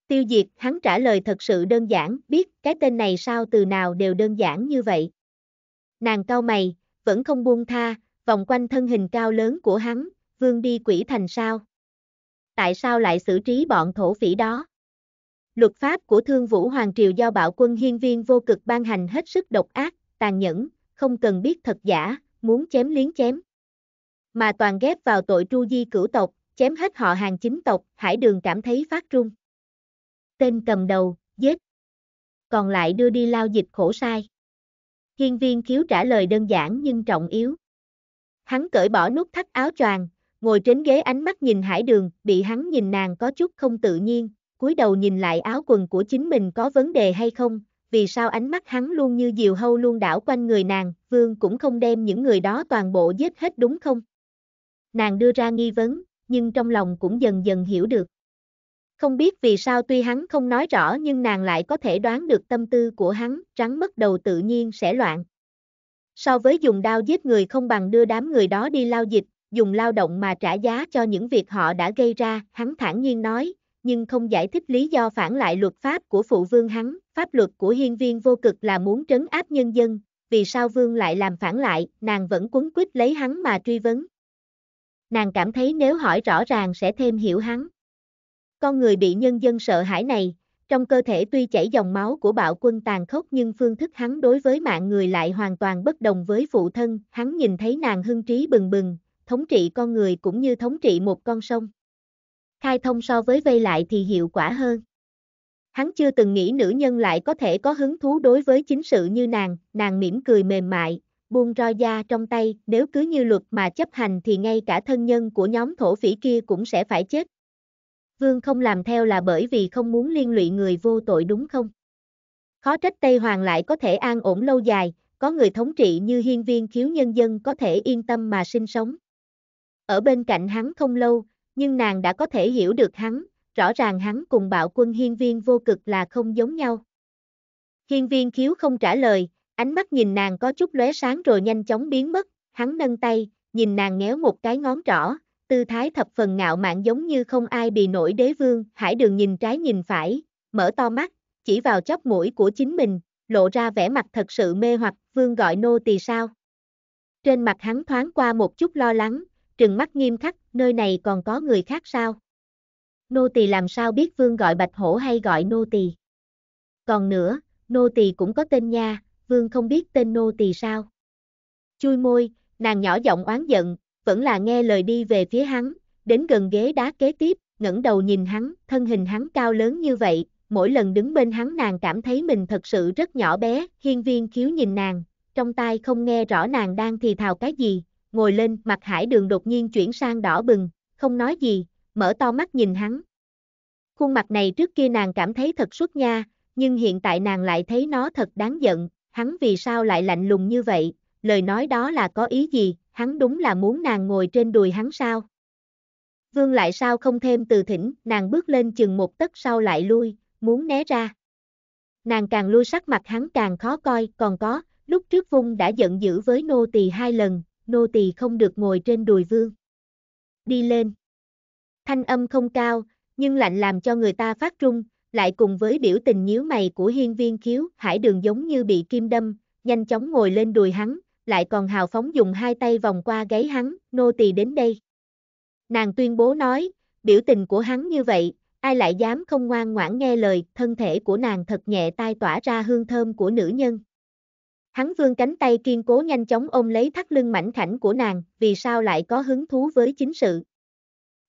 Tiêu diệt, hắn trả lời thật sự đơn giản, biết cái tên này sao từ nào đều đơn giản như vậy. Nàng cao mày, vẫn không buông tha, vòng quanh thân hình cao lớn của hắn, vương đi quỷ thành sao? Tại sao lại xử trí bọn thổ phỉ đó? Luật pháp của Thương Vũ Hoàng Triều do bạo quân hiên viên vô cực ban hành hết sức độc ác, tàn nhẫn, không cần biết thật giả, muốn chém liếng chém. Mà toàn ghép vào tội tru di cửu tộc, chém hết họ hàng chính tộc, hải đường cảm thấy phát trung, Tên cầm đầu, giết. Còn lại đưa đi lao dịch khổ sai. Hiên viên khiếu trả lời đơn giản nhưng trọng yếu. Hắn cởi bỏ nút thắt áo choàng, ngồi trên ghế ánh mắt nhìn hải đường, bị hắn nhìn nàng có chút không tự nhiên, cúi đầu nhìn lại áo quần của chính mình có vấn đề hay không, vì sao ánh mắt hắn luôn như diều hâu luôn đảo quanh người nàng, vương cũng không đem những người đó toàn bộ giết hết đúng không? Nàng đưa ra nghi vấn, nhưng trong lòng cũng dần dần hiểu được. Không biết vì sao tuy hắn không nói rõ nhưng nàng lại có thể đoán được tâm tư của hắn, trắng mất đầu tự nhiên sẽ loạn, So với dùng đao giết người không bằng đưa đám người đó đi lao dịch, dùng lao động mà trả giá cho những việc họ đã gây ra, hắn thản nhiên nói, nhưng không giải thích lý do phản lại luật pháp của phụ vương hắn, pháp luật của hiên viên vô cực là muốn trấn áp nhân dân, vì sao vương lại làm phản lại, nàng vẫn quấn quýt lấy hắn mà truy vấn. Nàng cảm thấy nếu hỏi rõ ràng sẽ thêm hiểu hắn. Con người bị nhân dân sợ hãi này, trong cơ thể tuy chảy dòng máu của bạo quân tàn khốc nhưng phương thức hắn đối với mạng người lại hoàn toàn bất đồng với phụ thân, hắn nhìn thấy nàng hưng trí bừng bừng, thống trị con người cũng như thống trị một con sông. Khai thông so với vây lại thì hiệu quả hơn. Hắn chưa từng nghĩ nữ nhân lại có thể có hứng thú đối với chính sự như nàng, nàng mỉm cười mềm mại, buông roi da trong tay, nếu cứ như luật mà chấp hành thì ngay cả thân nhân của nhóm thổ phỉ kia cũng sẽ phải chết vương không làm theo là bởi vì không muốn liên lụy người vô tội đúng không? Khó trách Tây Hoàng lại có thể an ổn lâu dài, có người thống trị như hiên viên khiếu nhân dân có thể yên tâm mà sinh sống. Ở bên cạnh hắn không lâu, nhưng nàng đã có thể hiểu được hắn, rõ ràng hắn cùng bạo quân hiên viên vô cực là không giống nhau. Hiên viên khiếu không trả lời, ánh mắt nhìn nàng có chút lóe sáng rồi nhanh chóng biến mất, hắn nâng tay, nhìn nàng ngéo một cái ngón trỏ, tư thái thập phần ngạo mạn giống như không ai bị nổi đế vương, hải đường nhìn trái nhìn phải, mở to mắt, chỉ vào chóp mũi của chính mình, lộ ra vẻ mặt thật sự mê hoặc, vương gọi nô tỳ sao. Trên mặt hắn thoáng qua một chút lo lắng, trừng mắt nghiêm khắc, nơi này còn có người khác sao? Nô tỳ làm sao biết vương gọi bạch hổ hay gọi nô tỳ? Còn nữa, nô tỳ cũng có tên nha, vương không biết tên nô tỳ sao? Chui môi, nàng nhỏ giọng oán giận, vẫn là nghe lời đi về phía hắn, đến gần ghế đá kế tiếp, ngẩng đầu nhìn hắn, thân hình hắn cao lớn như vậy, mỗi lần đứng bên hắn nàng cảm thấy mình thật sự rất nhỏ bé, hiên viên khiếu nhìn nàng, trong tai không nghe rõ nàng đang thì thào cái gì, ngồi lên, mặt hải đường đột nhiên chuyển sang đỏ bừng, không nói gì, mở to mắt nhìn hắn. Khuôn mặt này trước kia nàng cảm thấy thật xuất nha, nhưng hiện tại nàng lại thấy nó thật đáng giận, hắn vì sao lại lạnh lùng như vậy, lời nói đó là có ý gì, hắn đúng là muốn nàng ngồi trên đùi hắn sao? Vương lại sao không thêm từ thỉnh, nàng bước lên chừng một tấc sau lại lui, muốn né ra. Nàng càng lui sắc mặt hắn càng khó coi, còn có, lúc trước vung đã giận dữ với nô tỳ hai lần, nô tỳ không được ngồi trên đùi vương. Đi lên. Thanh âm không cao, nhưng lạnh làm cho người ta phát trung, lại cùng với biểu tình nhíu mày của hiên viên khiếu, hải đường giống như bị kim đâm, nhanh chóng ngồi lên đùi hắn, lại còn hào phóng dùng hai tay vòng qua gáy hắn, nô tỳ đến đây. Nàng tuyên bố nói, biểu tình của hắn như vậy, ai lại dám không ngoan ngoãn nghe lời, thân thể của nàng thật nhẹ tai tỏa ra hương thơm của nữ nhân. Hắn vươn cánh tay kiên cố nhanh chóng ôm lấy thắt lưng mảnh khảnh của nàng, vì sao lại có hứng thú với chính sự.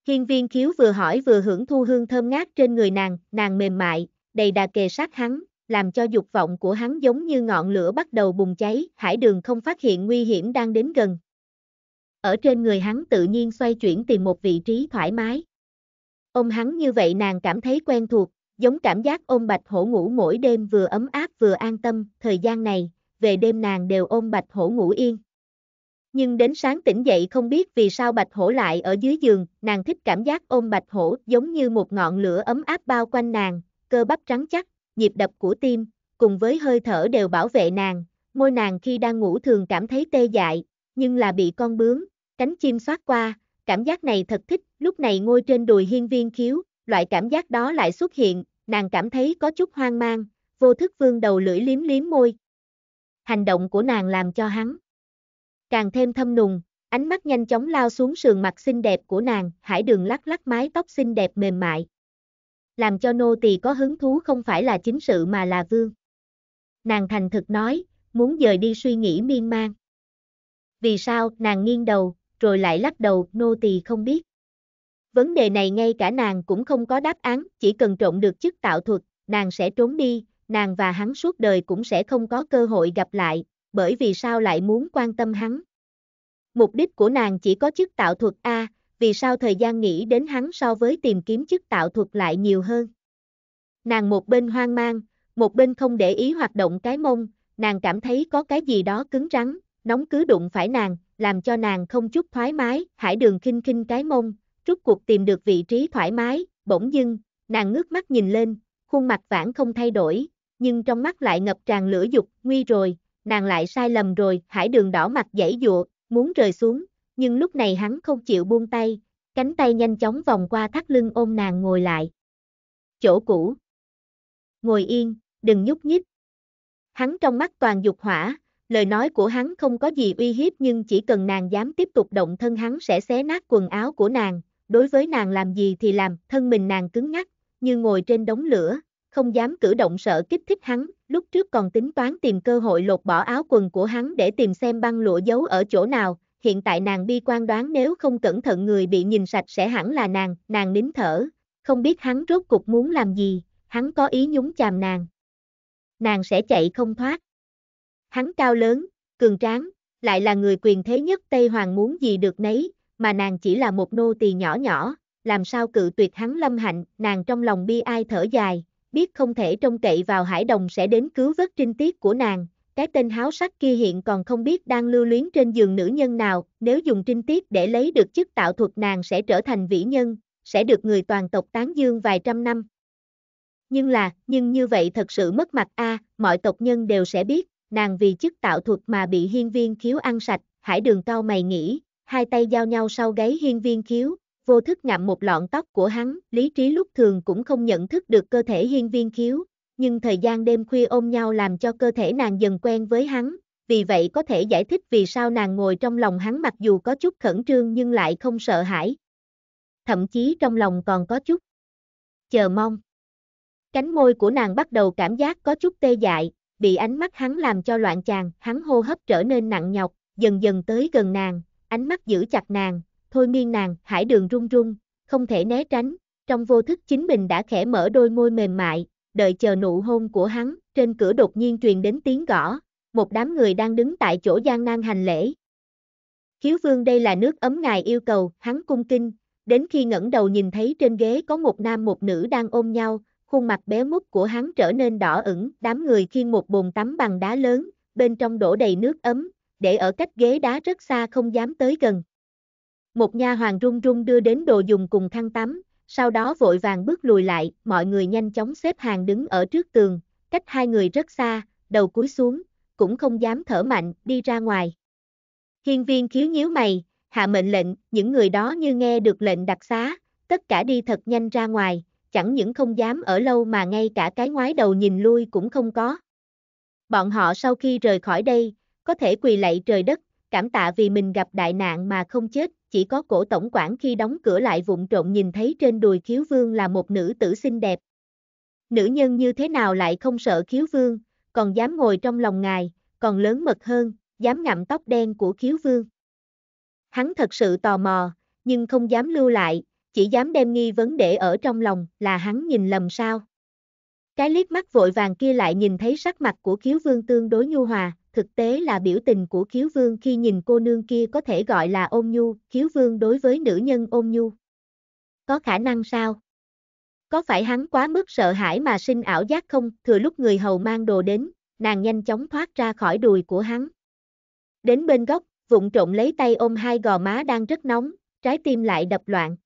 Hiên viên khiếu vừa hỏi vừa hưởng thu hương thơm ngát trên người nàng, nàng mềm mại, đầy đà kề sát hắn, làm cho dục vọng của hắn giống như ngọn lửa bắt đầu bùng cháy, hải đường không phát hiện nguy hiểm đang đến gần. Ở trên người hắn tự nhiên xoay chuyển tìm một vị trí thoải mái. Ôm hắn như vậy nàng cảm thấy quen thuộc, giống cảm giác ôm bạch hổ ngủ mỗi đêm vừa ấm áp vừa an tâm, thời gian này, về đêm nàng đều ôm bạch hổ ngủ yên. Nhưng đến sáng tỉnh dậy không biết vì sao bạch hổ lại ở dưới giường, nàng thích cảm giác ôm bạch hổ giống như một ngọn lửa ấm áp bao quanh nàng, cơ bắp trắng chắc, nhịp đập của tim, cùng với hơi thở đều bảo vệ nàng, môi nàng khi đang ngủ thường cảm thấy tê dại, nhưng là bị con bướm, cánh chim xoát qua, cảm giác này thật thích, lúc này ngồi trên đùi hiên viên khiếu, loại cảm giác đó lại xuất hiện, nàng cảm thấy có chút hoang mang, vô thức vương đầu lưỡi liếm liếm môi. Hành động của nàng làm cho hắn càng thêm thâm nùng, ánh mắt nhanh chóng lao xuống sườn mặt xinh đẹp của nàng, hải đường lắc lắc mái tóc xinh đẹp mềm mại làm cho nô tỳ có hứng thú không phải là chính sự mà là vương. Nàng thành thực nói, muốn dời đi suy nghĩ miên man. Vì sao, nàng nghiêng đầu, rồi lại lắc đầu, nô tỳ không biết. Vấn đề này ngay cả nàng cũng không có đáp án, chỉ cần trộn được chức tạo thuật, nàng sẽ trốn đi, nàng và hắn suốt đời cũng sẽ không có cơ hội gặp lại, bởi vì sao lại muốn quan tâm hắn. Mục đích của nàng chỉ có chức tạo thuật A, vì sao thời gian nghĩ đến hắn so với tìm kiếm chức tạo thuật lại nhiều hơn. Nàng một bên hoang mang, một bên không để ý hoạt động cái mông, nàng cảm thấy có cái gì đó cứng rắn, nóng cứ đụng phải nàng, làm cho nàng không chút thoải mái, hải đường khinh khinh cái mông, rút cuộc tìm được vị trí thoải mái, bỗng dưng, nàng ngước mắt nhìn lên, khuôn mặt vãn không thay đổi, nhưng trong mắt lại ngập tràn lửa dục, nguy rồi, nàng lại sai lầm rồi, hải đường đỏ mặt dãy dụa, muốn rời xuống, nhưng lúc này hắn không chịu buông tay, cánh tay nhanh chóng vòng qua thắt lưng ôm nàng ngồi lại. Chỗ cũ. Ngồi yên, đừng nhúc nhích. Hắn trong mắt toàn dục hỏa, lời nói của hắn không có gì uy hiếp nhưng chỉ cần nàng dám tiếp tục động thân hắn sẽ xé nát quần áo của nàng, đối với nàng làm gì thì làm, thân mình nàng cứng ngắc, như ngồi trên đống lửa, không dám cử động sợ kích thích hắn, lúc trước còn tính toán tìm cơ hội lột bỏ áo quần của hắn để tìm xem băng lụa giấu ở chỗ nào, hiện tại nàng bi quan đoán nếu không cẩn thận người bị nhìn sạch sẽ hẳn là nàng, nàng nín thở, không biết hắn rốt cục muốn làm gì, hắn có ý nhúng chàm nàng. Nàng sẽ chạy không thoát. Hắn cao lớn, cường tráng, lại là người quyền thế nhất Tây Hoàng muốn gì được nấy, mà nàng chỉ là một nô tỳ nhỏ nhỏ, làm sao cự tuyệt hắn lâm hạnh, nàng trong lòng bi ai thở dài, biết không thể trông cậy vào hải đồng sẽ đến cứu vớt trinh tiết của nàng, cái tên háo sắc kia hiện còn không biết đang lưu luyến trên giường nữ nhân nào, nếu dùng trinh tiết để lấy được chức tạo thuật nàng sẽ trở thành vĩ nhân, sẽ được người toàn tộc tán dương vài trăm năm. Nhưng là, nhưng như vậy thật sự mất mặt a, mọi tộc nhân đều sẽ biết, nàng vì chức tạo thuật mà bị hiên viên khiếu ăn sạch, hải đường cao mày nghĩ, hai tay giao nhau sau gáy hiên viên khiếu, vô thức ngậm một lọn tóc của hắn, lý trí lúc thường cũng không nhận thức được cơ thể hiên viên khiếu, nhưng thời gian đêm khuya ôm nhau làm cho cơ thể nàng dần quen với hắn, vì vậy có thể giải thích vì sao nàng ngồi trong lòng hắn mặc dù có chút khẩn trương nhưng lại không sợ hãi. Thậm chí trong lòng còn có chút chờ mong. Cánh môi của nàng bắt đầu cảm giác có chút tê dại, bị ánh mắt hắn làm cho loạn chàng, hắn hô hấp trở nên nặng nhọc, dần dần tới gần nàng, ánh mắt giữ chặt nàng, thôi miên nàng, hải đường run run, không thể né tránh, trong vô thức chính mình đã khẽ mở đôi môi mềm mại, đợi chờ nụ hôn của hắn, trên cửa đột nhiên truyền đến tiếng gõ, một đám người đang đứng tại chỗ gian nan hành lễ. Khiếu vương đây là nước ấm ngài yêu cầu, hắn cung kinh, đến khi ngẩng đầu nhìn thấy trên ghế có một nam một nữ đang ôm nhau, khuôn mặt béo mút của hắn trở nên đỏ ửng, đám người khiêng một bồn tắm bằng đá lớn, bên trong đổ đầy nước ấm, để ở cách ghế đá rất xa không dám tới gần. Một nha hoàng run run đưa đến đồ dùng cùng khăn tắm, sau đó vội vàng bước lùi lại, mọi người nhanh chóng xếp hàng đứng ở trước tường, cách hai người rất xa, đầu cúi xuống, cũng không dám thở mạnh, đi ra ngoài. Hiên viên khiếu nhíu mày, hạ mệnh lệnh, những người đó như nghe được lệnh đặc xá, tất cả đi thật nhanh ra ngoài, chẳng những không dám ở lâu mà ngay cả cái ngoái đầu nhìn lui cũng không có. Bọn họ sau khi rời khỏi đây, có thể quỳ lạy trời đất, cảm tạ vì mình gặp đại nạn mà không chết, chỉ có cổ tổng quản khi đóng cửa lại vụng trộn nhìn thấy trên đùi khiếu vương là một nữ tử xinh đẹp. Nữ nhân như thế nào lại không sợ khiếu vương, còn dám ngồi trong lòng ngài, còn lớn mật hơn, dám ngậm tóc đen của khiếu vương. Hắn thật sự tò mò, nhưng không dám lưu lại, chỉ dám đem nghi vấn để ở trong lòng là hắn nhìn lầm sao. Cái liếc mắt vội vàng kia lại nhìn thấy sắc mặt của khiếu vương tương đối nhu hòa, thực tế là biểu tình của khiếu vương khi nhìn cô nương kia có thể gọi là ôn nhu, khiếu vương đối với nữ nhân ôn nhu. Có khả năng sao? Có phải hắn quá mức sợ hãi mà sinh ảo giác không? Thừa lúc người hầu mang đồ đến, nàng nhanh chóng thoát ra khỏi đùi của hắn. Đến bên góc, vụng trộm lấy tay ôm hai gò má đang rất nóng, trái tim lại đập loạn.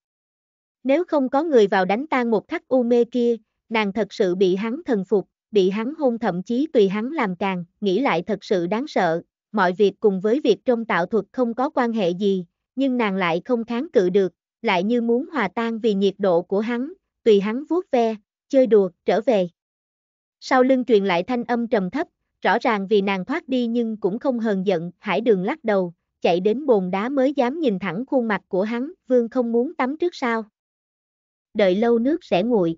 Nếu không có người vào đánh tan một khắc u mê kia, nàng thật sự bị hắn thần phục, bị hắn hôn thậm chí tùy hắn làm càng, nghĩ lại thật sự đáng sợ, mọi việc cùng với việc trong tạo thuật không có quan hệ gì, nhưng nàng lại không kháng cự được, lại như muốn hòa tan vì nhiệt độ của hắn, tùy hắn vuốt ve, chơi đùa, trở về. Sau lưng truyền lại thanh âm trầm thấp, rõ ràng vì nàng thoát đi nhưng cũng không hờn giận, hải đường lắc đầu, chạy đến bồn đá mới dám nhìn thẳng khuôn mặt của hắn, vương không muốn tắm trước sao. Đợi lâu nước sẽ nguội.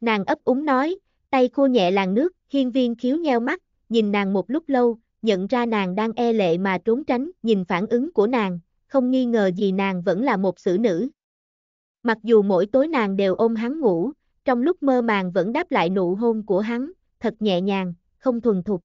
Nàng ấp úng nói, tay khua nhẹ làn nước, hiên viên khiếu nheo mắt, nhìn nàng một lúc lâu, nhận ra nàng đang e lệ mà trốn tránh, nhìn phản ứng của nàng, không nghi ngờ gì nàng vẫn là một xử nữ. Mặc dù mỗi tối nàng đều ôm hắn ngủ, trong lúc mơ màng vẫn đáp lại nụ hôn của hắn, thật nhẹ nhàng, không thuần thục.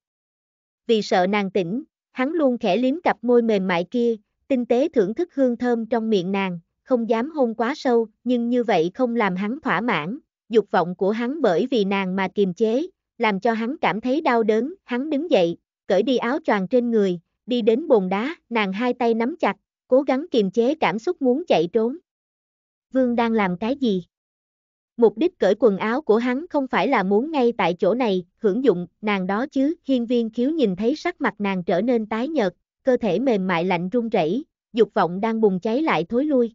Vì sợ nàng tỉnh, hắn luôn khẽ liếm cặp môi mềm mại kia, tinh tế thưởng thức hương thơm trong miệng nàng, không dám hôn quá sâu, nhưng như vậy không làm hắn thỏa mãn, dục vọng của hắn bởi vì nàng mà kiềm chế, làm cho hắn cảm thấy đau đớn, hắn đứng dậy, cởi đi áo choàng trên người, đi đến bồn đá, nàng hai tay nắm chặt, cố gắng kiềm chế cảm xúc muốn chạy trốn. Vương đang làm cái gì? Mục đích cởi quần áo của hắn không phải là muốn ngay tại chỗ này, hưởng dụng, nàng đó chứ, hiên viên khiếu nhìn thấy sắc mặt nàng trở nên tái nhợt, cơ thể mềm mại lạnh run rẩy, dục vọng đang bùng cháy lại thối lui.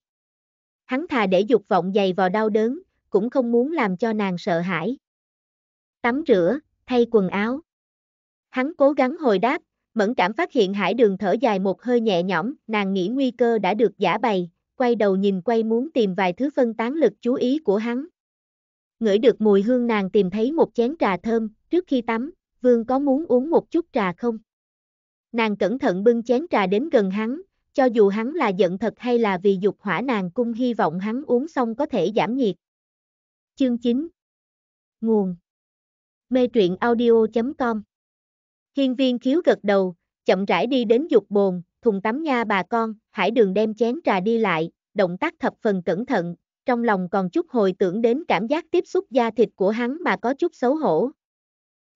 Hắn thà để dục vọng dày vào đau đớn, cũng không muốn làm cho nàng sợ hãi. Tắm rửa, thay quần áo. Hắn cố gắng hồi đáp, mẫn cảm phát hiện hải đường thở dài một hơi nhẹ nhõm, nàng nghĩ nguy cơ đã được giả bày, quay đầu nhìn quay muốn tìm vài thứ phân tán lực chú ý của hắn. Ngửi được mùi hương nàng tìm thấy một chén trà thơm, trước khi tắm, vương có muốn uống một chút trà không? Nàng cẩn thận bưng chén trà đến gần hắn, cho dù hắn là giận thật hay là vì dục hỏa nàng cung hy vọng hắn uống xong có thể giảm nhiệt. Chương 9 Nguồn Mê truyện audio.com Hiên viên khiếu gật đầu, chậm rãi đi đến dục bồn, thùng tắm nha bà con, hải đường đem chén trà đi lại, động tác thập phần cẩn thận, trong lòng còn chút hồi tưởng đến cảm giác tiếp xúc da thịt của hắn mà có chút xấu hổ.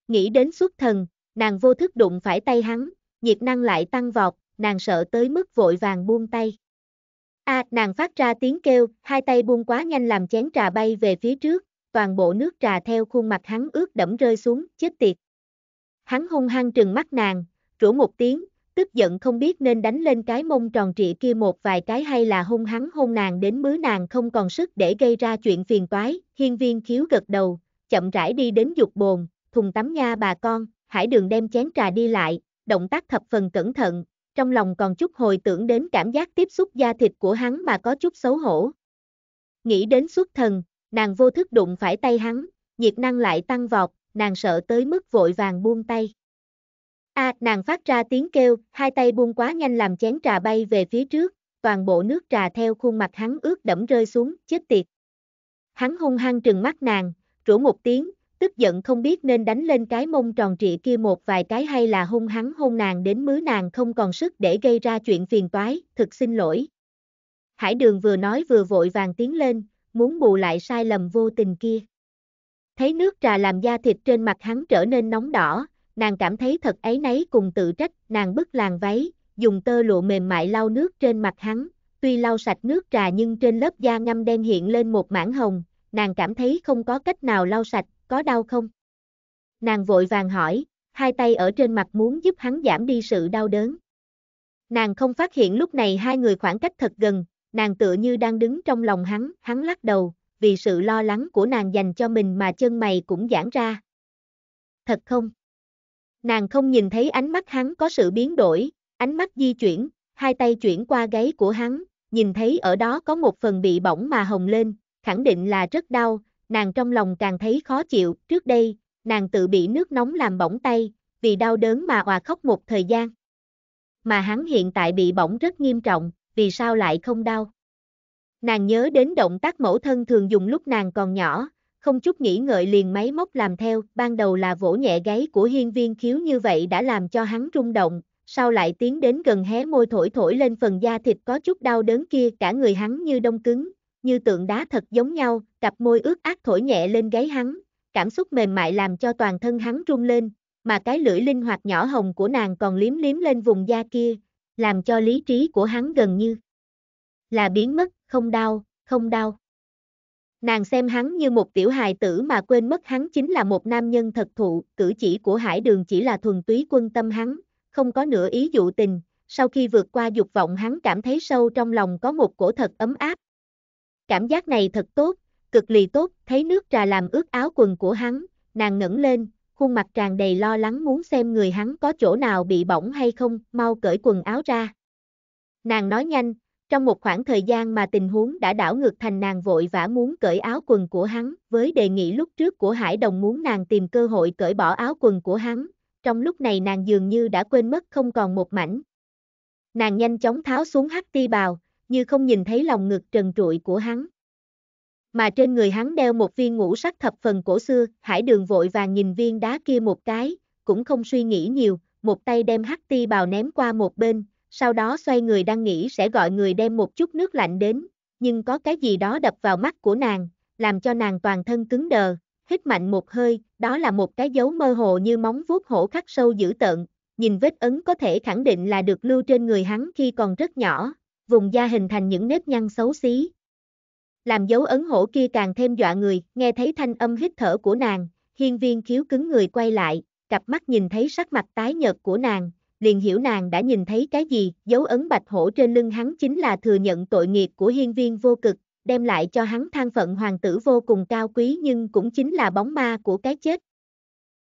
Nghĩ đến xuất thần, nàng vô thức đụng phải tay hắn, nhiệt năng lại tăng vọt, nàng sợ tới mức vội vàng buông tay a à, nàng phát ra tiếng kêu, hai tay buông quá nhanh làm chén trà bay về phía trước, toàn bộ nước trà theo khuôn mặt hắn ướt đẫm rơi xuống, chết tiệt. Hắn hung hăng trừng mắt nàng, rủa một tiếng, tức giận không biết nên đánh lên cái mông tròn trịa kia một vài cái hay là hung hắn hôn nàng đến bứa nàng không còn sức để gây ra chuyện phiền toái, hiên viên khiếu gật đầu, chậm rãi đi đến dục bồn, thùng tắm nha bà con, hải đường đem chén trà đi lại, động tác thập phần cẩn thận, trong lòng còn chút hồi tưởng đến cảm giác tiếp xúc da thịt của hắn mà có chút xấu hổ. Nghĩ đến xuất thần, nàng vô thức đụng phải tay hắn, nhiệt năng lại tăng vọt, nàng sợ tới mức vội vàng buông tay. A, à, nàng phát ra tiếng kêu, hai tay buông quá nhanh làm chén trà bay về phía trước, toàn bộ nước trà theo khuôn mặt hắn ướt đẫm rơi xuống, chết tiệt. Hắn hung hăng trừng mắt nàng, rủ một tiếng, tức giận không biết nên đánh lên cái mông tròn trịa kia một vài cái hay là hung hắn hôn nàng đến mứ nàng không còn sức để gây ra chuyện phiền toái, thực xin lỗi. Hải đường vừa nói vừa vội vàng tiến lên, muốn bù lại sai lầm vô tình kia. Thấy nước trà làm da thịt trên mặt hắn trở nên nóng đỏ, nàng cảm thấy thật ấy nấy cùng tự trách, nàng bứt làng váy, dùng tơ lụa mềm mại lau nước trên mặt hắn, tuy lau sạch nước trà nhưng trên lớp da ngâm đen hiện lên một mảng hồng, nàng cảm thấy không có cách nào lau sạch, có đau không? Nàng vội vàng hỏi, hai tay ở trên mặt muốn giúp hắn giảm đi sự đau đớn. Nàng không phát hiện lúc này hai người khoảng cách thật gần, nàng tựa như đang đứng trong lòng hắn, hắn lắc đầu, vì sự lo lắng của nàng dành cho mình mà chân mày cũng giãn ra. Thật không? Nàng không nhìn thấy ánh mắt hắn có sự biến đổi, ánh mắt di chuyển, hai tay chuyển qua gáy của hắn, nhìn thấy ở đó có một phần bị bỏng mà hồng lên, khẳng định là rất đau, nàng trong lòng càng thấy khó chịu, trước đây, nàng tự bị nước nóng làm bỏng tay, vì đau đớn mà hòa khóc một thời gian. Mà hắn hiện tại bị bỏng rất nghiêm trọng, vì sao lại không đau? Nàng nhớ đến động tác mẫu thân thường dùng lúc nàng còn nhỏ, không chút nghĩ ngợi liền máy móc làm theo, ban đầu là vỗ nhẹ gáy của hiên viên khiếu như vậy đã làm cho hắn rung động, sau lại tiến đến gần hé môi thổi thổi lên phần da thịt có chút đau đớn kia cả người hắn như đông cứng, như tượng đá thật giống nhau, cặp môi ướt át thổi nhẹ lên gáy hắn, cảm xúc mềm mại làm cho toàn thân hắn rung lên, mà cái lưỡi linh hoạt nhỏ hồng của nàng còn liếm liếm lên vùng da kia, làm cho lý trí của hắn gần như là biến mất, không đau, không đau. Nàng xem hắn như một tiểu hài tử mà quên mất hắn chính là một nam nhân thật thụ, cử chỉ của hải đường chỉ là thuần túy quân tâm hắn, không có nửa ý dụ tình, sau khi vượt qua dục vọng hắn cảm thấy sâu trong lòng có một cổ thật ấm áp. Cảm giác này thật tốt, cực lì tốt, thấy nước trà làm ướt áo quần của hắn, nàng ngẩng lên, khuôn mặt tràn đầy lo lắng muốn xem người hắn có chỗ nào bị bỏng hay không, mau cởi quần áo ra. Nàng nói nhanh, trong một khoảng thời gian mà tình huống đã đảo ngược thành nàng vội vã muốn cởi áo quần của hắn, với đề nghị lúc trước của Hải Đồng muốn nàng tìm cơ hội cởi bỏ áo quần của hắn, trong lúc này nàng dường như đã quên mất không còn một mảnh. Nàng nhanh chóng tháo xuống hắc ti bào, như không nhìn thấy lòng ngực trần trụi của hắn mà trên người hắn đeo một viên ngũ sắc thập phần cổ xưa, hải đường vội vàng nhìn viên đá kia một cái, cũng không suy nghĩ nhiều, một tay đem hắc ti bào ném qua một bên, sau đó xoay người đang nghĩ sẽ gọi người đem một chút nước lạnh đến, nhưng có cái gì đó đập vào mắt của nàng, làm cho nàng toàn thân cứng đờ, hít mạnh một hơi, đó là một cái dấu mơ hồ như móng vuốt hổ khắc sâu dữ tợn, nhìn vết ấn có thể khẳng định là được lưu trên người hắn khi còn rất nhỏ, vùng da hình thành những nếp nhăn xấu xí, làm dấu ấn hổ kia càng thêm dọa người, nghe thấy thanh âm hít thở của nàng, hiên viên khiếu cứng người quay lại, cặp mắt nhìn thấy sắc mặt tái nhợt của nàng, liền hiểu nàng đã nhìn thấy cái gì, dấu ấn bạch hổ trên lưng hắn chính là thừa nhận tội nghiệp của hiên viên vô cực, đem lại cho hắn than phận hoàng tử vô cùng cao quý nhưng cũng chính là bóng ma của cái chết.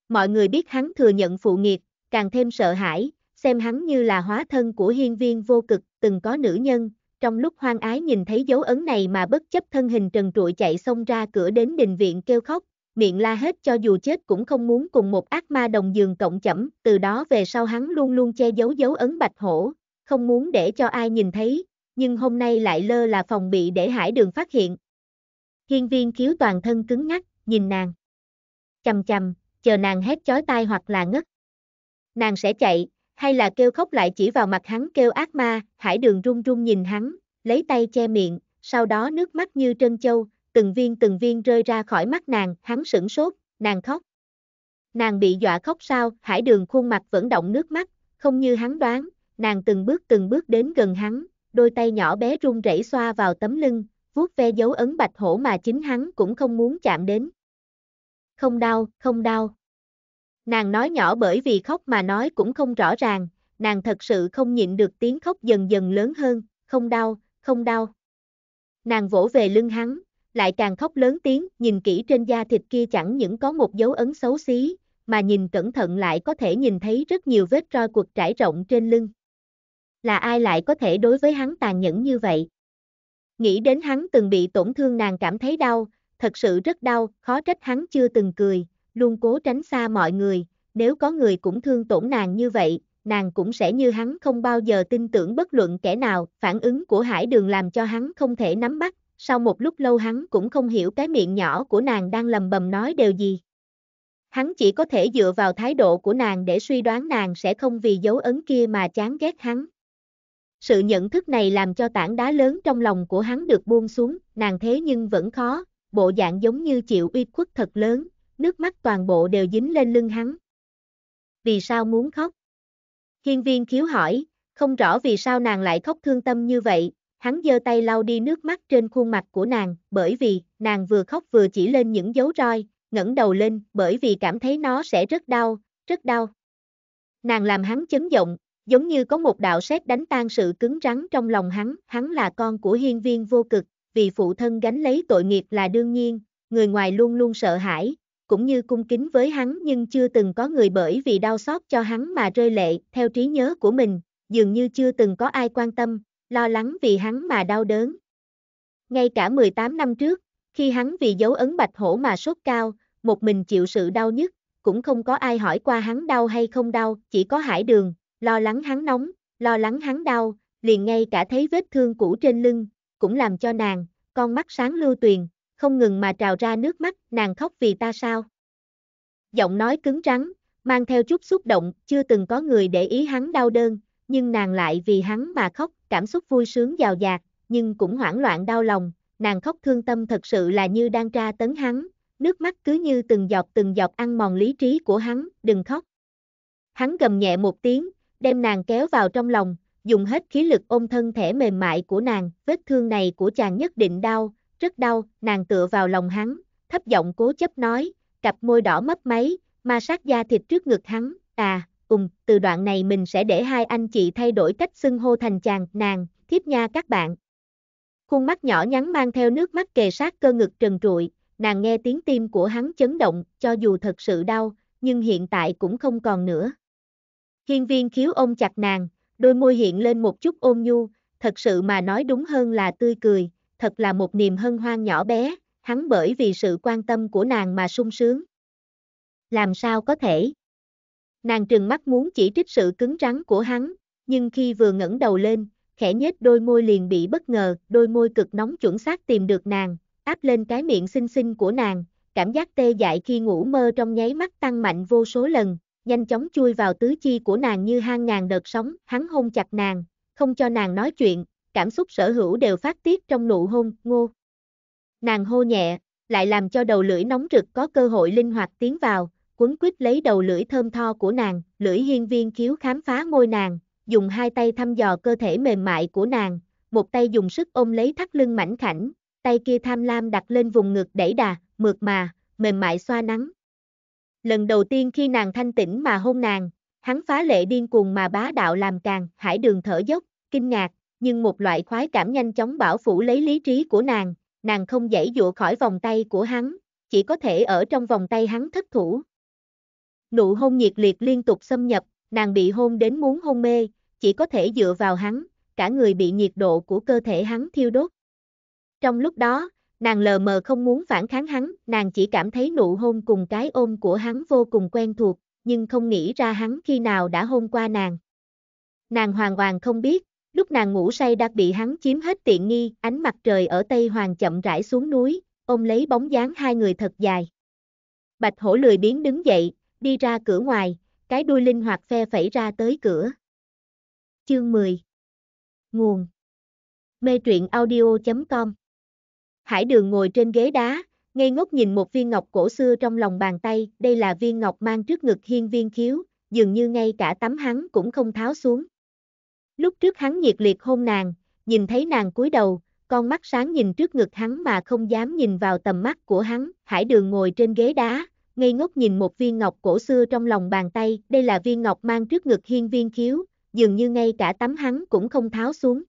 Mọi người biết hắn thừa nhận phụ nghiệp, càng thêm sợ hãi, xem hắn như là hóa thân của hiên viên vô cực, từng có nữ nhân, trong lúc hoang ái nhìn thấy dấu ấn này mà bất chấp thân hình trần trụi chạy xông ra cửa đến đình viện kêu khóc, miệng la hết cho dù chết cũng không muốn cùng một ác ma đồng giường cộng chẩm, từ đó về sau hắn luôn luôn che giấu dấu ấn bạch hổ, không muốn để cho ai nhìn thấy, nhưng hôm nay lại lơ là phòng bị để hải đường phát hiện. Hiên viên khiếu toàn thân cứng ngắc, nhìn nàng. Chầm chầm, chờ nàng hét chói tai hoặc là ngất. Nàng sẽ chạy, hay là kêu khóc lại chỉ vào mặt hắn kêu ác ma, hải đường run run nhìn hắn, lấy tay che miệng, sau đó nước mắt như trân châu, từng viên từng viên rơi ra khỏi mắt nàng, hắn sửng sốt, nàng khóc. Nàng bị dọa khóc sao, hải đường khuôn mặt vẫn động nước mắt, không như hắn đoán, nàng từng bước từng bước đến gần hắn, đôi tay nhỏ bé run rẩy xoa vào tấm lưng, vuốt ve dấu ấn bạch hổ mà chính hắn cũng không muốn chạm đến. Không đau, không đau. Nàng nói nhỏ bởi vì khóc mà nói cũng không rõ ràng, nàng thật sự không nhịn được tiếng khóc dần dần lớn hơn, không đau, không đau. Nàng vỗ về lưng hắn, lại càng khóc lớn tiếng, nhìn kỹ trên da thịt kia chẳng những có một dấu ấn xấu xí, mà nhìn cẩn thận lại có thể nhìn thấy rất nhiều vết roi cuộc trải rộng trên lưng. Là ai lại có thể đối với hắn tàn nhẫn như vậy? Nghĩ đến hắn từng bị tổn thương nàng cảm thấy đau, thật sự rất đau, khó trách hắn chưa từng cười, luôn cố tránh xa mọi người, nếu có người cũng thương tổn nàng như vậy, nàng cũng sẽ như hắn không bao giờ tin tưởng bất luận kẻ nào, phản ứng của hải đường làm cho hắn không thể nắm bắt, sau một lúc lâu hắn cũng không hiểu cái miệng nhỏ của nàng đang lầm bầm nói điều gì. Hắn chỉ có thể dựa vào thái độ của nàng để suy đoán nàng sẽ không vì dấu ấn kia mà chán ghét hắn. Sự nhận thức này làm cho tảng đá lớn trong lòng của hắn được buông xuống, nàng thế nhưng vẫn khó, bộ dạng giống như chịu uy khuất thật lớn, nước mắt toàn bộ đều dính lên lưng hắn. Vì sao muốn khóc? Hiên viên khiếu hỏi, không rõ vì sao nàng lại khóc thương tâm như vậy, hắn giơ tay lau đi nước mắt trên khuôn mặt của nàng, bởi vì, nàng vừa khóc vừa chỉ lên những dấu roi, ngẩng đầu lên, bởi vì cảm thấy nó sẽ rất đau, rất đau. Nàng làm hắn chấn động, giống như có một đạo sét đánh tan sự cứng rắn trong lòng hắn, hắn là con của hiên viên vô cực, vì phụ thân gánh lấy tội nghiệp là đương nhiên, người ngoài luôn luôn sợ hãi, cũng như cung kính với hắn nhưng chưa từng có người bởi vì đau xót cho hắn mà rơi lệ, theo trí nhớ của mình, dường như chưa từng có ai quan tâm, lo lắng vì hắn mà đau đớn. Ngay cả 18 năm trước, khi hắn vì dấu ấn bạch hổ mà sốt cao, một mình chịu sự đau nhất, cũng không có ai hỏi qua hắn đau hay không đau, chỉ có hải đường, lo lắng hắn nóng, lo lắng hắn đau, liền ngay cả thấy vết thương cũ trên lưng, cũng làm cho nàng, con mắt sáng lưu tuyền, không ngừng mà trào ra nước mắt, nàng khóc vì ta sao? Giọng nói cứng rắn, mang theo chút xúc động, chưa từng có người để ý hắn đau đơn, nhưng nàng lại vì hắn mà khóc, cảm xúc vui sướng giàu dạt, nhưng cũng hoảng loạn đau lòng, nàng khóc thương tâm thật sự là như đang tra tấn hắn, nước mắt cứ như từng giọt từng giọt ăn mòn lý trí của hắn, đừng khóc. Hắn gầm nhẹ một tiếng, đem nàng kéo vào trong lòng, dùng hết khí lực ôm thân thể mềm mại của nàng, vết thương này của chàng nhất định đau, rất đau, nàng tựa vào lòng hắn, thấp giọng cố chấp nói, cặp môi đỏ mấp máy, ma sát da thịt trước ngực hắn, à, ùm, từ đoạn này mình sẽ để hai anh chị thay đổi cách xưng hô thành chàng, nàng, thiếp nha các bạn. Khuôn mắt nhỏ nhắn mang theo nước mắt kề sát cơ ngực trần trụi, nàng nghe tiếng tim của hắn chấn động, cho dù thật sự đau, nhưng hiện tại cũng không còn nữa. Hiên viên khiếu ôm chặt nàng, đôi môi hiện lên một chút ôm nhu, thật sự mà nói đúng hơn là tươi cười, thật là một niềm hân hoan nhỏ bé, hắn bởi vì sự quan tâm của nàng mà sung sướng. Làm sao có thể? Nàng trừng mắt muốn chỉ trích sự cứng rắn của hắn, nhưng khi vừa ngẩng đầu lên, khẽ nhếch đôi môi liền bị bất ngờ, đôi môi cực nóng chuẩn xác tìm được nàng, áp lên cái miệng xinh xinh của nàng, cảm giác tê dại khi ngủ mơ trong nháy mắt tăng mạnh vô số lần, nhanh chóng chui vào tứ chi của nàng như hang ngàn đợt sóng, hắn hôn chặt nàng, không cho nàng nói chuyện, cảm xúc sở hữu đều phát tiết trong nụ hôn, ngô. Nàng hô nhẹ, lại làm cho đầu lưỡi nóng rực có cơ hội linh hoạt tiến vào, quấn quýt lấy đầu lưỡi thơm tho của nàng, lưỡi hiên viên khiếu khám phá môi nàng, dùng hai tay thăm dò cơ thể mềm mại của nàng, một tay dùng sức ôm lấy thắt lưng mảnh khảnh, tay kia tham lam đặt lên vùng ngực đẩy đà, mượt mà, mềm mại xoa nắng. Lần đầu tiên khi nàng thanh tĩnh mà hôn nàng, hắn phá lệ điên cuồng mà bá đạo làm càng, hải đường thở dốc, kinh ngạc, nhưng một loại khoái cảm nhanh chóng bảo phủ lấy lý trí của nàng, nàng không dãy dụa khỏi vòng tay của hắn, chỉ có thể ở trong vòng tay hắn thất thủ. Nụ hôn nhiệt liệt liên tục xâm nhập, nàng bị hôn đến muốn hôn mê, chỉ có thể dựa vào hắn, cả người bị nhiệt độ của cơ thể hắn thiêu đốt. Trong lúc đó, nàng lờ mờ không muốn phản kháng hắn, nàng chỉ cảm thấy nụ hôn cùng cái ôm của hắn vô cùng quen thuộc, nhưng không nghĩ ra hắn khi nào đã hôn qua nàng. Nàng hoàn toàn không biết, Lúc nàng ngủ say đã bị hắn chiếm hết tiện nghi, ánh mặt trời ở Tây Hoàng chậm rãi xuống núi, ôm lấy bóng dáng hai người thật dài. Bạch hổ lười biến đứng dậy, đi ra cửa ngoài, cái đuôi linh hoạt phe phẩy ra tới cửa. Chương 10 Nguồn Mê truyện audio.com Hải đường ngồi trên ghế đá, ngây ngốc nhìn một viên ngọc cổ xưa trong lòng bàn tay, đây là viên ngọc mang trước ngực hiên viên khiếu, dường như ngay cả tấm hắn cũng không tháo xuống. Lúc trước hắn nhiệt liệt hôn nàng, nhìn thấy nàng cúi đầu, con mắt sáng nhìn trước ngực hắn mà không dám nhìn vào tầm mắt của hắn. Hải đường ngồi trên ghế đá, ngây ngốc nhìn một viên ngọc cổ xưa trong lòng bàn tay. Đây là viên ngọc mang trước ngực hiên viên khiếu, dường như ngay cả tấm hắn cũng không tháo xuống.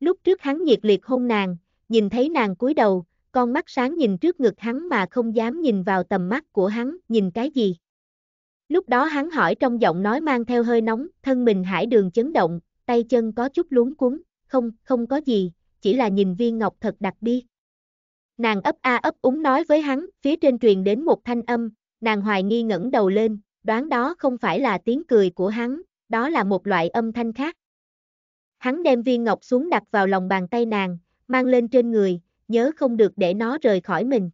Lúc trước hắn nhiệt liệt hôn nàng, nhìn thấy nàng cúi đầu, con mắt sáng nhìn trước ngực hắn mà không dám nhìn vào tầm mắt của hắn, nhìn cái gì? Lúc đó hắn hỏi trong giọng nói mang theo hơi nóng, thân mình hải đường chấn động, tay chân có chút luống cuống, không, không có gì, chỉ là nhìn viên ngọc thật đặc biệt. Nàng ấp a ấp úng nói với hắn, phía trên truyền đến một thanh âm, nàng hoài nghi ngẩng đầu lên, đoán đó không phải là tiếng cười của hắn, đó là một loại âm thanh khác. Hắn đem viên ngọc xuống đặt vào lòng bàn tay nàng, mang lên trên người, nhớ không được để nó rời khỏi mình.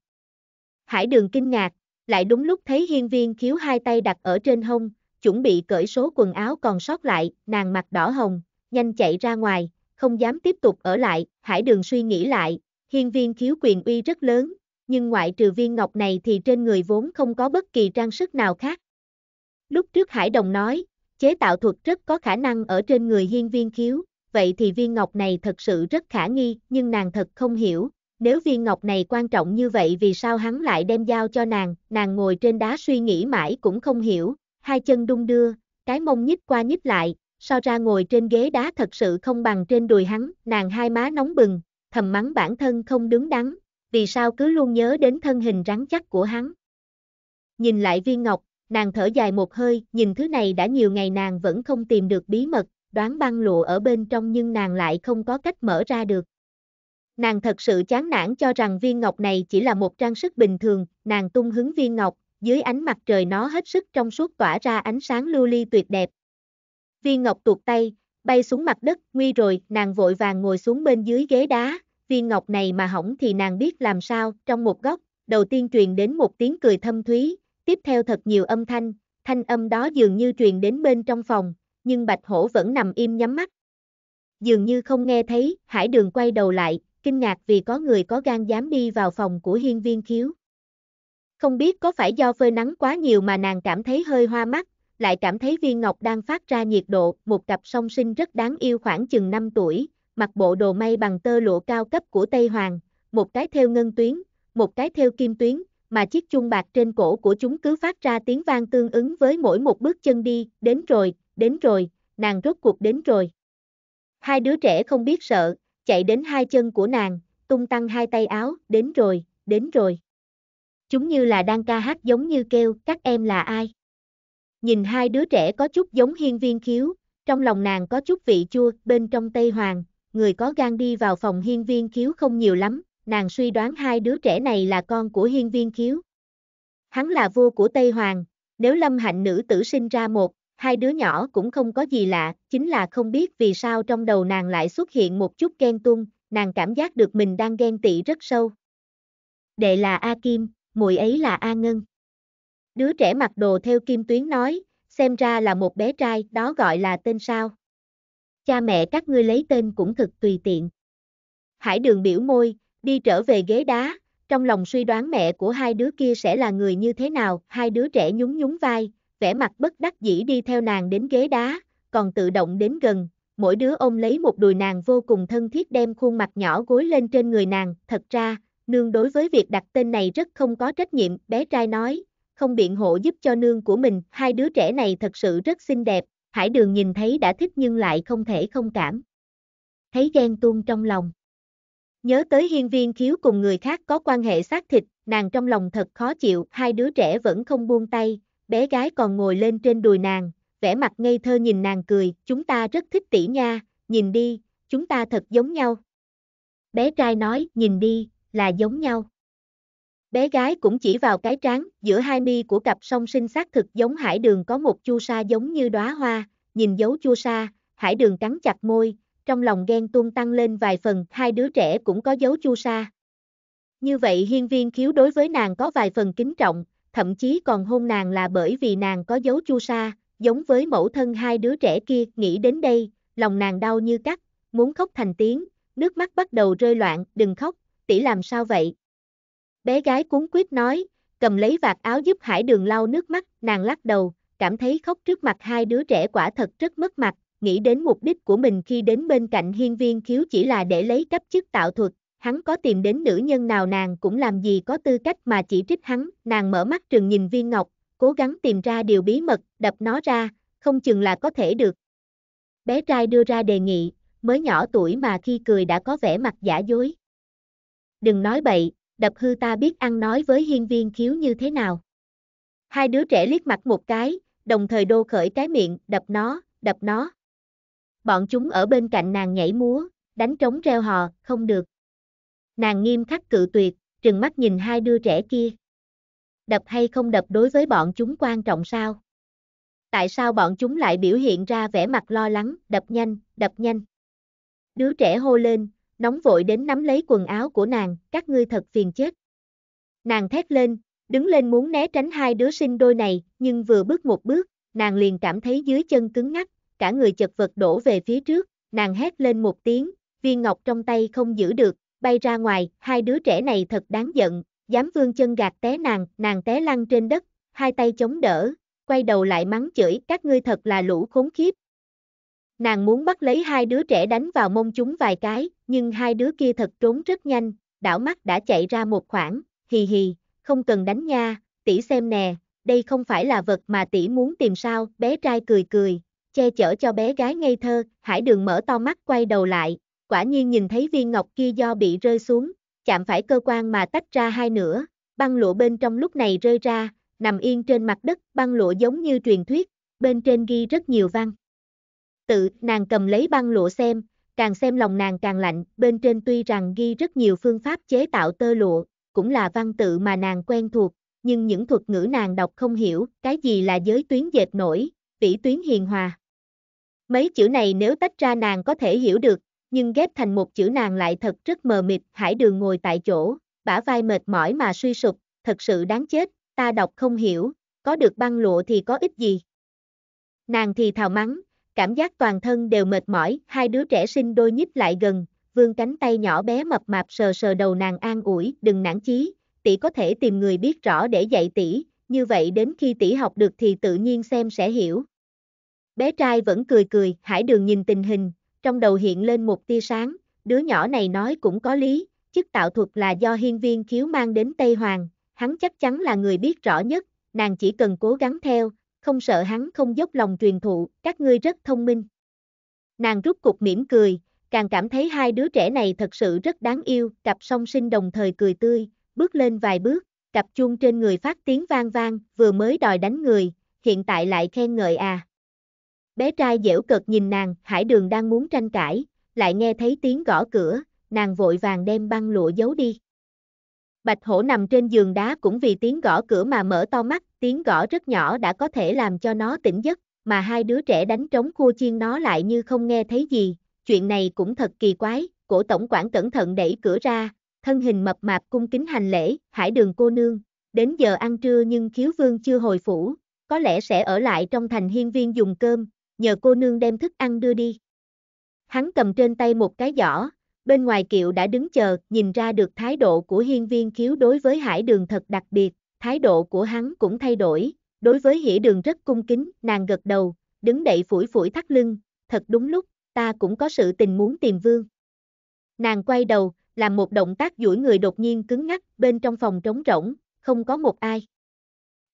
Hải đường kinh ngạc, lại đúng lúc thấy hiên viên khiếu hai tay đặt ở trên hông, chuẩn bị cởi số quần áo còn sót lại, nàng mặt đỏ hồng, nhanh chạy ra ngoài, không dám tiếp tục ở lại, hải đường suy nghĩ lại, hiên viên khiếu quyền uy rất lớn, nhưng ngoại trừ viên ngọc này thì trên người vốn không có bất kỳ trang sức nào khác. Lúc trước hải đồng nói, chế tạo thuật rất có khả năng ở trên người hiên viên khiếu, vậy thì viên ngọc này thật sự rất khả nghi, nhưng nàng thật không hiểu, nếu viên ngọc này quan trọng như vậy vì sao hắn lại đem giao cho nàng, nàng ngồi trên đá suy nghĩ mãi cũng không hiểu, hai chân đung đưa, cái mông nhích qua nhích lại, so ra ngồi trên ghế đá thật sự không bằng trên đùi hắn, nàng hai má nóng bừng, thầm mắng bản thân không đứng đắn, vì sao cứ luôn nhớ đến thân hình rắn chắc của hắn. Nhìn lại viên ngọc, nàng thở dài một hơi, nhìn thứ này đã nhiều ngày nàng vẫn không tìm được bí mật, đoán băng lụa ở bên trong nhưng nàng lại không có cách mở ra được. Nàng thật sự chán nản cho rằng viên ngọc này chỉ là một trang sức bình thường, nàng tung hứng viên ngọc, dưới ánh mặt trời nó hết sức trong suốt tỏa ra ánh sáng lưu ly tuyệt đẹp, viên ngọc tuột tay, bay xuống mặt đất, nguy rồi, nàng vội vàng ngồi xuống bên dưới ghế đá, viên ngọc này mà hỏng thì nàng biết làm sao, trong một góc, đầu tiên truyền đến một tiếng cười thâm thúy, tiếp theo thật nhiều âm thanh, thanh âm đó dường như truyền đến bên trong phòng, nhưng bạch hổ vẫn nằm im nhắm mắt. Dường như không nghe thấy, hải đường quay đầu lại, kinh ngạc vì có người có gan dám đi vào phòng của hiên viên khiếu. Không biết có phải do phơi nắng quá nhiều mà nàng cảm thấy hơi hoa mắt, lại cảm thấy viên ngọc đang phát ra nhiệt độ, một cặp song sinh rất đáng yêu khoảng chừng 5 tuổi, mặc bộ đồ may bằng tơ lụa cao cấp của Tây Hoàng, một cái theo ngân tuyến, một cái theo kim tuyến, mà chiếc chuông bạc trên cổ của chúng cứ phát ra tiếng vang tương ứng với mỗi một bước chân đi, đến rồi, đến rồi, nàng rốt cuộc đến rồi. Hai đứa trẻ không biết sợ, chạy đến hai chân của nàng, tung tăng hai tay áo, đến rồi, đến rồi. Chúng như là đang ca hát giống như kêu, các em là ai? nhìn hai đứa trẻ có chút giống hiên viên khiếu, trong lòng nàng có chút vị chua, bên trong Tây Hoàng, người có gan đi vào phòng hiên viên khiếu không nhiều lắm, nàng suy đoán hai đứa trẻ này là con của hiên viên khiếu. Hắn là vua của Tây Hoàng, nếu lâm hạnh nữ tử sinh ra một, hai đứa nhỏ cũng không có gì lạ, chính là không biết vì sao trong đầu nàng lại xuất hiện một chút ghen tung, nàng cảm giác được mình đang ghen tị rất sâu. Đệ là A Kim, muội ấy là A Ngân. Đứa trẻ mặc đồ theo kim tuyến nói, xem ra là một bé trai, đó gọi là tên sao. Cha mẹ các ngươi lấy tên cũng thật tùy tiện. Hải đường biểu môi, đi trở về ghế đá, trong lòng suy đoán mẹ của hai đứa kia sẽ là người như thế nào, hai đứa trẻ nhún nhún vai, vẻ mặt bất đắc dĩ đi theo nàng đến ghế đá, còn tự động đến gần, mỗi đứa ôm lấy một đùi nàng vô cùng thân thiết đem khuôn mặt nhỏ gối lên trên người nàng, thật ra, nương đối với việc đặt tên này rất không có trách nhiệm, bé trai nói, không biện hộ giúp cho nương của mình. Hai đứa trẻ này thật sự rất xinh đẹp, Hải Đường nhìn thấy đã thích nhưng lại không thể không cảm. Thấy ghen tuông trong lòng. Nhớ tới hiên viên khiếu cùng người khác có quan hệ xác thịt, nàng trong lòng thật khó chịu, hai đứa trẻ vẫn không buông tay, bé gái còn ngồi lên trên đùi nàng, vẻ mặt ngây thơ nhìn nàng cười, chúng ta rất thích tỷ nha, nhìn đi, chúng ta thật giống nhau. Bé trai nói, nhìn đi, là giống nhau. Bé gái cũng chỉ vào cái trán, giữa hai mi của cặp song sinh xác thực giống hải đường có một chu sa giống như đóa hoa, nhìn dấu chua sa, hải đường cắn chặt môi, trong lòng ghen tuông tăng lên vài phần, hai đứa trẻ cũng có dấu chua sa. Như vậy hiên viên khiếu đối với nàng có vài phần kính trọng, thậm chí còn hôn nàng là bởi vì nàng có dấu chua sa, giống với mẫu thân hai đứa trẻ kia, nghĩ đến đây, lòng nàng đau như cắt, muốn khóc thành tiếng, nước mắt bắt đầu rơi loạn, đừng khóc, tỷ làm sao vậy? Bé gái cuốn quýt nói, cầm lấy vạt áo giúp Hải Đường lau nước mắt, nàng lắc đầu, cảm thấy khóc trước mặt hai đứa trẻ quả thật rất mất mặt, nghĩ đến mục đích của mình khi đến bên cạnh hiên viên khiếu chỉ là để lấy cấp chức tạo thuật, hắn có tìm đến nữ nhân nào nàng cũng làm gì có tư cách mà chỉ trích hắn, nàng mở mắt trừng nhìn viên ngọc, cố gắng tìm ra điều bí mật, đập nó ra, không chừng là có thể được. Bé trai đưa ra đề nghị, mới nhỏ tuổi mà khi cười đã có vẻ mặt giả dối. Đừng nói bậy, đập hư ta biết ăn nói với hiên viên khiếu như thế nào. Hai đứa trẻ liếc mặt một cái, đồng thời đô khởi cái miệng, đập nó, đập nó. Bọn chúng ở bên cạnh nàng nhảy múa, đánh trống reo hò, không được. Nàng nghiêm khắc cự tuyệt, trừng mắt nhìn hai đứa trẻ kia. Đập hay không đập đối với bọn chúng quan trọng sao? Tại sao bọn chúng lại biểu hiện ra vẻ mặt lo lắng, đập nhanh, đập nhanh? Đứa trẻ hô lên, nóng vội đến nắm lấy quần áo của nàng, các ngươi thật phiền chết. Nàng thét lên, đứng lên muốn né tránh hai đứa sinh đôi này, nhưng vừa bước một bước, nàng liền cảm thấy dưới chân cứng ngắc, cả người chật vật đổ về phía trước, nàng hét lên một tiếng, viên ngọc trong tay không giữ được, bay ra ngoài, hai đứa trẻ này thật đáng giận, dám vương chân gạt té nàng, nàng té lăn trên đất, hai tay chống đỡ, quay đầu lại mắng chửi các ngươi thật là lũ khốn khiếp, Nàng muốn bắt lấy hai đứa trẻ đánh vào mông chúng vài cái, nhưng hai đứa kia thật trốn rất nhanh, đảo mắt đã chạy ra một khoảng, hì hì, không cần đánh nha, tỷ xem nè, đây không phải là vật mà tỷ muốn tìm sao, bé trai cười cười, che chở cho bé gái ngây thơ, hải đường mở to mắt quay đầu lại, quả nhiên nhìn thấy viên ngọc kia do bị rơi xuống, chạm phải cơ quan mà tách ra hai nửa, băng lụa bên trong lúc này rơi ra, nằm yên trên mặt đất, băng lụa giống như truyền thuyết, bên trên ghi rất nhiều văn. Tự, nàng cầm lấy băng lụa xem, càng xem lòng nàng càng lạnh, bên trên tuy rằng ghi rất nhiều phương pháp chế tạo tơ lụa, cũng là văn tự mà nàng quen thuộc, nhưng những thuật ngữ nàng đọc không hiểu, cái gì là giới tuyến dệt nổi, vĩ tuyến hiền hòa. Mấy chữ này nếu tách ra nàng có thể hiểu được, nhưng ghép thành một chữ nàng lại thật rất mờ mịt, hải đường ngồi tại chỗ, bả vai mệt mỏi mà suy sụp, thật sự đáng chết, ta đọc không hiểu, có được băng lụa thì có ích gì. Nàng thì thào mắng, cảm giác toàn thân đều mệt mỏi, hai đứa trẻ sinh đôi nhích lại gần, vương cánh tay nhỏ bé mập mạp sờ sờ đầu nàng an ủi, đừng nản chí, tỷ có thể tìm người biết rõ để dạy tỷ, như vậy đến khi tỷ học được thì tự nhiên xem sẽ hiểu. Bé trai vẫn cười cười, hải đường nhìn tình hình, trong đầu hiện lên một tia sáng, đứa nhỏ này nói cũng có lý, chức tạo thuật là do hiên viên khiếu mang đến Tây Hoàng, hắn chắc chắn là người biết rõ nhất, nàng chỉ cần cố gắng theo, không sợ hắn không dốc lòng truyền thụ, các ngươi rất thông minh. Nàng rút cục mỉm cười, càng cảm thấy hai đứa trẻ này thật sự rất đáng yêu, cặp song sinh đồng thời cười tươi, bước lên vài bước, cặp chuông trên người phát tiếng vang vang, vừa mới đòi đánh người, hiện tại lại khen ngợi à. Bé trai dẻo cợt nhìn nàng, hải đường đang muốn tranh cãi, lại nghe thấy tiếng gõ cửa, nàng vội vàng đem băng lụa giấu đi. Bạch hổ nằm trên giường đá cũng vì tiếng gõ cửa mà mở to mắt, tiếng gõ rất nhỏ đã có thể làm cho nó tỉnh giấc, mà hai đứa trẻ đánh trống khua chiên nó lại như không nghe thấy gì, chuyện này cũng thật kỳ quái, cổ tổng quản cẩn thận đẩy cửa ra, thân hình mập mạp cung kính hành lễ, hải đường cô nương, đến giờ ăn trưa nhưng khiếu vương chưa hồi phủ, có lẽ sẽ ở lại trong thành hiên viên dùng cơm, nhờ cô nương đem thức ăn đưa đi. Hắn cầm trên tay một cái giỏ, bên ngoài kiệu đã đứng chờ, nhìn ra được thái độ của hiên viên khiếu đối với hải đường thật đặc biệt, thái độ của hắn cũng thay đổi, đối với hỉ đường rất cung kính, nàng gật đầu, đứng đậy phủi phủi thắt lưng, thật đúng lúc, ta cũng có sự tình muốn tìm vương. Nàng quay đầu, làm một động tác duỗi người đột nhiên cứng ngắc, bên trong phòng trống rỗng, không có một ai.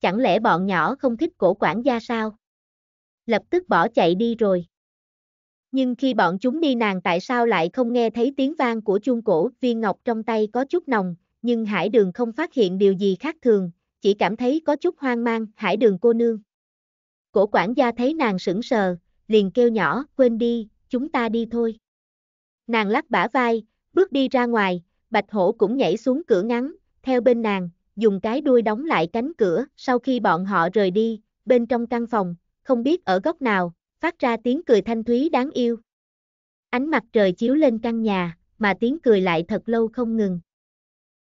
Chẳng lẽ bọn nhỏ không thích cổ quản gia sao? Lập tức bỏ chạy đi rồi. Nhưng khi bọn chúng đi nàng tại sao lại không nghe thấy tiếng vang của chuông cổ, viên ngọc trong tay có chút nồng, nhưng hải đường không phát hiện điều gì khác thường, chỉ cảm thấy có chút hoang mang, hải đường cô nương. Cổ quản gia thấy nàng sững sờ, liền kêu nhỏ, quên đi, chúng ta đi thôi. Nàng lắc bả vai, bước đi ra ngoài, bạch hổ cũng nhảy xuống cửa ngắn, theo bên nàng, dùng cái đuôi đóng lại cánh cửa, sau khi bọn họ rời đi, bên trong căn phòng, không biết ở góc nào, phát ra tiếng cười thanh thúy đáng yêu. Ánh mặt trời chiếu lên căn nhà, mà tiếng cười lại thật lâu không ngừng.